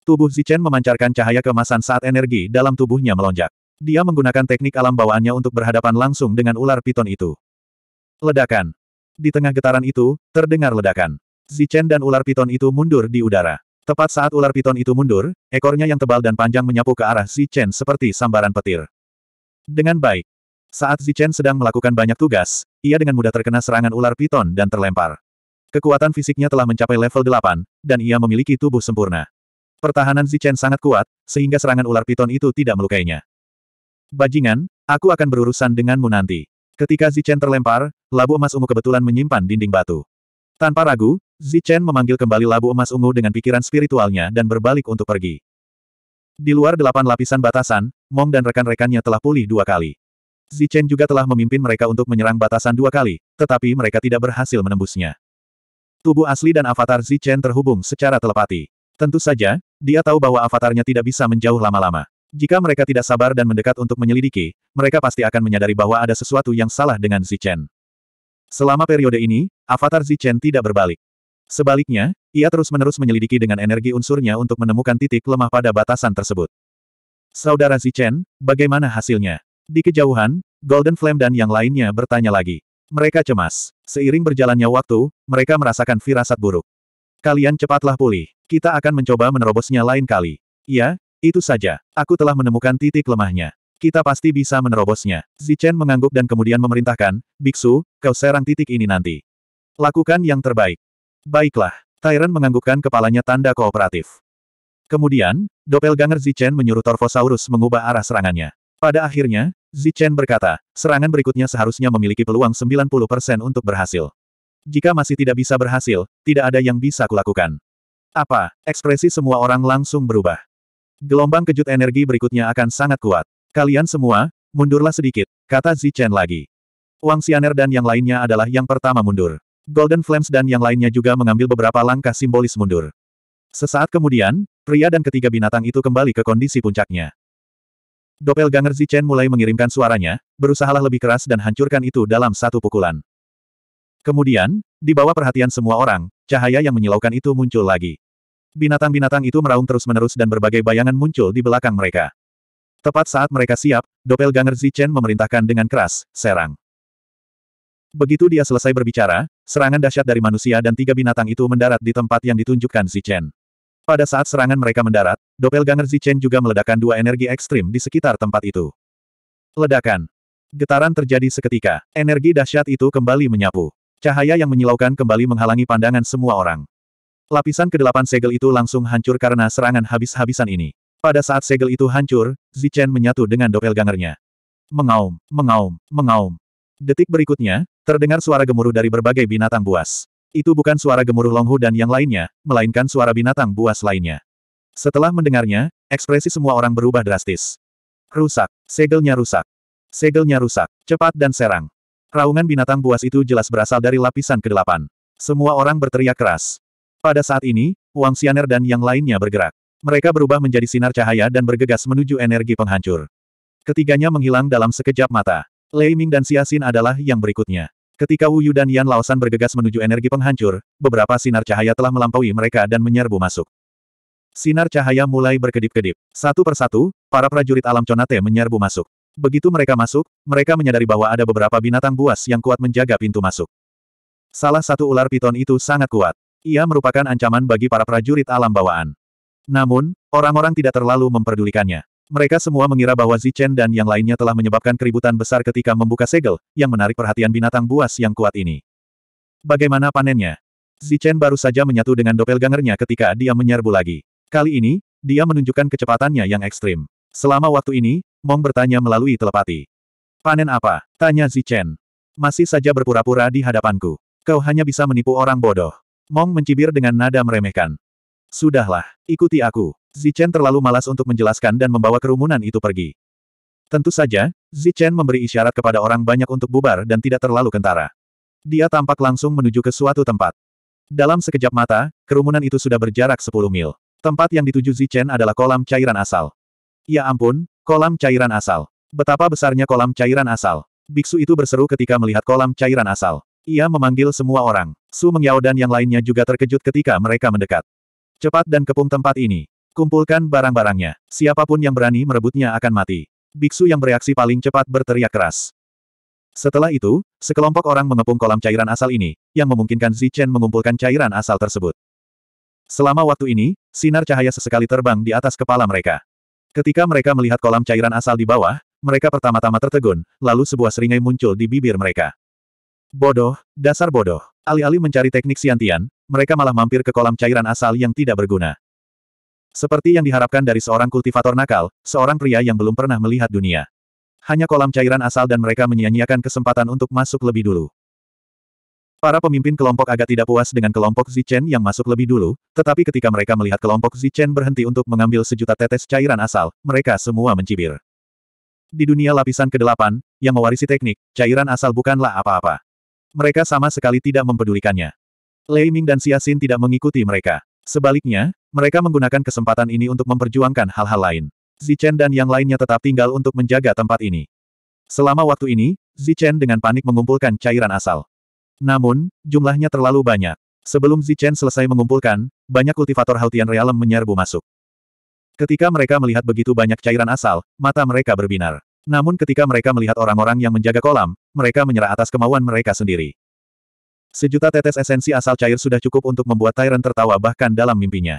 Tubuh Zichen memancarkan cahaya kemasan saat energi dalam tubuhnya melonjak. Dia menggunakan teknik alam bawaannya untuk berhadapan langsung dengan ular piton itu. Ledakan. Di tengah getaran itu, terdengar ledakan. Zichen dan ular piton itu mundur di udara. Tepat saat ular piton itu mundur, ekornya yang tebal dan panjang menyapu ke arah Zichen seperti sambaran petir. Dengan baik, saat Zichen sedang melakukan banyak tugas, ia dengan mudah terkena serangan ular piton dan terlempar. Kekuatan fisiknya telah mencapai level 8, dan ia memiliki tubuh sempurna. Pertahanan Zichen sangat kuat, sehingga serangan ular piton itu tidak melukainya. Bajingan, aku akan berurusan denganmu nanti. Ketika Zichen terlempar, labu emas ungu kebetulan menyimpan dinding batu. Tanpa ragu, Zichen memanggil kembali labu emas ungu dengan pikiran spiritualnya dan berbalik untuk pergi. Di luar delapan lapisan batasan, Mong dan rekan-rekannya telah pulih dua kali. Zichen juga telah memimpin mereka untuk menyerang batasan dua kali, tetapi mereka tidak berhasil menembusnya. Tubuh asli dan avatar Zichen terhubung secara telepati. Tentu saja, dia tahu bahwa avatarnya tidak bisa menjauh lama-lama. Jika mereka tidak sabar dan mendekat untuk menyelidiki, mereka pasti akan menyadari bahwa ada sesuatu yang salah dengan Zichen. Selama periode ini, avatar Zichen tidak berbalik. Sebaliknya, ia terus-menerus menyelidiki dengan energi unsurnya untuk menemukan titik lemah pada batasan tersebut. Saudara Zichen, bagaimana hasilnya? Di kejauhan, Golden Flame dan yang lainnya bertanya lagi. Mereka cemas. Seiring berjalannya waktu, mereka merasakan firasat buruk. Kalian cepatlah pulih. Kita akan mencoba menerobosnya lain kali. Ya, itu saja. Aku telah menemukan titik lemahnya. Kita pasti bisa menerobosnya. Zichen mengangguk dan kemudian memerintahkan, Biksu, kau serang titik ini nanti. Lakukan yang terbaik. Baiklah. Tyrant menganggukkan kepalanya tanda kooperatif. Kemudian, Doppelganger Zichen menyuruh Torvosaurus mengubah arah serangannya. Pada akhirnya, Zichen berkata, serangan berikutnya seharusnya memiliki peluang 90% untuk berhasil. Jika masih tidak bisa berhasil, tidak ada yang bisa kulakukan. Apa? Ekspresi semua orang langsung berubah. Gelombang kejut energi berikutnya akan sangat kuat. Kalian semua, mundurlah sedikit, kata Zichen lagi. Wang Xianer dan yang lainnya adalah yang pertama mundur. Golden Flames dan yang lainnya juga mengambil beberapa langkah simbolis mundur. Sesaat kemudian, pria dan ketiga binatang itu kembali ke kondisi puncaknya. Doppelganger Zichen mulai mengirimkan suaranya, berusahalah lebih keras dan hancurkan itu dalam satu pukulan. Kemudian, di bawah perhatian semua orang, cahaya yang menyilaukan itu muncul lagi. Binatang-binatang itu meraung terus-menerus dan berbagai bayangan muncul di belakang mereka. Tepat saat mereka siap, Doppelganger Zichen memerintahkan dengan keras, serang. Begitu dia selesai berbicara, serangan dahsyat dari manusia dan tiga binatang itu mendarat di tempat yang ditunjukkan Zichen. Pada saat serangan mereka mendarat, Doppelganger Zichen juga meledakkan dua energi ekstrim di sekitar tempat itu. Ledakan. Getaran terjadi seketika. Energi dahsyat itu kembali menyapu. Cahaya yang menyilaukan kembali menghalangi pandangan semua orang. Lapisan kedelapan segel itu langsung hancur karena serangan habis-habisan ini. Pada saat segel itu hancur, Zichen menyatu dengan doppelgangernya. Mengaum, mengaum, mengaum. Detik berikutnya, terdengar suara gemuruh dari berbagai binatang buas. Itu bukan suara gemuruh Longhu dan yang lainnya, melainkan suara binatang buas lainnya. Setelah mendengarnya, ekspresi semua orang berubah drastis. Rusak, segelnya rusak. Segelnya rusak, cepat dan serang. Raungan binatang buas itu jelas berasal dari lapisan kedelapan. Semua orang berteriak keras. Pada saat ini, Wang Xianer dan yang lainnya bergerak. Mereka berubah menjadi sinar cahaya dan bergegas menuju energi penghancur. Ketiganya menghilang dalam sekejap mata. Lei Ming dan Xia Xin adalah yang berikutnya. Ketika Wu Yu dan Yan Laosan bergegas menuju energi penghancur, beberapa sinar cahaya telah melampaui mereka dan menyerbu masuk. Sinar cahaya mulai berkedip-kedip. Satu persatu, para prajurit alam Conate menyerbu masuk. Begitu mereka masuk, mereka menyadari bahwa ada beberapa binatang buas yang kuat menjaga pintu masuk. Salah satu ular piton itu sangat kuat. Ia merupakan ancaman bagi para prajurit alam bawaan. Namun, orang-orang tidak terlalu memperdulikannya. Mereka semua mengira bahwa Zichen dan yang lainnya telah menyebabkan keributan besar ketika membuka segel, yang menarik perhatian binatang buas yang kuat ini. Bagaimana panennya? Zichen baru saja menyatu dengan doppelgangernya ketika dia menyerbu lagi. Kali ini, dia menunjukkan kecepatannya yang ekstrim. Selama waktu ini, Mong bertanya melalui telepati. Panen apa? Tanya Zichen. Masih saja berpura-pura di hadapanku. Kau hanya bisa menipu orang bodoh. Mong mencibir dengan nada meremehkan. Sudahlah, ikuti aku. Zichen terlalu malas untuk menjelaskan dan membawa kerumunan itu pergi. Tentu saja, Zichen memberi isyarat kepada orang banyak untuk bubar dan tidak terlalu kentara. Dia tampak langsung menuju ke suatu tempat. Dalam sekejap mata, kerumunan itu sudah berjarak 10 mil. Tempat yang dituju Zichen adalah kolam cairan asal. Ya ampun, kolam cairan asal. Betapa besarnya kolam cairan asal. Biksu itu berseru ketika melihat kolam cairan asal. Ia memanggil semua orang. Su Mengyao dan yang lainnya juga terkejut ketika mereka mendekat. Cepat dan kepung tempat ini. Kumpulkan barang-barangnya. Siapapun yang berani merebutnya akan mati. Biksu yang bereaksi paling cepat berteriak keras. Setelah itu, sekelompok orang mengepung kolam cairan asal ini, yang memungkinkan Zichen mengumpulkan cairan asal tersebut. Selama waktu ini, sinar cahaya sesekali terbang di atas kepala mereka. Ketika mereka melihat kolam cairan asal di bawah, mereka pertama-tama tertegun, lalu sebuah seringai muncul di bibir mereka. Bodoh, dasar bodoh. Alih-alih mencari teknik siantian, mereka malah mampir ke kolam cairan asal yang tidak berguna. Seperti yang diharapkan dari seorang kultivator nakal, seorang pria yang belum pernah melihat dunia. Hanya kolam cairan asal dan mereka menyia-nyiakan kesempatan untuk masuk lebih dulu. Para pemimpin kelompok agak tidak puas dengan kelompok Zichen yang masuk lebih dulu, tetapi ketika mereka melihat kelompok Zichen berhenti untuk mengambil sejuta tetes cairan asal, mereka semua mencibir. Di dunia lapisan ke-8, yang mewarisi teknik, cairan asal bukanlah apa-apa. Mereka sama sekali tidak mempedulikannya. Lei Ming dan Xin tidak mengikuti mereka. Sebaliknya, mereka menggunakan kesempatan ini untuk memperjuangkan hal-hal lain. Zichen dan yang lainnya tetap tinggal untuk menjaga tempat ini. Selama waktu ini, Zichen dengan panik mengumpulkan cairan asal. Namun, jumlahnya terlalu banyak. Sebelum Zichen selesai mengumpulkan, banyak kultivator Hautian realm menyerbu masuk. Ketika mereka melihat begitu banyak cairan asal, mata mereka berbinar. Namun ketika mereka melihat orang-orang yang menjaga kolam, mereka menyerah atas kemauan mereka sendiri. Sejuta tetes esensi asal cair sudah cukup untuk membuat Tyrant tertawa bahkan dalam mimpinya.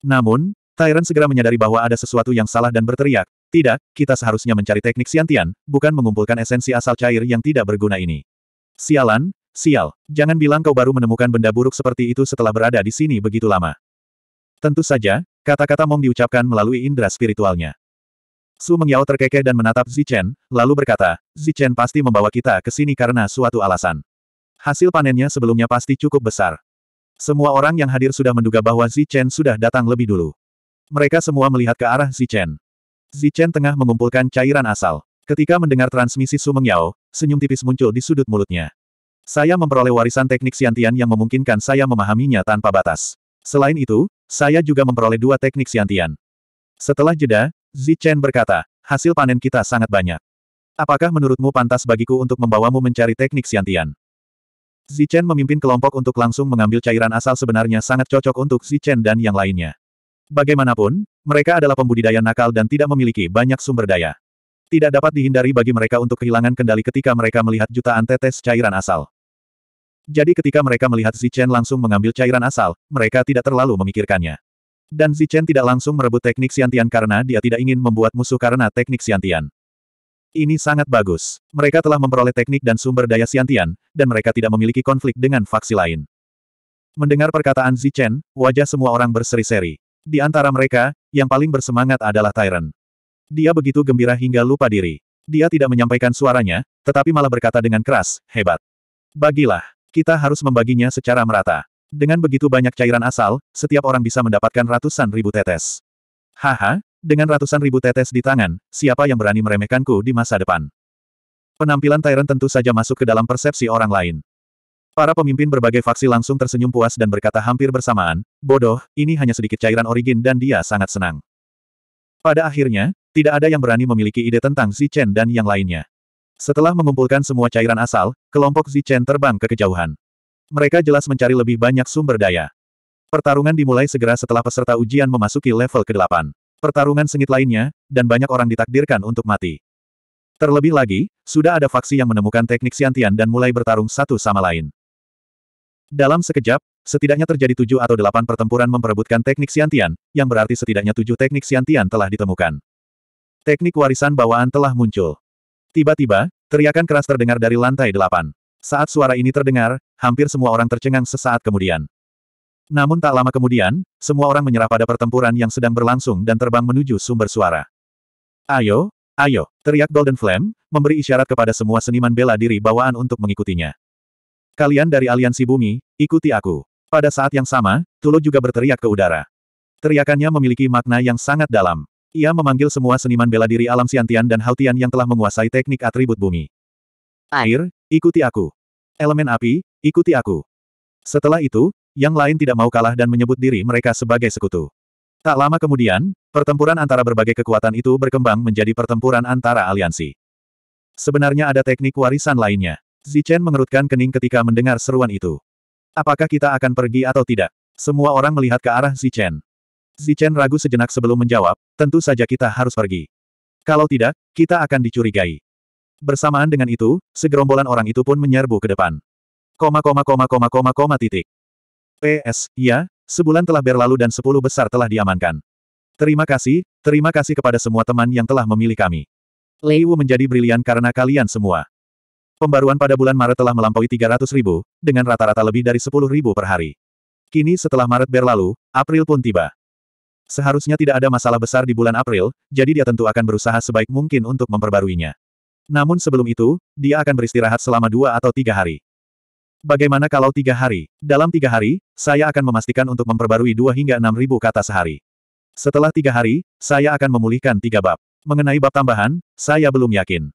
Namun, Tyrant segera menyadari bahwa ada sesuatu yang salah dan berteriak, tidak, kita seharusnya mencari teknik siantian, bukan mengumpulkan esensi asal cair yang tidak berguna ini. Sialan, sial, jangan bilang kau baru menemukan benda buruk seperti itu setelah berada di sini begitu lama. Tentu saja, kata-kata Mong diucapkan melalui indera spiritualnya. Su Mengyao terkekeh dan menatap Zichen, lalu berkata, Zichen pasti membawa kita ke sini karena suatu alasan. Hasil panennya sebelumnya pasti cukup besar. Semua orang yang hadir sudah menduga bahwa Zichen sudah datang lebih dulu. Mereka semua melihat ke arah Zichen. Zichen tengah mengumpulkan cairan asal. Ketika mendengar transmisi Su Mengyao, senyum tipis muncul di sudut mulutnya. Saya memperoleh warisan teknik siantian yang memungkinkan saya memahaminya tanpa batas. Selain itu, saya juga memperoleh dua teknik siantian. Setelah jeda, Zichen berkata, hasil panen kita sangat banyak. Apakah menurutmu pantas bagiku untuk membawamu mencari teknik siantian? Zichen memimpin kelompok untuk langsung mengambil cairan asal sebenarnya sangat cocok untuk Zichen dan yang lainnya. Bagaimanapun, mereka adalah pembudidaya nakal dan tidak memiliki banyak sumber daya. Tidak dapat dihindari bagi mereka untuk kehilangan kendali ketika mereka melihat jutaan tetes cairan asal. Jadi ketika mereka melihat Zichen langsung mengambil cairan asal, mereka tidak terlalu memikirkannya. Dan Zichen tidak langsung merebut teknik siantian karena dia tidak ingin membuat musuh karena teknik siantian. Ini sangat bagus. Mereka telah memperoleh teknik dan sumber daya siantian, dan mereka tidak memiliki konflik dengan faksi lain. Mendengar perkataan Zichen, wajah semua orang berseri-seri. Di antara mereka, yang paling bersemangat adalah Tyrant. Dia begitu gembira hingga lupa diri. Dia tidak menyampaikan suaranya, tetapi malah berkata dengan keras, hebat. Bagilah, kita harus membaginya secara merata. Dengan begitu banyak cairan asal, setiap orang bisa mendapatkan ratusan ribu tetes. Haha, dengan ratusan ribu tetes di tangan, siapa yang berani meremehkanku di masa depan? Penampilan Tyrant tentu saja masuk ke dalam persepsi orang lain. Para pemimpin berbagai faksi langsung tersenyum puas dan berkata hampir bersamaan, bodoh, ini hanya sedikit cairan origin dan dia sangat senang. Pada akhirnya, tidak ada yang berani memiliki ide tentang Zichen dan yang lainnya. Setelah mengumpulkan semua cairan asal, kelompok Zichen terbang ke kejauhan. Mereka jelas mencari lebih banyak sumber daya. Pertarungan dimulai segera setelah peserta ujian memasuki level ke-8 pertarungan sengit lainnya, dan banyak orang ditakdirkan untuk mati. Terlebih lagi, sudah ada faksi yang menemukan teknik siantian dan mulai bertarung satu sama lain. Dalam sekejap, setidaknya terjadi tujuh atau delapan pertempuran memperebutkan teknik siantian, yang berarti setidaknya tujuh teknik siantian telah ditemukan. Teknik warisan bawaan telah muncul. Tiba-tiba, teriakan keras terdengar dari lantai delapan. Saat suara ini terdengar, hampir semua orang tercengang sesaat kemudian. Namun tak lama kemudian, semua orang menyerah pada pertempuran yang sedang berlangsung dan terbang menuju sumber suara. Ayo, ayo, teriak Golden Flame, memberi isyarat kepada semua seniman bela diri bawaan untuk mengikutinya. Kalian dari aliansi bumi, ikuti aku. Pada saat yang sama, Tulo juga berteriak ke udara. Teriakannya memiliki makna yang sangat dalam. Ia memanggil semua seniman bela diri alam Siantian dan Hautian yang telah menguasai teknik atribut bumi. Air, ikuti aku. Elemen api, ikuti aku. Setelah itu, yang lain tidak mau kalah dan menyebut diri mereka sebagai sekutu. Tak lama kemudian, pertempuran antara berbagai kekuatan itu berkembang menjadi pertempuran antara aliansi. Sebenarnya ada teknik warisan lainnya. Zichen mengerutkan kening ketika mendengar seruan itu. Apakah kita akan pergi atau tidak? Semua orang melihat ke arah Zichen. Zichen ragu sejenak sebelum menjawab, tentu saja kita harus pergi. Kalau tidak, kita akan dicurigai. Bersamaan dengan itu, segerombolan orang itu pun menyerbu ke depan. Koma koma koma koma koma koma titik. PS, ya, sebulan telah berlalu dan sepuluh besar telah diamankan. Terima kasih, terima kasih kepada semua teman yang telah memilih kami. Lei Wu menjadi brilian karena kalian semua. Pembaruan pada bulan Maret telah melampaui 300 ribu, dengan rata-rata lebih dari 10 ribu per hari. Kini setelah Maret berlalu, April pun tiba. Seharusnya tidak ada masalah besar di bulan April, jadi dia tentu akan berusaha sebaik mungkin untuk memperbaruinya. Namun sebelum itu, dia akan beristirahat selama dua atau tiga hari. Bagaimana kalau tiga hari? Dalam tiga hari, saya akan memastikan untuk memperbarui dua hingga enam ribu kata sehari. Setelah tiga hari, saya akan memulihkan tiga bab. Mengenai bab tambahan, saya belum yakin.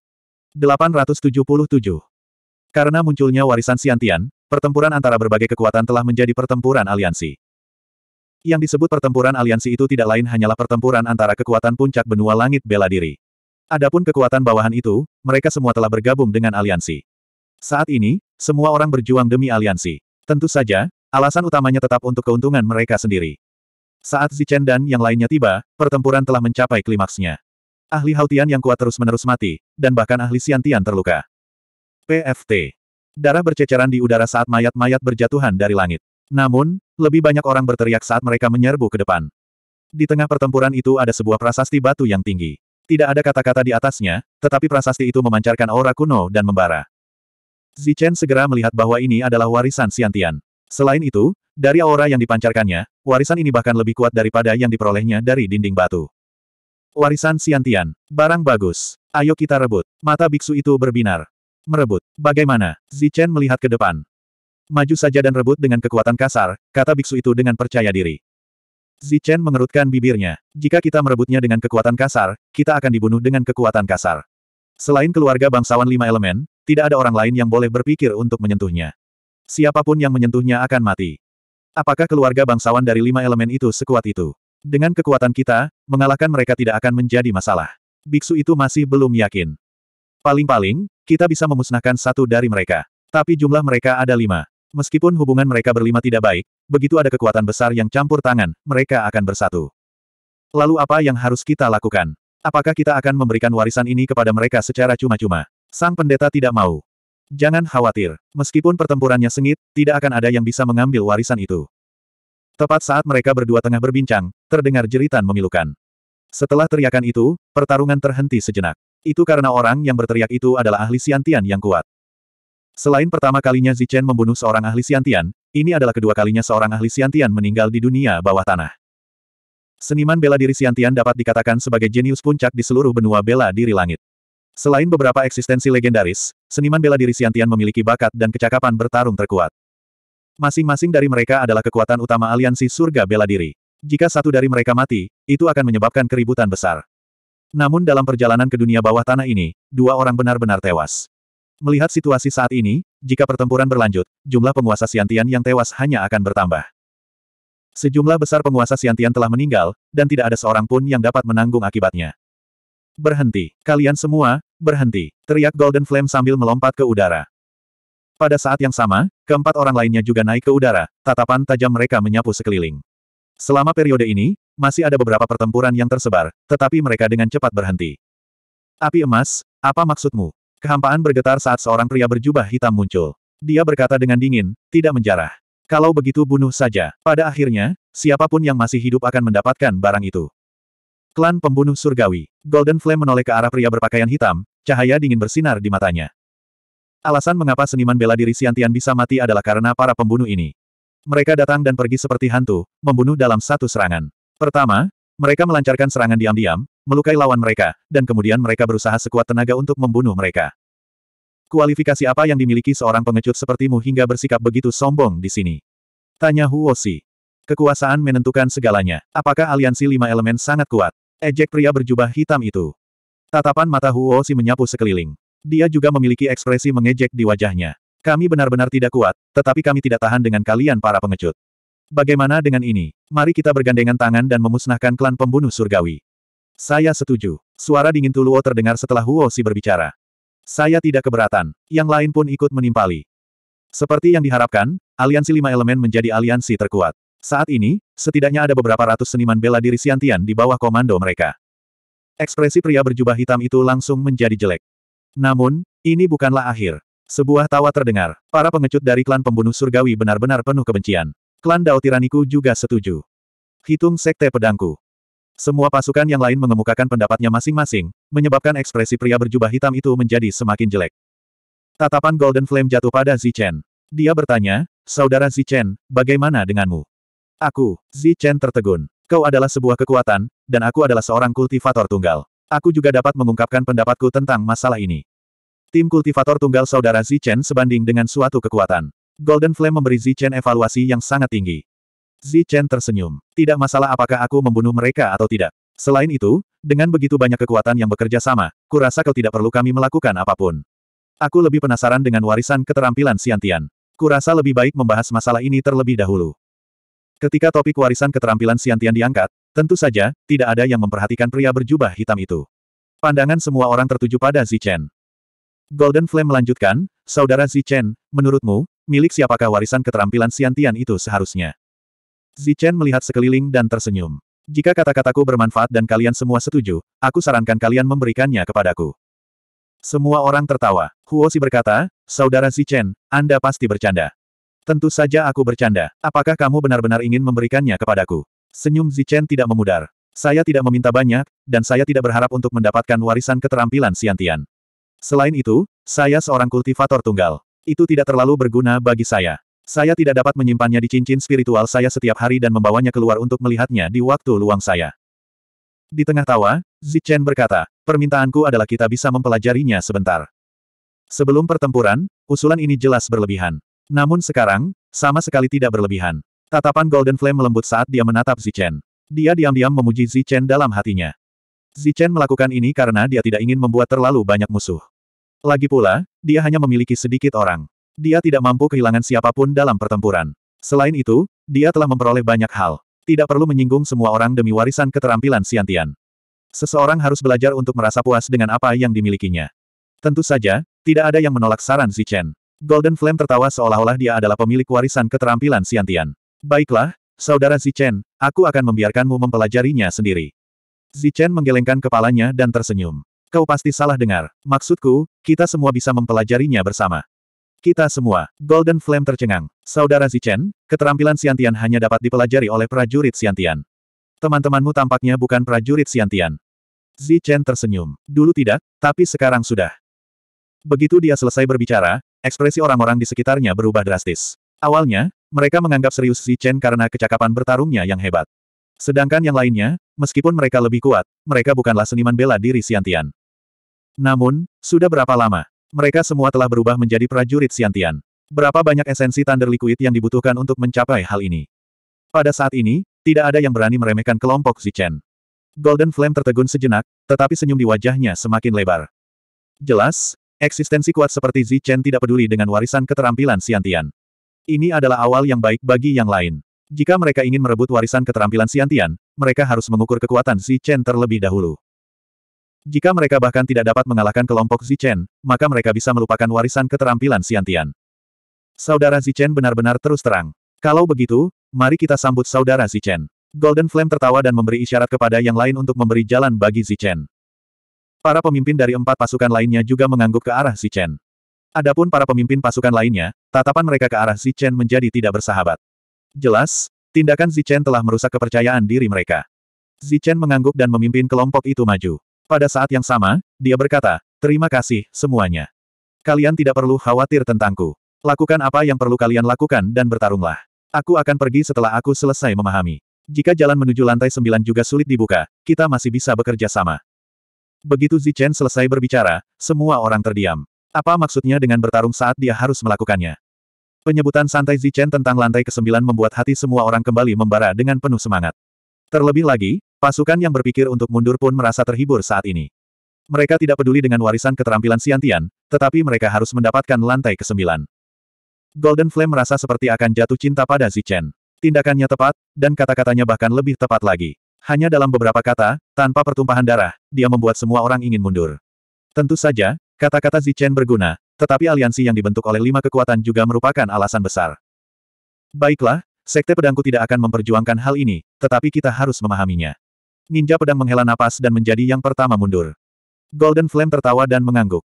877. Karena munculnya warisan Siantian, pertempuran antara berbagai kekuatan telah menjadi pertempuran aliansi. Yang disebut pertempuran aliansi itu tidak lain hanyalah pertempuran antara kekuatan puncak benua langit bela diri. Adapun kekuatan bawahan itu, mereka semua telah bergabung dengan aliansi. Saat ini, semua orang berjuang demi aliansi. Tentu saja, alasan utamanya tetap untuk keuntungan mereka sendiri. Saat Zichen dan yang lainnya tiba, pertempuran telah mencapai klimaksnya. Ahli Hautian yang kuat terus-menerus mati, dan bahkan ahli Siantian terluka. PFT. Darah berceceran di udara saat mayat-mayat berjatuhan dari langit. Namun, lebih banyak orang berteriak saat mereka menyerbu ke depan. Di tengah pertempuran itu ada sebuah prasasti batu yang tinggi. Tidak ada kata-kata di atasnya, tetapi prasasti itu memancarkan aura kuno dan membara. Zichen segera melihat bahwa ini adalah warisan Siantian. Selain itu, dari aura yang dipancarkannya, warisan ini bahkan lebih kuat daripada yang diperolehnya dari dinding batu. Warisan Siantian, barang bagus. Ayo kita rebut. Mata biksu itu berbinar. Merebut. Bagaimana? Zichen melihat ke depan. Maju saja dan rebut dengan kekuatan kasar, kata biksu itu dengan percaya diri. Zichen mengerutkan bibirnya. Jika kita merebutnya dengan kekuatan kasar, kita akan dibunuh dengan kekuatan kasar. Selain keluarga bangsawan lima elemen, tidak ada orang lain yang boleh berpikir untuk menyentuhnya. Siapapun yang menyentuhnya akan mati. Apakah keluarga bangsawan dari lima elemen itu sekuat itu? Dengan kekuatan kita, mengalahkan mereka tidak akan menjadi masalah. Biksu itu masih belum yakin. Paling-paling, kita bisa memusnahkan satu dari mereka. Tapi jumlah mereka ada lima. Meskipun hubungan mereka berlima tidak baik, begitu ada kekuatan besar yang campur tangan, mereka akan bersatu. Lalu apa yang harus kita lakukan? Apakah kita akan memberikan warisan ini kepada mereka secara cuma-cuma? Sang pendeta tidak mau. Jangan khawatir, meskipun pertempurannya sengit, tidak akan ada yang bisa mengambil warisan itu. Tepat saat mereka berdua tengah berbincang, terdengar jeritan memilukan. Setelah teriakan itu, pertarungan terhenti sejenak. Itu karena orang yang berteriak itu adalah ahli siantian yang kuat. Selain pertama kalinya Zichen membunuh seorang ahli siantian, ini adalah kedua kalinya seorang ahli siantian meninggal di dunia bawah tanah. Seniman bela diri siantian dapat dikatakan sebagai jenius puncak di seluruh benua bela diri langit. Selain beberapa eksistensi legendaris, seniman bela diri Siantian memiliki bakat dan kecakapan bertarung terkuat. Masing-masing dari mereka adalah kekuatan utama aliansi surga bela diri. Jika satu dari mereka mati, itu akan menyebabkan keributan besar. Namun dalam perjalanan ke dunia bawah tanah ini, dua orang benar-benar tewas. Melihat situasi saat ini, jika pertempuran berlanjut, jumlah penguasa Siantian yang tewas hanya akan bertambah. Sejumlah besar penguasa Siantian telah meninggal, dan tidak ada seorang pun yang dapat menanggung akibatnya. Berhenti, kalian semua, Berhenti! Teriak Golden Flame sambil melompat ke udara. Pada saat yang sama, keempat orang lainnya juga naik ke udara, tatapan tajam mereka menyapu sekeliling. Selama periode ini, masih ada beberapa pertempuran yang tersebar, tetapi mereka dengan cepat berhenti. Api emas, apa maksudmu? Kehampaan bergetar saat seorang pria berjubah hitam muncul. Dia berkata dengan dingin, tidak menjarah. Kalau begitu bunuh saja. Pada akhirnya, siapapun yang masih hidup akan mendapatkan barang itu. Klan pembunuh surgawi. Golden Flame menoleh ke arah pria berpakaian hitam, cahaya dingin bersinar di matanya. Alasan mengapa seniman bela diri Siantian bisa mati adalah karena para pembunuh ini. Mereka datang dan pergi seperti hantu, membunuh dalam satu serangan. Pertama, mereka melancarkan serangan diam-diam, melukai lawan mereka, dan kemudian mereka berusaha sekuat tenaga untuk membunuh mereka. Kualifikasi apa yang dimiliki seorang pengecut sepertimu hingga bersikap begitu sombong di sini? Tanya Huo Si. Kekuasaan menentukan segalanya. Apakah aliansi lima elemen sangat kuat? Ejek pria berjubah hitam itu. Tatapan mata Huo Si menyapu sekeliling. Dia juga memiliki ekspresi mengejek di wajahnya. Kami benar-benar tidak kuat, tetapi kami tidak tahan dengan kalian para pengecut. Bagaimana dengan ini? Mari kita bergandengan tangan dan memusnahkan klan pembunuh surgawi. Saya setuju. Suara dingin Tuluo terdengar setelah Huo Si berbicara. Saya tidak keberatan. Yang lain pun ikut menimpali. Seperti yang diharapkan, aliansi lima elemen menjadi aliansi terkuat. Saat ini, setidaknya ada beberapa ratus seniman bela diri Siantian di bawah komando mereka. Ekspresi pria berjubah hitam itu langsung menjadi jelek. Namun, ini bukanlah akhir. Sebuah tawa terdengar. Para pengecut dari klan pembunuh surgawi benar-benar penuh kebencian. Klan Dao Tiraniku juga setuju. Hitung sekte pedangku. Semua pasukan yang lain mengemukakan pendapatnya masing-masing, menyebabkan ekspresi pria berjubah hitam itu menjadi semakin jelek. Tatapan Golden Flame jatuh pada Zichen. Dia bertanya, Saudara Zichen, bagaimana denganmu? Aku, Zi Chen tertegun. Kau adalah sebuah kekuatan, dan aku adalah seorang kultivator tunggal. Aku juga dapat mengungkapkan pendapatku tentang masalah ini. Tim kultivator tunggal saudara Zi Chen sebanding dengan suatu kekuatan. Golden Flame memberi Zi Chen evaluasi yang sangat tinggi. Zi Chen tersenyum. Tidak masalah apakah aku membunuh mereka atau tidak. Selain itu, dengan begitu banyak kekuatan yang bekerja sama, kurasa kau tidak perlu kami melakukan apapun. Aku lebih penasaran dengan warisan keterampilan Siantian. Kurasa lebih baik membahas masalah ini terlebih dahulu. Ketika topik warisan keterampilan Siantian diangkat, tentu saja, tidak ada yang memperhatikan pria berjubah hitam itu. Pandangan semua orang tertuju pada Zichen. Golden Flame melanjutkan, Saudara Zichen, menurutmu, milik siapakah warisan keterampilan Siantian itu seharusnya? Zichen melihat sekeliling dan tersenyum. Jika kata-kataku bermanfaat dan kalian semua setuju, aku sarankan kalian memberikannya kepadaku. Semua orang tertawa. Huo si berkata, Saudara Zichen, Anda pasti bercanda. Tentu saja aku bercanda. Apakah kamu benar-benar ingin memberikannya kepadaku? Senyum Zichen tidak memudar. Saya tidak meminta banyak, dan saya tidak berharap untuk mendapatkan warisan keterampilan siantian. Selain itu, saya seorang kultivator tunggal. Itu tidak terlalu berguna bagi saya. Saya tidak dapat menyimpannya di cincin spiritual saya setiap hari dan membawanya keluar untuk melihatnya di waktu luang saya. Di tengah tawa, Zichen berkata, permintaanku adalah kita bisa mempelajarinya sebentar. Sebelum pertempuran, usulan ini jelas berlebihan. Namun sekarang, sama sekali tidak berlebihan. Tatapan Golden Flame melembut saat dia menatap Zichen. Dia diam-diam memuji Zichen dalam hatinya. Zichen melakukan ini karena dia tidak ingin membuat terlalu banyak musuh. Lagi pula, dia hanya memiliki sedikit orang. Dia tidak mampu kehilangan siapapun dalam pertempuran. Selain itu, dia telah memperoleh banyak hal. Tidak perlu menyinggung semua orang demi warisan keterampilan siantian. Seseorang harus belajar untuk merasa puas dengan apa yang dimilikinya. Tentu saja, tidak ada yang menolak saran Zichen. Golden Flame tertawa seolah-olah dia adalah pemilik warisan keterampilan Siantian. Baiklah, saudara Zichen, aku akan membiarkanmu mempelajarinya sendiri. Zichen menggelengkan kepalanya dan tersenyum. Kau pasti salah dengar. Maksudku, kita semua bisa mempelajarinya bersama. Kita semua. Golden Flame tercengang. Saudara Zichen, keterampilan Siantian hanya dapat dipelajari oleh prajurit Siantian. Teman-temanmu tampaknya bukan prajurit Siantian. Zichen tersenyum. Dulu tidak, tapi sekarang sudah. Begitu dia selesai berbicara, Ekspresi orang-orang di sekitarnya berubah drastis. Awalnya, mereka menganggap serius Xi Chen karena kecakapan bertarungnya yang hebat. Sedangkan yang lainnya, meskipun mereka lebih kuat, mereka bukanlah seniman bela diri Siantian. Namun, sudah berapa lama? Mereka semua telah berubah menjadi prajurit Siantian. Berapa banyak esensi Thunder Liquid yang dibutuhkan untuk mencapai hal ini? Pada saat ini, tidak ada yang berani meremehkan kelompok Chen. Golden Flame tertegun sejenak, tetapi senyum di wajahnya semakin lebar. Jelas, Eksistensi kuat seperti Zi Chen tidak peduli dengan warisan keterampilan siantian. Ini adalah awal yang baik bagi yang lain. Jika mereka ingin merebut warisan keterampilan siantian, mereka harus mengukur kekuatan Zi Chen terlebih dahulu. Jika mereka bahkan tidak dapat mengalahkan kelompok Zi Chen, maka mereka bisa melupakan warisan keterampilan siantian. Saudara Zi Chen benar-benar terus terang. Kalau begitu, mari kita sambut saudara Zi Chen. Golden Flame tertawa dan memberi isyarat kepada yang lain untuk memberi jalan bagi Zi Chen. Para pemimpin dari empat pasukan lainnya juga mengangguk ke arah si Chen. Adapun para pemimpin pasukan lainnya, tatapan mereka ke arah si Chen menjadi tidak bersahabat. Jelas, tindakan si Chen telah merusak kepercayaan diri mereka. Si Chen mengangguk dan memimpin kelompok itu maju. Pada saat yang sama, dia berkata, terima kasih, semuanya. Kalian tidak perlu khawatir tentangku. Lakukan apa yang perlu kalian lakukan dan bertarunglah. Aku akan pergi setelah aku selesai memahami. Jika jalan menuju lantai sembilan juga sulit dibuka, kita masih bisa bekerja sama. Begitu Zichen selesai berbicara, semua orang terdiam. Apa maksudnya dengan bertarung saat dia harus melakukannya? Penyebutan santai Zichen tentang lantai ke-9 membuat hati semua orang kembali membara dengan penuh semangat. Terlebih lagi, pasukan yang berpikir untuk mundur pun merasa terhibur saat ini. Mereka tidak peduli dengan warisan keterampilan Siantian, tetapi mereka harus mendapatkan lantai ke-9. Golden Flame merasa seperti akan jatuh cinta pada Zichen. Tindakannya tepat, dan kata-katanya bahkan lebih tepat lagi. Hanya dalam beberapa kata, tanpa pertumpahan darah, dia membuat semua orang ingin mundur. Tentu saja, kata-kata Zichen berguna, tetapi aliansi yang dibentuk oleh lima kekuatan juga merupakan alasan besar. Baiklah, Sekte Pedangku tidak akan memperjuangkan hal ini, tetapi kita harus memahaminya. Ninja Pedang menghela napas dan menjadi yang pertama mundur. Golden Flame tertawa dan mengangguk.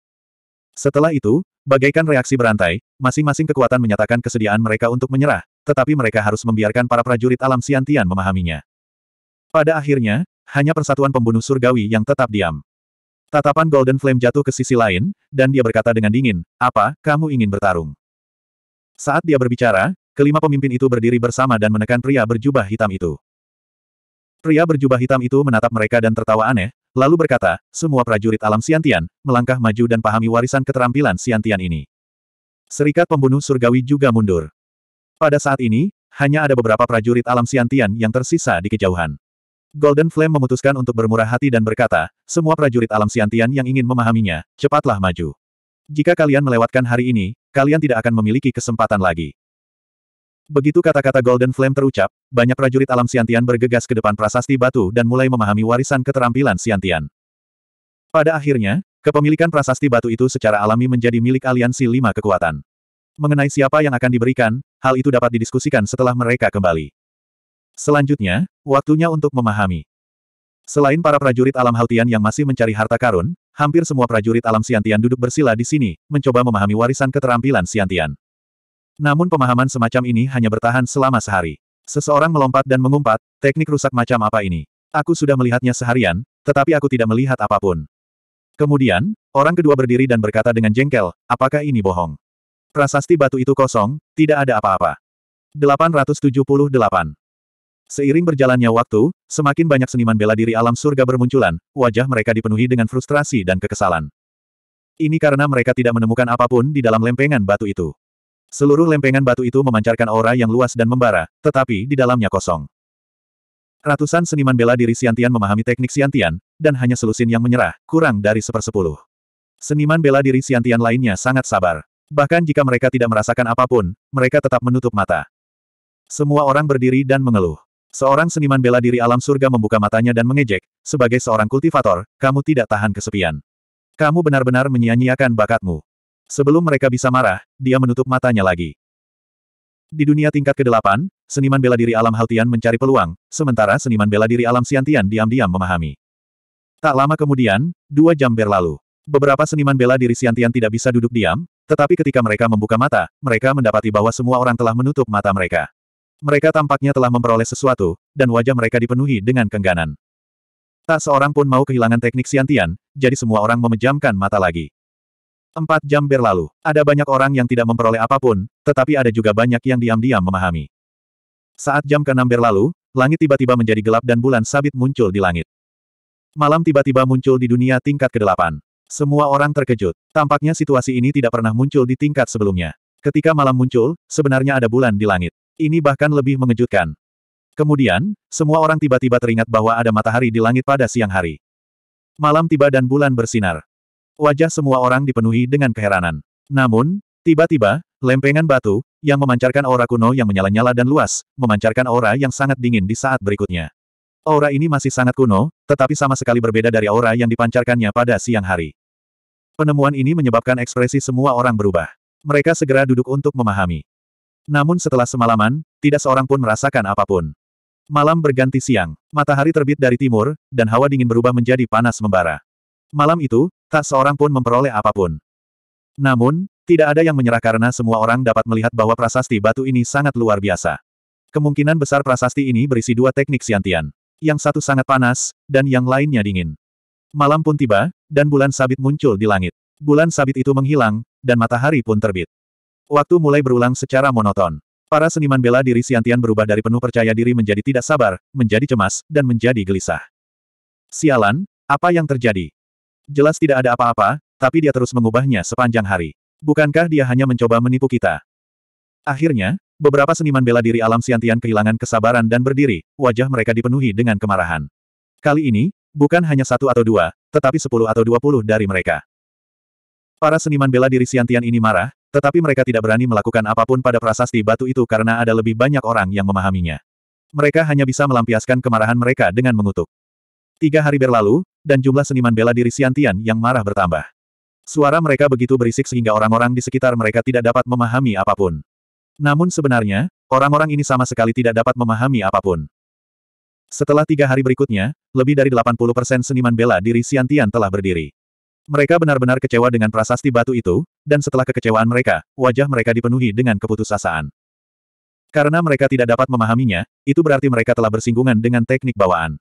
Setelah itu, bagaikan reaksi berantai, masing-masing kekuatan menyatakan kesediaan mereka untuk menyerah, tetapi mereka harus membiarkan para prajurit alam Siantian memahaminya. Pada akhirnya, hanya persatuan pembunuh surgawi yang tetap diam. Tatapan Golden Flame jatuh ke sisi lain, dan dia berkata dengan dingin, apa, kamu ingin bertarung? Saat dia berbicara, kelima pemimpin itu berdiri bersama dan menekan pria berjubah hitam itu. Pria berjubah hitam itu menatap mereka dan tertawa aneh, lalu berkata, semua prajurit alam Siantian, melangkah maju dan pahami warisan keterampilan Siantian ini. Serikat pembunuh surgawi juga mundur. Pada saat ini, hanya ada beberapa prajurit alam Siantian yang tersisa di kejauhan. Golden Flame memutuskan untuk bermurah hati dan berkata, semua prajurit alam siantian yang ingin memahaminya, cepatlah maju. Jika kalian melewatkan hari ini, kalian tidak akan memiliki kesempatan lagi. Begitu kata-kata Golden Flame terucap, banyak prajurit alam siantian bergegas ke depan prasasti batu dan mulai memahami warisan keterampilan siantian. Pada akhirnya, kepemilikan prasasti batu itu secara alami menjadi milik aliansi lima kekuatan. Mengenai siapa yang akan diberikan, hal itu dapat didiskusikan setelah mereka kembali. Selanjutnya, Waktunya untuk memahami. Selain para prajurit alam Haltian yang masih mencari harta karun, hampir semua prajurit alam Siantian duduk bersila di sini, mencoba memahami warisan keterampilan Siantian. Namun pemahaman semacam ini hanya bertahan selama sehari. Seseorang melompat dan mengumpat, teknik rusak macam apa ini? Aku sudah melihatnya seharian, tetapi aku tidak melihat apapun. Kemudian, orang kedua berdiri dan berkata dengan jengkel, apakah ini bohong? Prasasti batu itu kosong, tidak ada apa-apa. 878 Seiring berjalannya waktu, semakin banyak seniman bela diri alam surga bermunculan, wajah mereka dipenuhi dengan frustrasi dan kekesalan. Ini karena mereka tidak menemukan apapun di dalam lempengan batu itu. Seluruh lempengan batu itu memancarkan aura yang luas dan membara, tetapi di dalamnya kosong. Ratusan seniman bela diri Siantian memahami teknik Siantian, dan hanya selusin yang menyerah, kurang dari sepersepuluh. Seniman bela diri Siantian lainnya sangat sabar. Bahkan jika mereka tidak merasakan apapun, mereka tetap menutup mata. Semua orang berdiri dan mengeluh. Seorang seniman bela diri alam surga membuka matanya dan mengejek, sebagai seorang kultivator, kamu tidak tahan kesepian. Kamu benar-benar menyia-nyiakan bakatmu. Sebelum mereka bisa marah, dia menutup matanya lagi. Di dunia tingkat ke-8, seniman bela diri alam Haltian mencari peluang, sementara seniman bela diri alam Siantian diam-diam memahami. Tak lama kemudian, dua jam berlalu. Beberapa seniman bela diri Siantian tidak bisa duduk diam, tetapi ketika mereka membuka mata, mereka mendapati bahwa semua orang telah menutup mata mereka. Mereka tampaknya telah memperoleh sesuatu, dan wajah mereka dipenuhi dengan kengganan. Tak seorang pun mau kehilangan teknik siantian, jadi semua orang memejamkan mata lagi. Empat jam berlalu, ada banyak orang yang tidak memperoleh apapun, tetapi ada juga banyak yang diam-diam memahami. Saat jam ke-6 berlalu, langit tiba-tiba menjadi gelap dan bulan sabit muncul di langit. Malam tiba-tiba muncul di dunia tingkat ke-8. Semua orang terkejut. Tampaknya situasi ini tidak pernah muncul di tingkat sebelumnya. Ketika malam muncul, sebenarnya ada bulan di langit. Ini bahkan lebih mengejutkan. Kemudian, semua orang tiba-tiba teringat bahwa ada matahari di langit pada siang hari. Malam tiba dan bulan bersinar. Wajah semua orang dipenuhi dengan keheranan. Namun, tiba-tiba, lempengan batu, yang memancarkan aura kuno yang menyala-nyala dan luas, memancarkan aura yang sangat dingin di saat berikutnya. Aura ini masih sangat kuno, tetapi sama sekali berbeda dari aura yang dipancarkannya pada siang hari. Penemuan ini menyebabkan ekspresi semua orang berubah. Mereka segera duduk untuk memahami. Namun setelah semalaman, tidak seorang pun merasakan apapun. Malam berganti siang, matahari terbit dari timur, dan hawa dingin berubah menjadi panas membara. Malam itu, tak seorang pun memperoleh apapun. Namun, tidak ada yang menyerah karena semua orang dapat melihat bahwa prasasti batu ini sangat luar biasa. Kemungkinan besar prasasti ini berisi dua teknik siantian. Yang satu sangat panas, dan yang lainnya dingin. Malam pun tiba, dan bulan sabit muncul di langit. Bulan sabit itu menghilang, dan matahari pun terbit. Waktu mulai berulang secara monoton. Para seniman bela diri Siantian berubah dari penuh percaya diri menjadi tidak sabar, menjadi cemas, dan menjadi gelisah. Sialan, apa yang terjadi? Jelas tidak ada apa-apa, tapi dia terus mengubahnya sepanjang hari. Bukankah dia hanya mencoba menipu kita? Akhirnya, beberapa seniman bela diri alam Siantian kehilangan kesabaran dan berdiri, wajah mereka dipenuhi dengan kemarahan. Kali ini, bukan hanya satu atau dua, tetapi sepuluh atau dua puluh dari mereka. Para seniman bela diri Siantian ini marah, tetapi mereka tidak berani melakukan apapun pada prasasti batu itu karena ada lebih banyak orang yang memahaminya. Mereka hanya bisa melampiaskan kemarahan mereka dengan mengutuk. Tiga hari berlalu, dan jumlah seniman bela diri Siantian yang marah bertambah. Suara mereka begitu berisik sehingga orang-orang di sekitar mereka tidak dapat memahami apapun. Namun sebenarnya, orang-orang ini sama sekali tidak dapat memahami apapun. Setelah tiga hari berikutnya, lebih dari 80% seniman bela diri Siantian telah berdiri. Mereka benar-benar kecewa dengan prasasti batu itu, dan setelah kekecewaan mereka, wajah mereka dipenuhi dengan keputusasaan. Karena mereka tidak dapat memahaminya, itu berarti mereka telah bersinggungan dengan teknik bawaan.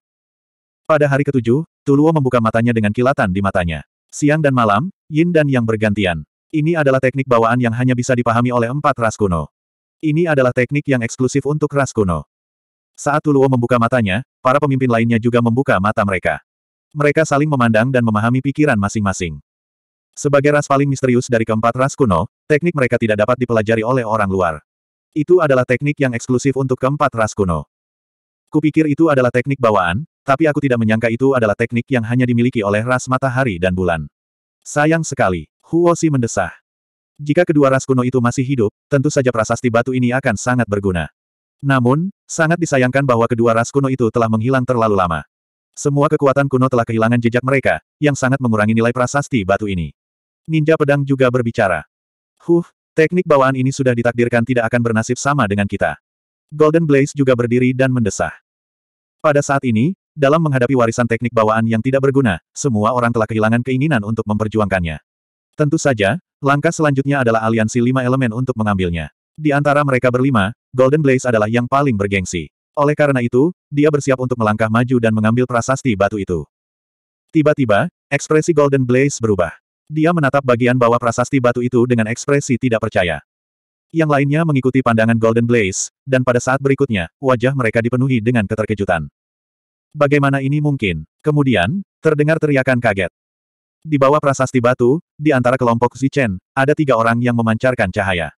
Pada hari ketujuh, Tuluo membuka matanya dengan kilatan di matanya. Siang dan malam, yin dan yang bergantian. Ini adalah teknik bawaan yang hanya bisa dipahami oleh empat ras kuno. Ini adalah teknik yang eksklusif untuk ras kuno. Saat Tuluo membuka matanya, para pemimpin lainnya juga membuka mata mereka. Mereka saling memandang dan memahami pikiran masing-masing. Sebagai ras paling misterius dari keempat ras kuno, teknik mereka tidak dapat dipelajari oleh orang luar. Itu adalah teknik yang eksklusif untuk keempat ras kuno. Kupikir itu adalah teknik bawaan, tapi aku tidak menyangka itu adalah teknik yang hanya dimiliki oleh ras matahari dan bulan. Sayang sekali, Huosi mendesah. Jika kedua ras kuno itu masih hidup, tentu saja prasasti batu ini akan sangat berguna. Namun, sangat disayangkan bahwa kedua ras kuno itu telah menghilang terlalu lama. Semua kekuatan kuno telah kehilangan jejak mereka, yang sangat mengurangi nilai prasasti batu ini. Ninja pedang juga berbicara. Huh, teknik bawaan ini sudah ditakdirkan tidak akan bernasib sama dengan kita. Golden Blaze juga berdiri dan mendesah. Pada saat ini, dalam menghadapi warisan teknik bawaan yang tidak berguna, semua orang telah kehilangan keinginan untuk memperjuangkannya. Tentu saja, langkah selanjutnya adalah aliansi lima elemen untuk mengambilnya. Di antara mereka berlima, Golden Blaze adalah yang paling bergengsi. Oleh karena itu, dia bersiap untuk melangkah maju dan mengambil prasasti batu itu. Tiba-tiba, ekspresi Golden Blaze berubah. Dia menatap bagian bawah prasasti batu itu dengan ekspresi tidak percaya. Yang lainnya mengikuti pandangan Golden Blaze, dan pada saat berikutnya, wajah mereka dipenuhi dengan keterkejutan. Bagaimana ini mungkin? Kemudian, terdengar teriakan kaget. Di bawah prasasti batu, di antara kelompok Zichen, ada tiga orang yang memancarkan cahaya.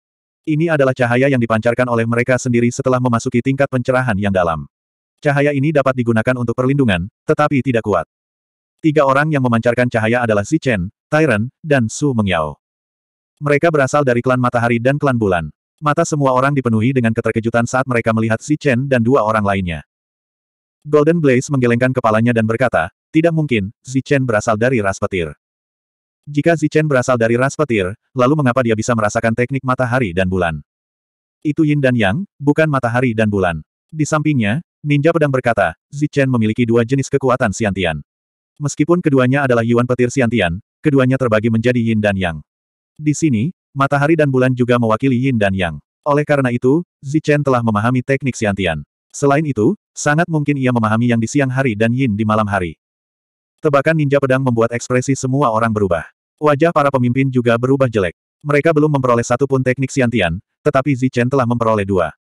Ini adalah cahaya yang dipancarkan oleh mereka sendiri setelah memasuki tingkat pencerahan yang dalam. Cahaya ini dapat digunakan untuk perlindungan, tetapi tidak kuat. Tiga orang yang memancarkan cahaya adalah Zichen, Tyrant, dan Su Mengyao. Mereka berasal dari klan matahari dan klan bulan. Mata semua orang dipenuhi dengan keterkejutan saat mereka melihat Chen dan dua orang lainnya. Golden Blaze menggelengkan kepalanya dan berkata, tidak mungkin, Chen berasal dari ras petir. Jika Zichen berasal dari ras petir, lalu mengapa dia bisa merasakan teknik matahari dan bulan? Itu yin dan yang, bukan matahari dan bulan. Di sampingnya, ninja pedang berkata, Zichen memiliki dua jenis kekuatan siantian. Meskipun keduanya adalah yuan petir siantian, keduanya terbagi menjadi yin dan yang. Di sini, matahari dan bulan juga mewakili yin dan yang. Oleh karena itu, Zichen telah memahami teknik siantian. Selain itu, sangat mungkin ia memahami yang di siang hari dan yin di malam hari. Tebakan ninja pedang membuat ekspresi semua orang berubah. Wajah para pemimpin juga berubah jelek. Mereka belum memperoleh satu pun teknik siantian, tetapi Zichen telah memperoleh dua.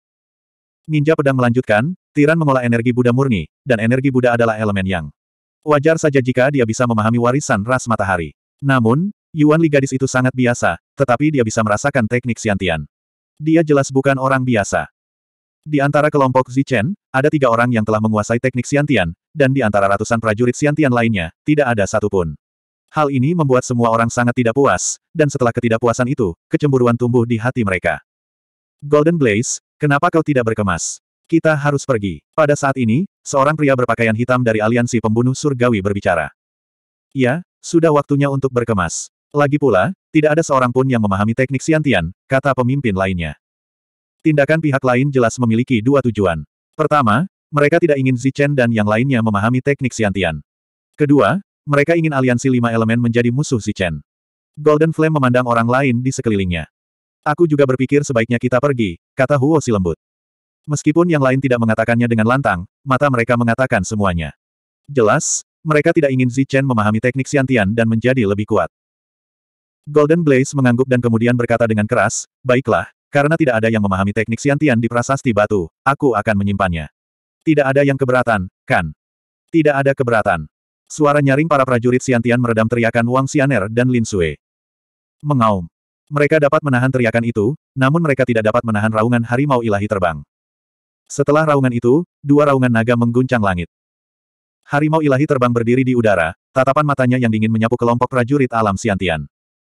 Ninja pedang melanjutkan, Tiran mengolah energi Buddha murni, dan energi Buddha adalah elemen yang. Wajar saja jika dia bisa memahami warisan ras matahari. Namun, Yuan Li gadis itu sangat biasa, tetapi dia bisa merasakan teknik siantian. Dia jelas bukan orang biasa. Di antara kelompok Zichen, ada tiga orang yang telah menguasai teknik Siantian, dan di antara ratusan prajurit Siantian lainnya, tidak ada satupun. Hal ini membuat semua orang sangat tidak puas, dan setelah ketidakpuasan itu, kecemburuan tumbuh di hati mereka. Golden Blaze, kenapa kau tidak berkemas? Kita harus pergi. Pada saat ini, seorang pria berpakaian hitam dari aliansi pembunuh surgawi berbicara. Ya, sudah waktunya untuk berkemas. Lagi pula, tidak ada seorang pun yang memahami teknik siantian, kata pemimpin lainnya. Tindakan pihak lain jelas memiliki dua tujuan. Pertama, mereka tidak ingin Zichen dan yang lainnya memahami teknik siantian. Kedua, mereka ingin aliansi lima elemen menjadi musuh Zichen. Golden Flame memandang orang lain di sekelilingnya. Aku juga berpikir sebaiknya kita pergi, kata Huo si lembut. Meskipun yang lain tidak mengatakannya dengan lantang, mata mereka mengatakan semuanya. Jelas, mereka tidak ingin Zichen memahami teknik siantian dan menjadi lebih kuat. Golden Blaze mengangguk dan kemudian berkata dengan keras, baiklah, karena tidak ada yang memahami teknik siantian di prasasti batu, aku akan menyimpannya. Tidak ada yang keberatan, kan? Tidak ada keberatan. Suara nyaring para prajurit Siantian meredam teriakan Wang Xianer dan Lin Sui. Mengaum. Mereka dapat menahan teriakan itu, namun mereka tidak dapat menahan raungan harimau ilahi terbang. Setelah raungan itu, dua raungan naga mengguncang langit. Harimau ilahi terbang berdiri di udara, tatapan matanya yang dingin menyapu kelompok prajurit alam Siantian.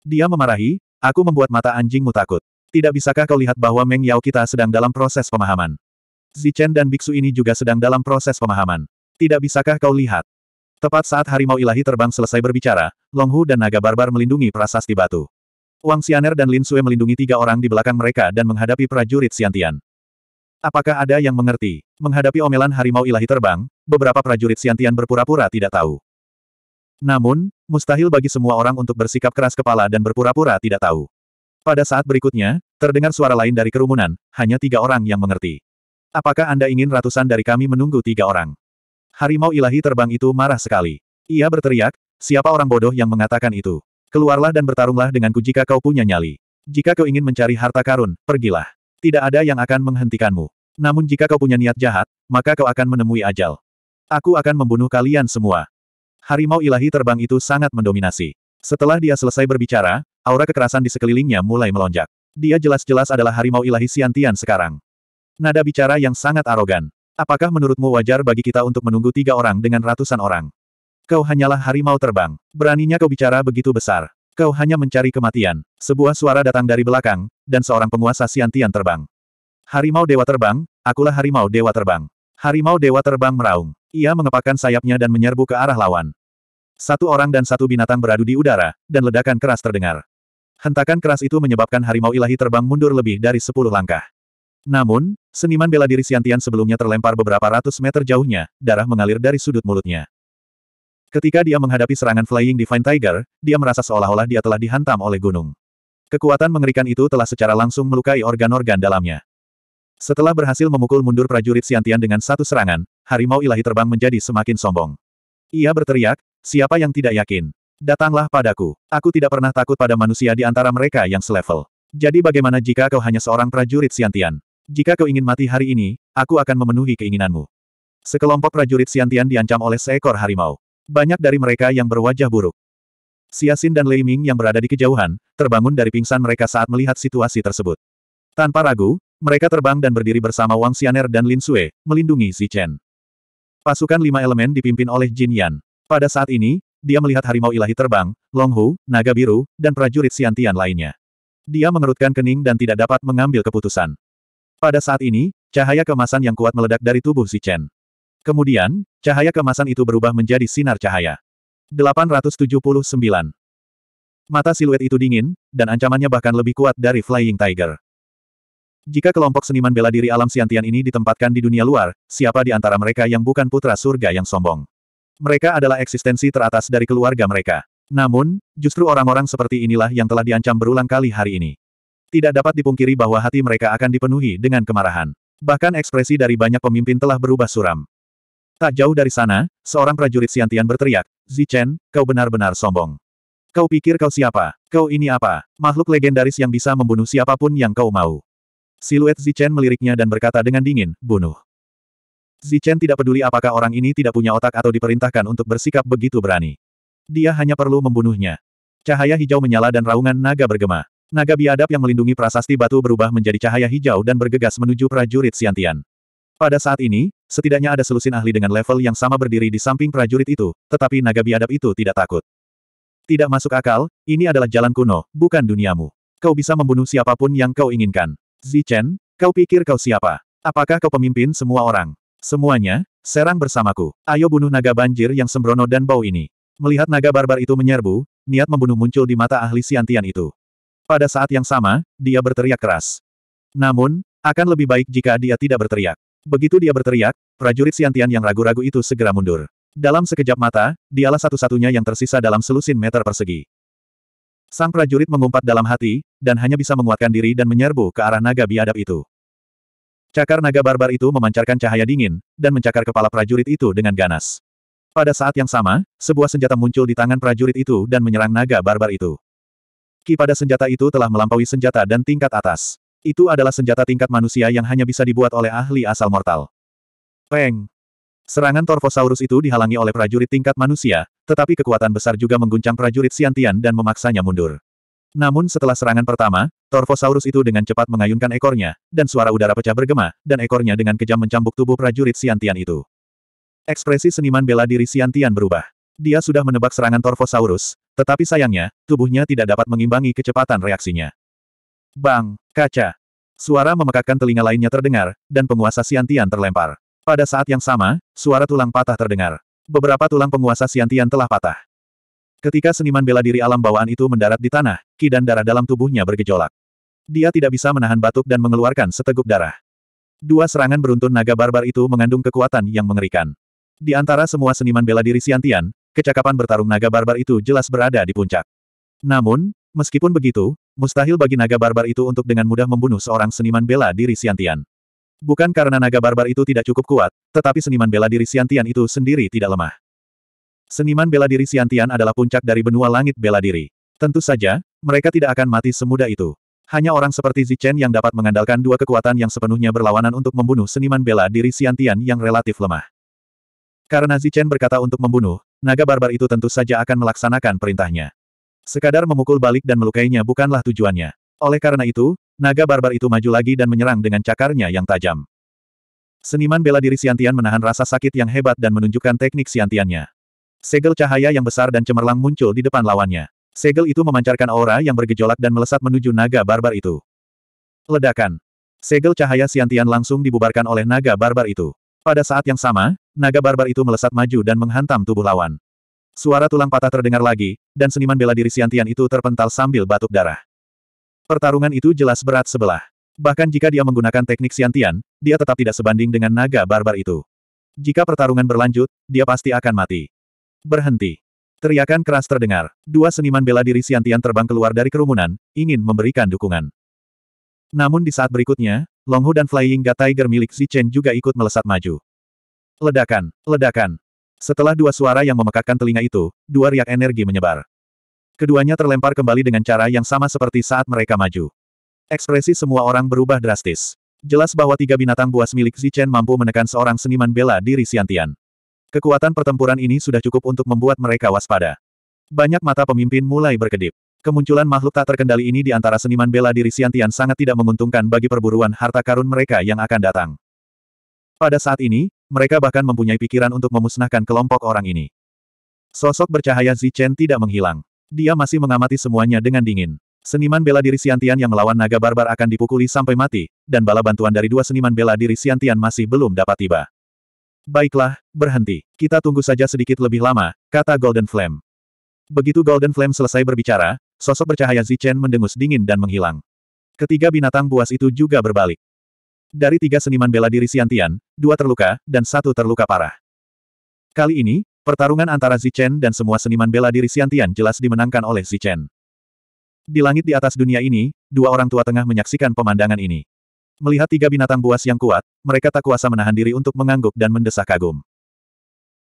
Dia memarahi, aku membuat mata anjingmu takut. Tidak bisakah kau lihat bahwa Meng Yao kita sedang dalam proses pemahaman? Zichen dan biksu ini juga sedang dalam proses pemahaman. Tidak bisakah kau lihat? Tepat saat harimau ilahi terbang selesai berbicara, Longhu dan naga barbar melindungi prasasti batu. Wang Xianer dan Lin Sue melindungi tiga orang di belakang mereka dan menghadapi prajurit Siantian. Apakah ada yang mengerti? Menghadapi omelan harimau ilahi terbang, beberapa prajurit Siantian berpura-pura tidak tahu. Namun, mustahil bagi semua orang untuk bersikap keras kepala dan berpura-pura tidak tahu. Pada saat berikutnya, terdengar suara lain dari kerumunan, hanya tiga orang yang mengerti. Apakah Anda ingin ratusan dari kami menunggu tiga orang? Harimau ilahi terbang itu marah sekali. Ia berteriak, siapa orang bodoh yang mengatakan itu? Keluarlah dan bertarunglah denganku jika kau punya nyali. Jika kau ingin mencari harta karun, pergilah. Tidak ada yang akan menghentikanmu. Namun jika kau punya niat jahat, maka kau akan menemui ajal. Aku akan membunuh kalian semua. Harimau ilahi terbang itu sangat mendominasi. Setelah dia selesai berbicara, aura kekerasan di sekelilingnya mulai melonjak. Dia jelas-jelas adalah harimau ilahi Siantian sekarang. Nada bicara yang sangat arogan. Apakah menurutmu wajar bagi kita untuk menunggu tiga orang dengan ratusan orang? Kau hanyalah harimau terbang. Beraninya kau bicara begitu besar. Kau hanya mencari kematian. Sebuah suara datang dari belakang, dan seorang penguasa siantian terbang. Harimau Dewa Terbang, akulah Harimau Dewa Terbang. Harimau Dewa Terbang meraung. Ia mengepakkan sayapnya dan menyerbu ke arah lawan. Satu orang dan satu binatang beradu di udara, dan ledakan keras terdengar. Hentakan keras itu menyebabkan harimau ilahi terbang mundur lebih dari sepuluh langkah. Namun, seniman bela diri Siantian sebelumnya terlempar beberapa ratus meter jauhnya, darah mengalir dari sudut mulutnya. Ketika dia menghadapi serangan Flying Divine Tiger, dia merasa seolah-olah dia telah dihantam oleh gunung. Kekuatan mengerikan itu telah secara langsung melukai organ-organ dalamnya. Setelah berhasil memukul mundur prajurit Siantian dengan satu serangan, harimau ilahi terbang menjadi semakin sombong. Ia berteriak, siapa yang tidak yakin? Datanglah padaku. Aku tidak pernah takut pada manusia di antara mereka yang selevel. Jadi bagaimana jika kau hanya seorang prajurit Siantian? Jika kau ingin mati hari ini, aku akan memenuhi keinginanmu. Sekelompok prajurit Siantian diancam oleh seekor harimau. Banyak dari mereka yang berwajah buruk. Siasin dan Lei Ming yang berada di kejauhan, terbangun dari pingsan mereka saat melihat situasi tersebut. Tanpa ragu, mereka terbang dan berdiri bersama Wang Xianer dan Lin Sue, melindungi Xi Chen. Pasukan lima elemen dipimpin oleh Jin Yan. Pada saat ini, dia melihat harimau ilahi terbang, Long Hu, naga biru, dan prajurit Siantian lainnya. Dia mengerutkan kening dan tidak dapat mengambil keputusan. Pada saat ini, cahaya kemasan yang kuat meledak dari tubuh si Chen. Kemudian, cahaya kemasan itu berubah menjadi sinar cahaya. 879. Mata siluet itu dingin, dan ancamannya bahkan lebih kuat dari Flying Tiger. Jika kelompok seniman bela diri alam siantian ini ditempatkan di dunia luar, siapa di antara mereka yang bukan putra surga yang sombong? Mereka adalah eksistensi teratas dari keluarga mereka. Namun, justru orang-orang seperti inilah yang telah diancam berulang kali hari ini. Tidak dapat dipungkiri bahwa hati mereka akan dipenuhi dengan kemarahan. Bahkan ekspresi dari banyak pemimpin telah berubah suram. Tak jauh dari sana, seorang prajurit Siantian berteriak, Zichen, kau benar-benar sombong. Kau pikir kau siapa? Kau ini apa? Makhluk legendaris yang bisa membunuh siapapun yang kau mau. Siluet Zichen meliriknya dan berkata dengan dingin, bunuh. Zichen tidak peduli apakah orang ini tidak punya otak atau diperintahkan untuk bersikap begitu berani. Dia hanya perlu membunuhnya. Cahaya hijau menyala dan raungan naga bergema. Naga biadab yang melindungi prasasti batu berubah menjadi cahaya hijau dan bergegas menuju prajurit Siantian. Pada saat ini, setidaknya ada selusin ahli dengan level yang sama berdiri di samping prajurit itu, tetapi naga biadab itu tidak takut. Tidak masuk akal, ini adalah jalan kuno, bukan duniamu. Kau bisa membunuh siapapun yang kau inginkan. Zichen, kau pikir kau siapa? Apakah kau pemimpin semua orang? Semuanya, serang bersamaku. Ayo bunuh naga banjir yang sembrono dan bau ini. Melihat naga barbar itu menyerbu, niat membunuh muncul di mata ahli siantian itu. Pada saat yang sama, dia berteriak keras. Namun, akan lebih baik jika dia tidak berteriak. Begitu dia berteriak, prajurit Siantian yang ragu-ragu itu segera mundur. Dalam sekejap mata, dialah satu-satunya yang tersisa dalam selusin meter persegi. Sang prajurit mengumpat dalam hati, dan hanya bisa menguatkan diri dan menyerbu ke arah naga biadab itu. Cakar naga barbar itu memancarkan cahaya dingin, dan mencakar kepala prajurit itu dengan ganas. Pada saat yang sama, sebuah senjata muncul di tangan prajurit itu dan menyerang naga barbar itu. Ki pada senjata itu telah melampaui senjata dan tingkat atas. Itu adalah senjata tingkat manusia yang hanya bisa dibuat oleh ahli asal mortal. Peng! Serangan Torvosaurus itu dihalangi oleh prajurit tingkat manusia, tetapi kekuatan besar juga mengguncang prajurit Siantian dan memaksanya mundur. Namun setelah serangan pertama, Torvosaurus itu dengan cepat mengayunkan ekornya, dan suara udara pecah bergema, dan ekornya dengan kejam mencambuk tubuh prajurit Siantian itu. Ekspresi seniman bela diri Siantian berubah. Dia sudah menebak serangan Torvosaurus, tetapi sayangnya, tubuhnya tidak dapat mengimbangi kecepatan reaksinya. Bang! Kaca! Suara memekakkan telinga lainnya terdengar, dan penguasa Siantian terlempar. Pada saat yang sama, suara tulang patah terdengar. Beberapa tulang penguasa Siantian telah patah. Ketika seniman bela diri alam bawaan itu mendarat di tanah, ki dan darah dalam tubuhnya bergejolak. Dia tidak bisa menahan batuk dan mengeluarkan seteguk darah. Dua serangan beruntun naga barbar itu mengandung kekuatan yang mengerikan. Di antara semua seniman bela diri Siantian, kecakapan bertarung naga barbar itu jelas berada di puncak. Namun, meskipun begitu, mustahil bagi naga barbar itu untuk dengan mudah membunuh seorang seniman bela diri Siantian. Bukan karena naga barbar itu tidak cukup kuat, tetapi seniman bela diri Siantian itu sendiri tidak lemah. Seniman bela diri Siantian adalah puncak dari benua langit bela diri. Tentu saja, mereka tidak akan mati semudah itu. Hanya orang seperti Zichen yang dapat mengandalkan dua kekuatan yang sepenuhnya berlawanan untuk membunuh seniman bela diri Siantian yang relatif lemah. Karena Zichen berkata untuk membunuh, naga barbar itu tentu saja akan melaksanakan perintahnya. Sekadar memukul balik dan melukainya bukanlah tujuannya. Oleh karena itu, naga barbar itu maju lagi dan menyerang dengan cakarnya yang tajam. Seniman bela diri Siantian menahan rasa sakit yang hebat dan menunjukkan teknik Siantiannya. Segel cahaya yang besar dan cemerlang muncul di depan lawannya. Segel itu memancarkan aura yang bergejolak dan melesat menuju naga barbar itu. Ledakan. Segel cahaya Siantian langsung dibubarkan oleh naga barbar itu. Pada saat yang sama, naga barbar itu melesat maju dan menghantam tubuh lawan. Suara tulang patah terdengar lagi, dan seniman bela diri Siantian itu terpental sambil batuk darah. Pertarungan itu jelas berat sebelah. Bahkan jika dia menggunakan teknik Siantian, dia tetap tidak sebanding dengan naga barbar itu. Jika pertarungan berlanjut, dia pasti akan mati. Berhenti. Teriakan keras terdengar. Dua seniman bela diri Siantian terbang keluar dari kerumunan, ingin memberikan dukungan. Namun di saat berikutnya, Longhu dan Flying God Tiger milik Zichen juga ikut melesat maju. Ledakan, ledakan. Setelah dua suara yang memekakkan telinga itu, dua riak energi menyebar. Keduanya terlempar kembali dengan cara yang sama seperti saat mereka maju. Ekspresi semua orang berubah drastis. Jelas bahwa tiga binatang buas milik Zichen mampu menekan seorang seniman bela diri siantian. Kekuatan pertempuran ini sudah cukup untuk membuat mereka waspada. Banyak mata pemimpin mulai berkedip. Kemunculan makhluk tak terkendali ini di antara seniman bela diri Siantian sangat tidak menguntungkan bagi perburuan harta karun mereka yang akan datang. Pada saat ini, mereka bahkan mempunyai pikiran untuk memusnahkan kelompok orang ini. Sosok bercahaya Zichen tidak menghilang. Dia masih mengamati semuanya dengan dingin. Seniman bela diri Siantian yang melawan naga barbar akan dipukuli sampai mati, dan bala bantuan dari dua seniman bela diri Siantian masih belum dapat tiba. Baiklah, berhenti. Kita tunggu saja sedikit lebih lama, kata Golden Flame. Begitu Golden Flame selesai berbicara, Sosok bercahaya Zichen mendengus dingin dan menghilang. Ketiga binatang buas itu juga berbalik. Dari tiga seniman bela diri Siantian, dua terluka, dan satu terluka parah. Kali ini, pertarungan antara Zichen dan semua seniman bela diri Siantian jelas dimenangkan oleh Zichen. Di langit di atas dunia ini, dua orang tua tengah menyaksikan pemandangan ini. Melihat tiga binatang buas yang kuat, mereka tak kuasa menahan diri untuk mengangguk dan mendesah kagum.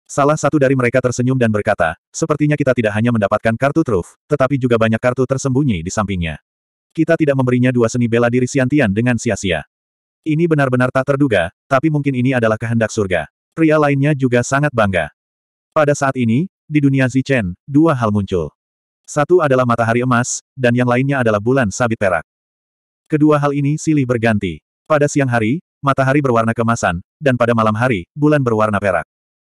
Salah satu dari mereka tersenyum dan berkata, sepertinya kita tidak hanya mendapatkan kartu truf, tetapi juga banyak kartu tersembunyi di sampingnya. Kita tidak memberinya dua seni bela diri Siantian dengan sia-sia. Ini benar-benar tak terduga, tapi mungkin ini adalah kehendak surga. Pria lainnya juga sangat bangga. Pada saat ini, di dunia Zichen, dua hal muncul. Satu adalah matahari emas, dan yang lainnya adalah bulan sabit perak. Kedua hal ini silih berganti. Pada siang hari, matahari berwarna kemasan, dan pada malam hari, bulan berwarna perak.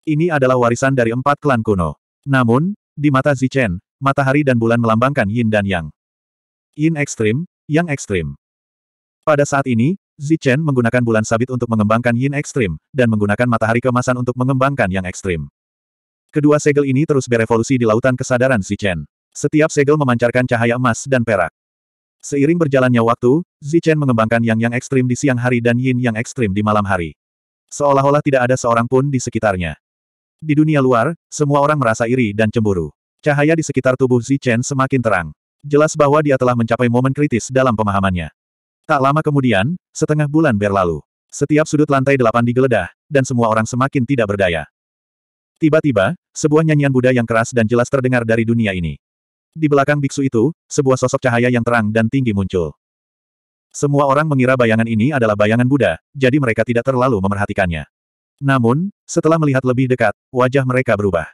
Ini adalah warisan dari empat klan kuno. Namun, di mata Zichen, matahari dan bulan melambangkan yin dan yang. Yin ekstrim, yang ekstrim. Pada saat ini, Zichen menggunakan bulan sabit untuk mengembangkan yin ekstrim, dan menggunakan matahari kemasan untuk mengembangkan yang ekstrim. Kedua segel ini terus berevolusi di lautan kesadaran Zichen. Setiap segel memancarkan cahaya emas dan perak. Seiring berjalannya waktu, Zichen mengembangkan yang-yang ekstrim di siang hari dan yin yang ekstrim di malam hari. Seolah-olah tidak ada seorang pun di sekitarnya. Di dunia luar, semua orang merasa iri dan cemburu. Cahaya di sekitar tubuh Zichen semakin terang. Jelas bahwa dia telah mencapai momen kritis dalam pemahamannya. Tak lama kemudian, setengah bulan berlalu. Setiap sudut lantai delapan digeledah, dan semua orang semakin tidak berdaya. Tiba-tiba, sebuah nyanyian Buddha yang keras dan jelas terdengar dari dunia ini. Di belakang biksu itu, sebuah sosok cahaya yang terang dan tinggi muncul. Semua orang mengira bayangan ini adalah bayangan Buddha, jadi mereka tidak terlalu memerhatikannya. Namun, setelah melihat lebih dekat, wajah mereka berubah.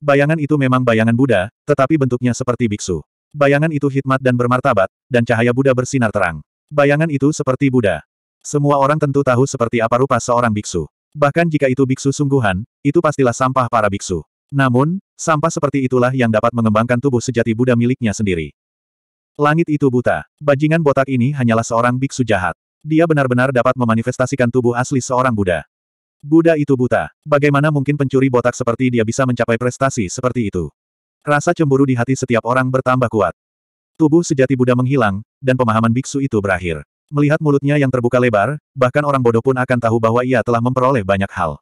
Bayangan itu memang bayangan Buddha, tetapi bentuknya seperti biksu. Bayangan itu hikmat dan bermartabat, dan cahaya Buddha bersinar terang. Bayangan itu seperti Buddha. Semua orang tentu tahu seperti apa rupa seorang biksu. Bahkan jika itu biksu sungguhan, itu pastilah sampah para biksu. Namun, sampah seperti itulah yang dapat mengembangkan tubuh sejati Buddha miliknya sendiri. Langit itu buta. Bajingan botak ini hanyalah seorang biksu jahat. Dia benar-benar dapat memanifestasikan tubuh asli seorang Buddha. Buddha itu buta. Bagaimana mungkin pencuri botak seperti dia bisa mencapai prestasi seperti itu? Rasa cemburu di hati setiap orang bertambah kuat. Tubuh sejati Buddha menghilang, dan pemahaman biksu itu berakhir. Melihat mulutnya yang terbuka lebar, bahkan orang bodoh pun akan tahu bahwa ia telah memperoleh banyak hal.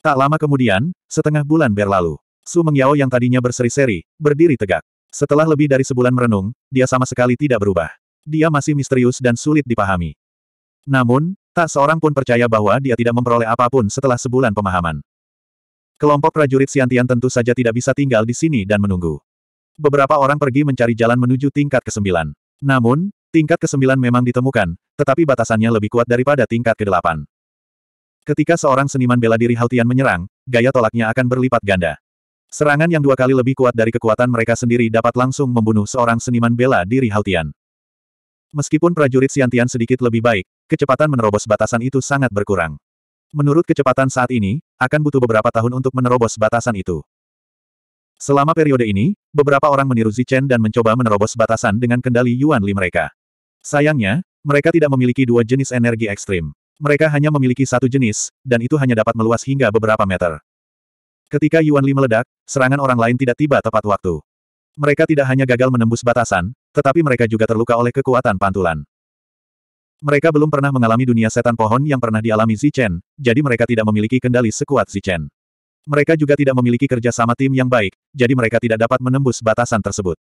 Tak lama kemudian, setengah bulan berlalu. Su Mengyao yang tadinya berseri-seri, berdiri tegak. Setelah lebih dari sebulan merenung, dia sama sekali tidak berubah. Dia masih misterius dan sulit dipahami. Namun, Tak seorang pun percaya bahwa dia tidak memperoleh apapun setelah sebulan pemahaman. Kelompok prajurit Siantian tentu saja tidak bisa tinggal di sini dan menunggu. Beberapa orang pergi mencari jalan menuju tingkat ke-9. Namun, tingkat ke-9 memang ditemukan, tetapi batasannya lebih kuat daripada tingkat ke-8. Ketika seorang seniman bela diri Haltian menyerang, gaya tolaknya akan berlipat ganda. Serangan yang dua kali lebih kuat dari kekuatan mereka sendiri dapat langsung membunuh seorang seniman bela diri Haltian. Meskipun prajurit Siantian sedikit lebih baik, kecepatan menerobos batasan itu sangat berkurang. Menurut kecepatan saat ini, akan butuh beberapa tahun untuk menerobos batasan itu. Selama periode ini, beberapa orang meniru Zichen dan mencoba menerobos batasan dengan kendali Yuan Li mereka. Sayangnya, mereka tidak memiliki dua jenis energi ekstrim. Mereka hanya memiliki satu jenis, dan itu hanya dapat meluas hingga beberapa meter. Ketika Yuan Li meledak, serangan orang lain tidak tiba tepat waktu. Mereka tidak hanya gagal menembus batasan, tetapi mereka juga terluka oleh kekuatan pantulan. Mereka belum pernah mengalami dunia setan pohon yang pernah dialami Zichen, jadi mereka tidak memiliki kendali sekuat Zichen. Mereka juga tidak memiliki kerja sama tim yang baik, jadi mereka tidak dapat menembus batasan tersebut.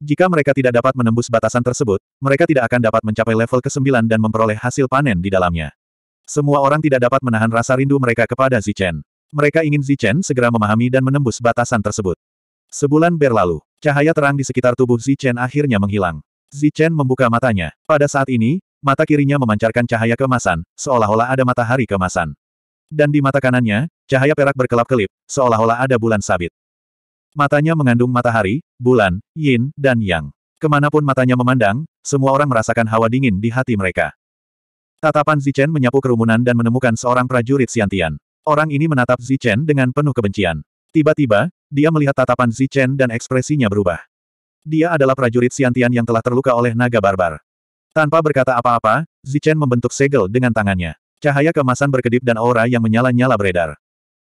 Jika mereka tidak dapat menembus batasan tersebut, mereka tidak akan dapat mencapai level ke-9 dan memperoleh hasil panen di dalamnya. Semua orang tidak dapat menahan rasa rindu mereka kepada Zichen. Mereka ingin Zichen segera memahami dan menembus batasan tersebut. Sebulan berlalu. Cahaya terang di sekitar tubuh Zichen akhirnya menghilang. Zichen membuka matanya. Pada saat ini, mata kirinya memancarkan cahaya kemasan, seolah-olah ada matahari kemasan. Dan di mata kanannya, cahaya perak berkelap-kelip, seolah-olah ada bulan sabit. Matanya mengandung matahari, bulan, yin, dan yang. Kemanapun matanya memandang, semua orang merasakan hawa dingin di hati mereka. Tatapan Zichen menyapu kerumunan dan menemukan seorang prajurit Siantian. Orang ini menatap Zichen dengan penuh kebencian. Tiba-tiba, dia melihat tatapan Zichen dan ekspresinya berubah. Dia adalah prajurit Siantian yang telah terluka oleh naga barbar. Tanpa berkata apa-apa, Zichen membentuk segel dengan tangannya. Cahaya kemasan berkedip dan aura yang menyala-nyala beredar.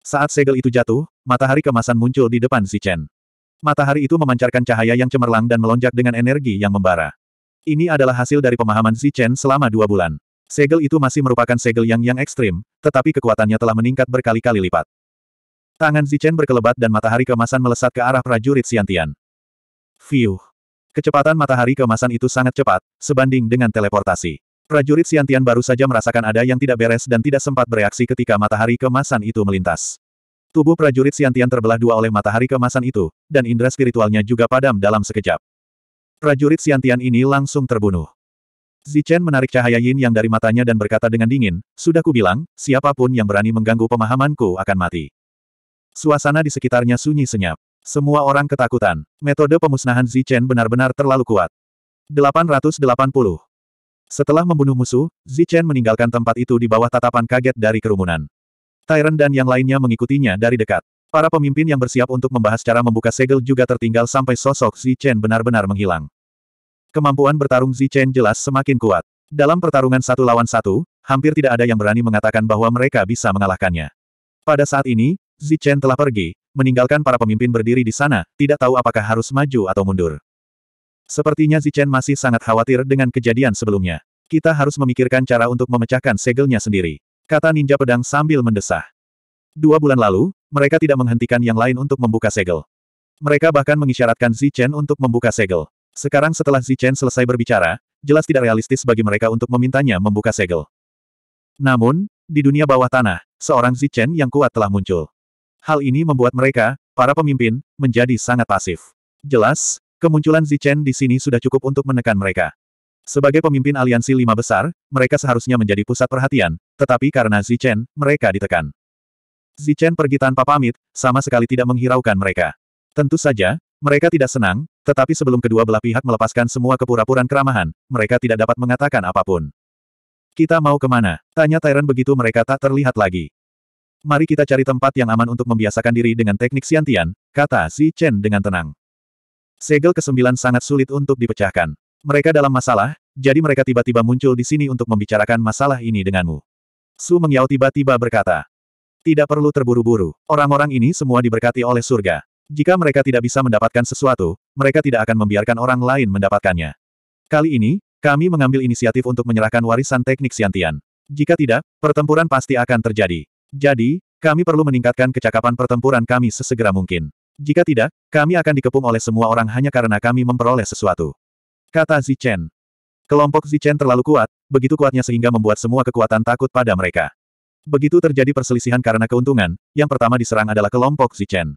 Saat segel itu jatuh, matahari kemasan muncul di depan Zichen. Matahari itu memancarkan cahaya yang cemerlang dan melonjak dengan energi yang membara. Ini adalah hasil dari pemahaman Zichen selama dua bulan. Segel itu masih merupakan segel yang yang ekstrim, tetapi kekuatannya telah meningkat berkali-kali lipat. Tangan Zichen berkelebat dan matahari kemasan melesat ke arah prajurit Siantian. Fiuh! Kecepatan matahari kemasan itu sangat cepat, sebanding dengan teleportasi. Prajurit Siantian baru saja merasakan ada yang tidak beres dan tidak sempat bereaksi ketika matahari kemasan itu melintas. Tubuh prajurit Siantian terbelah dua oleh matahari kemasan itu, dan indera spiritualnya juga padam dalam sekejap. Prajurit Siantian ini langsung terbunuh. Zichen menarik cahaya yin yang dari matanya dan berkata dengan dingin, Sudah kubilang, siapapun yang berani mengganggu pemahamanku akan mati. Suasana di sekitarnya sunyi senyap. Semua orang ketakutan. Metode pemusnahan Zichen benar-benar terlalu kuat. 880. Setelah membunuh musuh, Zichen meninggalkan tempat itu di bawah tatapan kaget dari kerumunan. Tyren dan yang lainnya mengikutinya dari dekat. Para pemimpin yang bersiap untuk membahas cara membuka segel juga tertinggal sampai sosok Zichen benar-benar menghilang. Kemampuan bertarung Zichen jelas semakin kuat. Dalam pertarungan satu lawan satu, hampir tidak ada yang berani mengatakan bahwa mereka bisa mengalahkannya. Pada saat ini, Zichen telah pergi, meninggalkan para pemimpin berdiri di sana, tidak tahu apakah harus maju atau mundur. Sepertinya Zichen masih sangat khawatir dengan kejadian sebelumnya. Kita harus memikirkan cara untuk memecahkan segelnya sendiri. Kata ninja pedang sambil mendesah. Dua bulan lalu, mereka tidak menghentikan yang lain untuk membuka segel. Mereka bahkan mengisyaratkan Zichen untuk membuka segel. Sekarang setelah Zichen selesai berbicara, jelas tidak realistis bagi mereka untuk memintanya membuka segel. Namun, di dunia bawah tanah, seorang Zichen yang kuat telah muncul. Hal ini membuat mereka, para pemimpin, menjadi sangat pasif. Jelas, kemunculan Zichen di sini sudah cukup untuk menekan mereka. Sebagai pemimpin aliansi lima besar, mereka seharusnya menjadi pusat perhatian, tetapi karena Zichen, mereka ditekan. Zichen pergi tanpa pamit, sama sekali tidak menghiraukan mereka. Tentu saja, mereka tidak senang, tetapi sebelum kedua belah pihak melepaskan semua kepura puraan keramahan, mereka tidak dapat mengatakan apapun. Kita mau kemana? Tanya Tyrant begitu mereka tak terlihat lagi. Mari kita cari tempat yang aman untuk membiasakan diri dengan teknik siantian," kata Si Chen dengan tenang. Segel kesembilan sangat sulit untuk dipecahkan. Mereka dalam masalah, jadi mereka tiba-tiba muncul di sini untuk membicarakan masalah ini denganmu. Su Mengyao tiba-tiba berkata. Tidak perlu terburu-buru. Orang-orang ini semua diberkati oleh surga. Jika mereka tidak bisa mendapatkan sesuatu, mereka tidak akan membiarkan orang lain mendapatkannya. Kali ini, kami mengambil inisiatif untuk menyerahkan warisan teknik siantian. Jika tidak, pertempuran pasti akan terjadi. Jadi, kami perlu meningkatkan kecakapan pertempuran kami sesegera mungkin. Jika tidak, kami akan dikepung oleh semua orang hanya karena kami memperoleh sesuatu. Kata Zichen. Kelompok Zichen terlalu kuat, begitu kuatnya sehingga membuat semua kekuatan takut pada mereka. Begitu terjadi perselisihan karena keuntungan, yang pertama diserang adalah kelompok Zichen.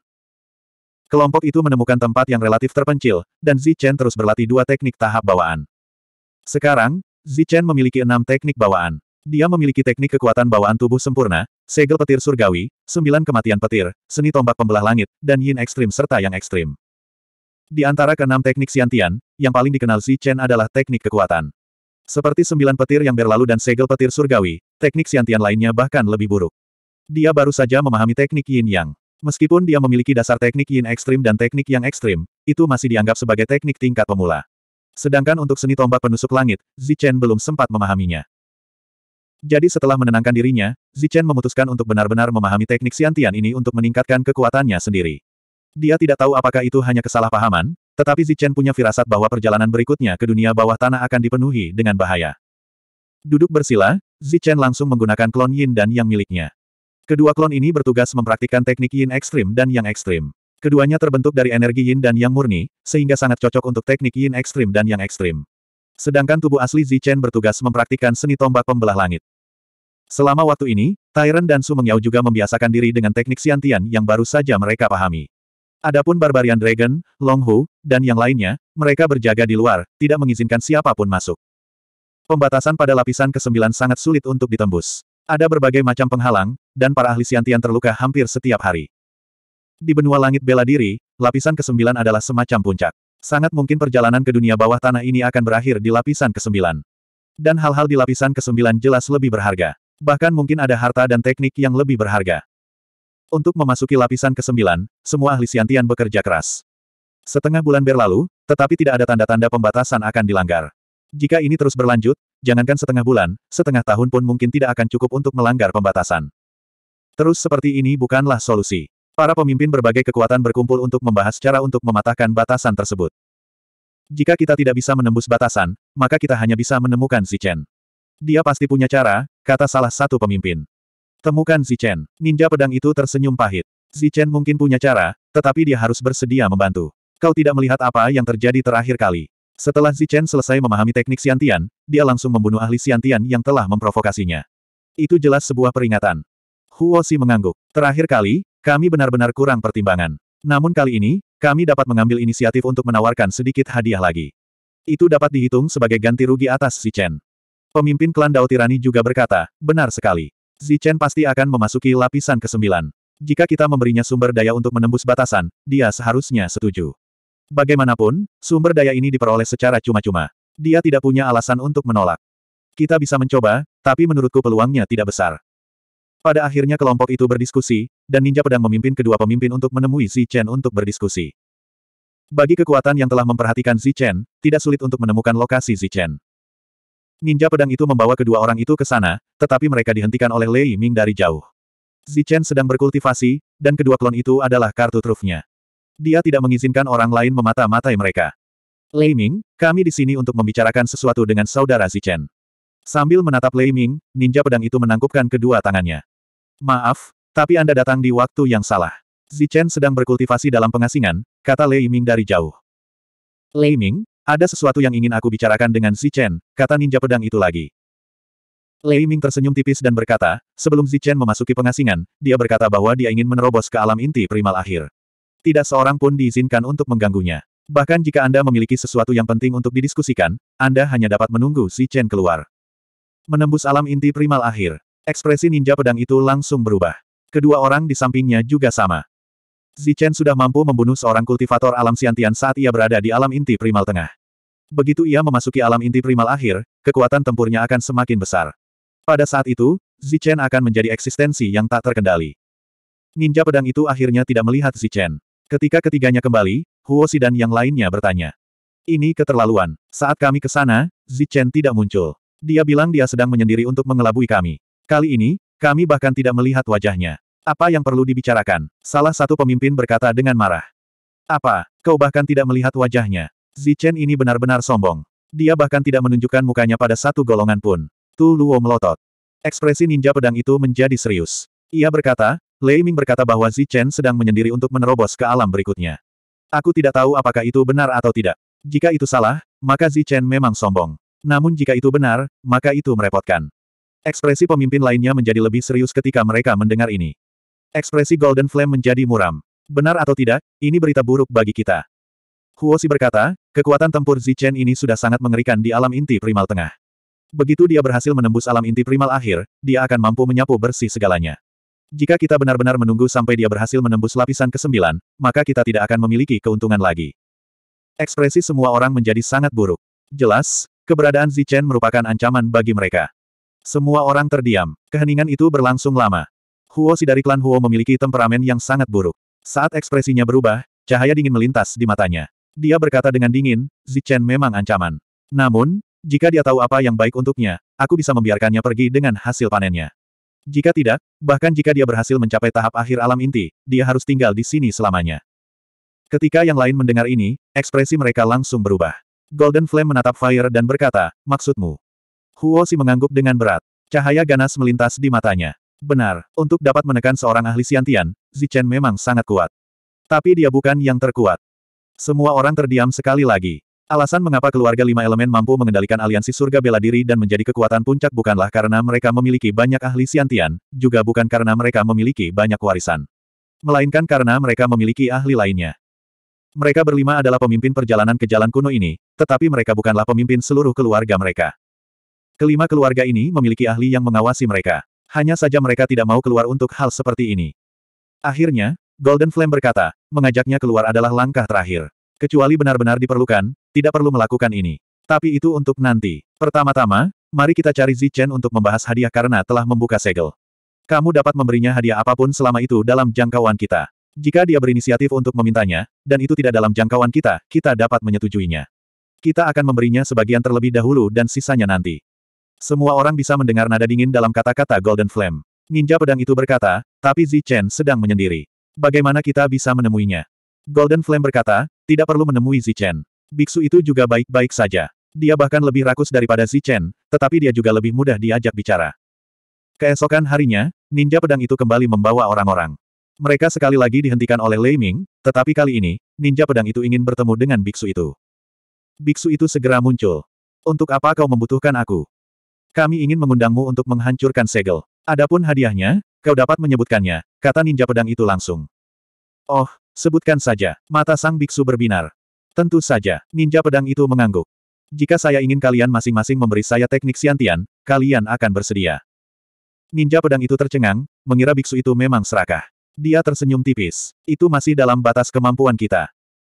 Kelompok itu menemukan tempat yang relatif terpencil, dan Zichen terus berlatih dua teknik tahap bawaan. Sekarang, Zichen memiliki enam teknik bawaan. Dia memiliki teknik kekuatan bawaan tubuh sempurna, Segel petir surgawi, sembilan kematian petir, seni tombak pembelah langit, dan yin ekstrim serta yang ekstrim. Di antara keenam teknik siantian, yang paling dikenal Xi Chen adalah teknik kekuatan. Seperti sembilan petir yang berlalu dan segel petir surgawi, teknik siantian lainnya bahkan lebih buruk. Dia baru saja memahami teknik yin yang. Meskipun dia memiliki dasar teknik yin ekstrim dan teknik yang ekstrim, itu masih dianggap sebagai teknik tingkat pemula. Sedangkan untuk seni tombak penusuk langit, Zichen belum sempat memahaminya. Jadi setelah menenangkan dirinya, Zichen memutuskan untuk benar-benar memahami teknik siantian ini untuk meningkatkan kekuatannya sendiri. Dia tidak tahu apakah itu hanya kesalahpahaman, tetapi Zichen punya firasat bahwa perjalanan berikutnya ke dunia bawah tanah akan dipenuhi dengan bahaya. Duduk bersila, Zichen langsung menggunakan klon Yin dan Yang miliknya. Kedua klon ini bertugas mempraktikkan teknik Yin ekstrim dan Yang ekstrim. Keduanya terbentuk dari energi Yin dan Yang murni, sehingga sangat cocok untuk teknik Yin ekstrim dan Yang ekstrim sedangkan tubuh asli Zichen bertugas mempraktikkan seni tombak pembelah langit. Selama waktu ini, Tyrant dan Su Mengyao juga membiasakan diri dengan teknik siantian yang baru saja mereka pahami. Adapun Barbarian Dragon, Long Hu, dan yang lainnya, mereka berjaga di luar, tidak mengizinkan siapapun masuk. Pembatasan pada lapisan ke-9 sangat sulit untuk ditembus. Ada berbagai macam penghalang, dan para ahli siantian terluka hampir setiap hari. Di benua langit bela diri, lapisan ke-9 adalah semacam puncak. Sangat mungkin perjalanan ke dunia bawah tanah ini akan berakhir di lapisan ke-9. Dan hal-hal di lapisan ke-9 jelas lebih berharga. Bahkan mungkin ada harta dan teknik yang lebih berharga. Untuk memasuki lapisan ke-9, semua ahli siantian bekerja keras. Setengah bulan berlalu, tetapi tidak ada tanda-tanda pembatasan akan dilanggar. Jika ini terus berlanjut, jangankan setengah bulan, setengah tahun pun mungkin tidak akan cukup untuk melanggar pembatasan. Terus seperti ini bukanlah solusi. Para pemimpin berbagai kekuatan berkumpul untuk membahas cara untuk mematahkan batasan tersebut. Jika kita tidak bisa menembus batasan, maka kita hanya bisa menemukan si Chen. Dia pasti punya cara, kata salah satu pemimpin. Temukan si Chen. Ninja pedang itu tersenyum pahit. Si Chen mungkin punya cara, tetapi dia harus bersedia membantu. Kau tidak melihat apa yang terjadi terakhir kali. Setelah si Chen selesai memahami teknik Siantian, dia langsung membunuh ahli Siantian yang telah memprovokasinya. Itu jelas sebuah peringatan. Huo Si mengangguk. Terakhir kali, kami benar-benar kurang pertimbangan. Namun kali ini, kami dapat mengambil inisiatif untuk menawarkan sedikit hadiah lagi. Itu dapat dihitung sebagai ganti rugi atas si Chen. Pemimpin klan Dao Tirani juga berkata, benar sekali. Zichen pasti akan memasuki lapisan ke-9. Jika kita memberinya sumber daya untuk menembus batasan, dia seharusnya setuju. Bagaimanapun, sumber daya ini diperoleh secara cuma-cuma. Dia tidak punya alasan untuk menolak. Kita bisa mencoba, tapi menurutku peluangnya tidak besar. Pada akhirnya kelompok itu berdiskusi, dan ninja pedang memimpin kedua pemimpin untuk menemui Zi Chen untuk berdiskusi. Bagi kekuatan yang telah memperhatikan Zi Chen, tidak sulit untuk menemukan lokasi Zi Chen. Ninja pedang itu membawa kedua orang itu ke sana, tetapi mereka dihentikan oleh Lei Ming dari jauh. Zi Chen sedang berkultivasi, dan kedua klon itu adalah kartu trufnya. Dia tidak mengizinkan orang lain memata-matai mereka. Lei Ming, kami di sini untuk membicarakan sesuatu dengan saudara Zi Chen. Sambil menatap Lei Ming, ninja pedang itu menangkupkan kedua tangannya. Maaf, tapi Anda datang di waktu yang salah. Zichen sedang berkultivasi dalam pengasingan, kata Lei Ming dari jauh. Lei Ming, ada sesuatu yang ingin aku bicarakan dengan Zichen, kata ninja pedang itu lagi. Lei Ming tersenyum tipis dan berkata, sebelum Zichen memasuki pengasingan, dia berkata bahwa dia ingin menerobos ke alam inti primal akhir. Tidak seorang pun diizinkan untuk mengganggunya. Bahkan jika Anda memiliki sesuatu yang penting untuk didiskusikan, Anda hanya dapat menunggu Zichen keluar. Menembus alam inti primal akhir, Ekspresi ninja pedang itu langsung berubah. Kedua orang di sampingnya juga sama. Zichen sudah mampu membunuh seorang kultivator alam siantian saat ia berada di alam inti primal tengah. Begitu ia memasuki alam inti primal akhir, kekuatan tempurnya akan semakin besar. Pada saat itu, Zichen akan menjadi eksistensi yang tak terkendali. Ninja pedang itu akhirnya tidak melihat Zichen. Ketika ketiganya kembali, Huo Si dan yang lainnya bertanya. Ini keterlaluan. Saat kami ke sana, Zichen tidak muncul. Dia bilang dia sedang menyendiri untuk mengelabui kami. Kali ini, kami bahkan tidak melihat wajahnya. Apa yang perlu dibicarakan? Salah satu pemimpin berkata dengan marah. Apa, kau bahkan tidak melihat wajahnya? Zichen ini benar-benar sombong. Dia bahkan tidak menunjukkan mukanya pada satu golongan pun. Tu Luo melotot. Ekspresi ninja pedang itu menjadi serius. Ia berkata, Lei Ming berkata bahwa Zichen sedang menyendiri untuk menerobos ke alam berikutnya. Aku tidak tahu apakah itu benar atau tidak. Jika itu salah, maka Zichen memang sombong. Namun jika itu benar, maka itu merepotkan. Ekspresi pemimpin lainnya menjadi lebih serius ketika mereka mendengar ini. Ekspresi Golden Flame menjadi muram. Benar atau tidak, ini berita buruk bagi kita. Huosi berkata, kekuatan tempur Zichen ini sudah sangat mengerikan di alam inti primal tengah. Begitu dia berhasil menembus alam inti primal akhir, dia akan mampu menyapu bersih segalanya. Jika kita benar-benar menunggu sampai dia berhasil menembus lapisan ke-9, maka kita tidak akan memiliki keuntungan lagi. Ekspresi semua orang menjadi sangat buruk. Jelas, keberadaan Zichen merupakan ancaman bagi mereka. Semua orang terdiam. Keheningan itu berlangsung lama. Huo si dari klan Huo memiliki temperamen yang sangat buruk. Saat ekspresinya berubah, cahaya dingin melintas di matanya. Dia berkata dengan dingin, Zichen memang ancaman. Namun, jika dia tahu apa yang baik untuknya, aku bisa membiarkannya pergi dengan hasil panennya. Jika tidak, bahkan jika dia berhasil mencapai tahap akhir alam inti, dia harus tinggal di sini selamanya. Ketika yang lain mendengar ini, ekspresi mereka langsung berubah. Golden Flame menatap Fire dan berkata, maksudmu, Huo Si mengangguk dengan berat. Cahaya ganas melintas di matanya. Benar, untuk dapat menekan seorang ahli siantian, Zichen memang sangat kuat. Tapi dia bukan yang terkuat. Semua orang terdiam sekali lagi. Alasan mengapa keluarga lima elemen mampu mengendalikan aliansi surga bela diri dan menjadi kekuatan puncak bukanlah karena mereka memiliki banyak ahli siantian, juga bukan karena mereka memiliki banyak warisan. Melainkan karena mereka memiliki ahli lainnya. Mereka berlima adalah pemimpin perjalanan ke jalan kuno ini, tetapi mereka bukanlah pemimpin seluruh keluarga mereka. Kelima keluarga ini memiliki ahli yang mengawasi mereka. Hanya saja mereka tidak mau keluar untuk hal seperti ini. Akhirnya, Golden Flame berkata, mengajaknya keluar adalah langkah terakhir. Kecuali benar-benar diperlukan, tidak perlu melakukan ini. Tapi itu untuk nanti. Pertama-tama, mari kita cari Zichen untuk membahas hadiah karena telah membuka segel. Kamu dapat memberinya hadiah apapun selama itu dalam jangkauan kita. Jika dia berinisiatif untuk memintanya, dan itu tidak dalam jangkauan kita, kita dapat menyetujuinya. Kita akan memberinya sebagian terlebih dahulu dan sisanya nanti. Semua orang bisa mendengar nada dingin dalam kata-kata Golden Flame. Ninja pedang itu berkata, tapi Zi Chen sedang menyendiri. Bagaimana kita bisa menemuinya? Golden Flame berkata, tidak perlu menemui Zi Chen. Biksu itu juga baik-baik saja. Dia bahkan lebih rakus daripada Zi Chen, tetapi dia juga lebih mudah diajak bicara. Keesokan harinya, ninja pedang itu kembali membawa orang-orang. Mereka sekali lagi dihentikan oleh Lei Ming, tetapi kali ini, ninja pedang itu ingin bertemu dengan biksu itu. Biksu itu segera muncul. Untuk apa kau membutuhkan aku? Kami ingin mengundangmu untuk menghancurkan segel. Adapun hadiahnya, kau dapat menyebutkannya, kata ninja pedang itu langsung. Oh, sebutkan saja, mata sang biksu berbinar. Tentu saja, ninja pedang itu mengangguk. Jika saya ingin kalian masing-masing memberi saya teknik siantian, kalian akan bersedia. Ninja pedang itu tercengang, mengira biksu itu memang serakah. Dia tersenyum tipis. Itu masih dalam batas kemampuan kita.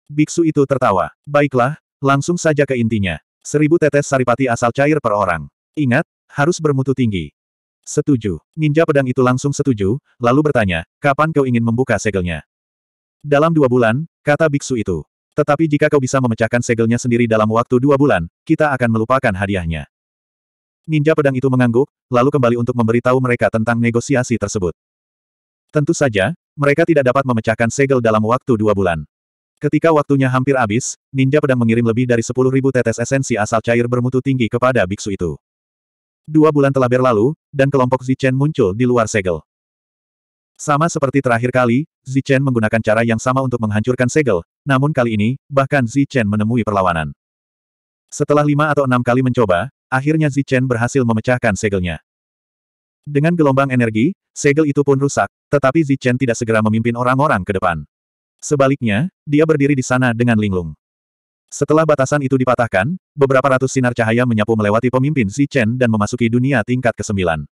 Biksu itu tertawa. Baiklah, langsung saja ke intinya. Seribu tetes saripati asal cair per orang. Ingat, harus bermutu tinggi. Setuju. Ninja pedang itu langsung setuju, lalu bertanya, kapan kau ingin membuka segelnya? Dalam dua bulan, kata biksu itu. Tetapi jika kau bisa memecahkan segelnya sendiri dalam waktu dua bulan, kita akan melupakan hadiahnya. Ninja pedang itu mengangguk, lalu kembali untuk memberitahu mereka tentang negosiasi tersebut. Tentu saja, mereka tidak dapat memecahkan segel dalam waktu dua bulan. Ketika waktunya hampir habis, ninja pedang mengirim lebih dari 10.000 tetes esensi asal cair bermutu tinggi kepada biksu itu. Dua bulan telah berlalu, dan kelompok Zichen muncul di luar segel. Sama seperti terakhir kali, Zichen menggunakan cara yang sama untuk menghancurkan segel, namun kali ini, bahkan Zichen menemui perlawanan. Setelah lima atau enam kali mencoba, akhirnya Zichen berhasil memecahkan segelnya. Dengan gelombang energi, segel itu pun rusak, tetapi Zichen tidak segera memimpin orang-orang ke depan. Sebaliknya, dia berdiri di sana dengan linglung. Setelah batasan itu dipatahkan, beberapa ratus sinar cahaya menyapu melewati pemimpin Si Chen dan memasuki dunia tingkat kesembilan.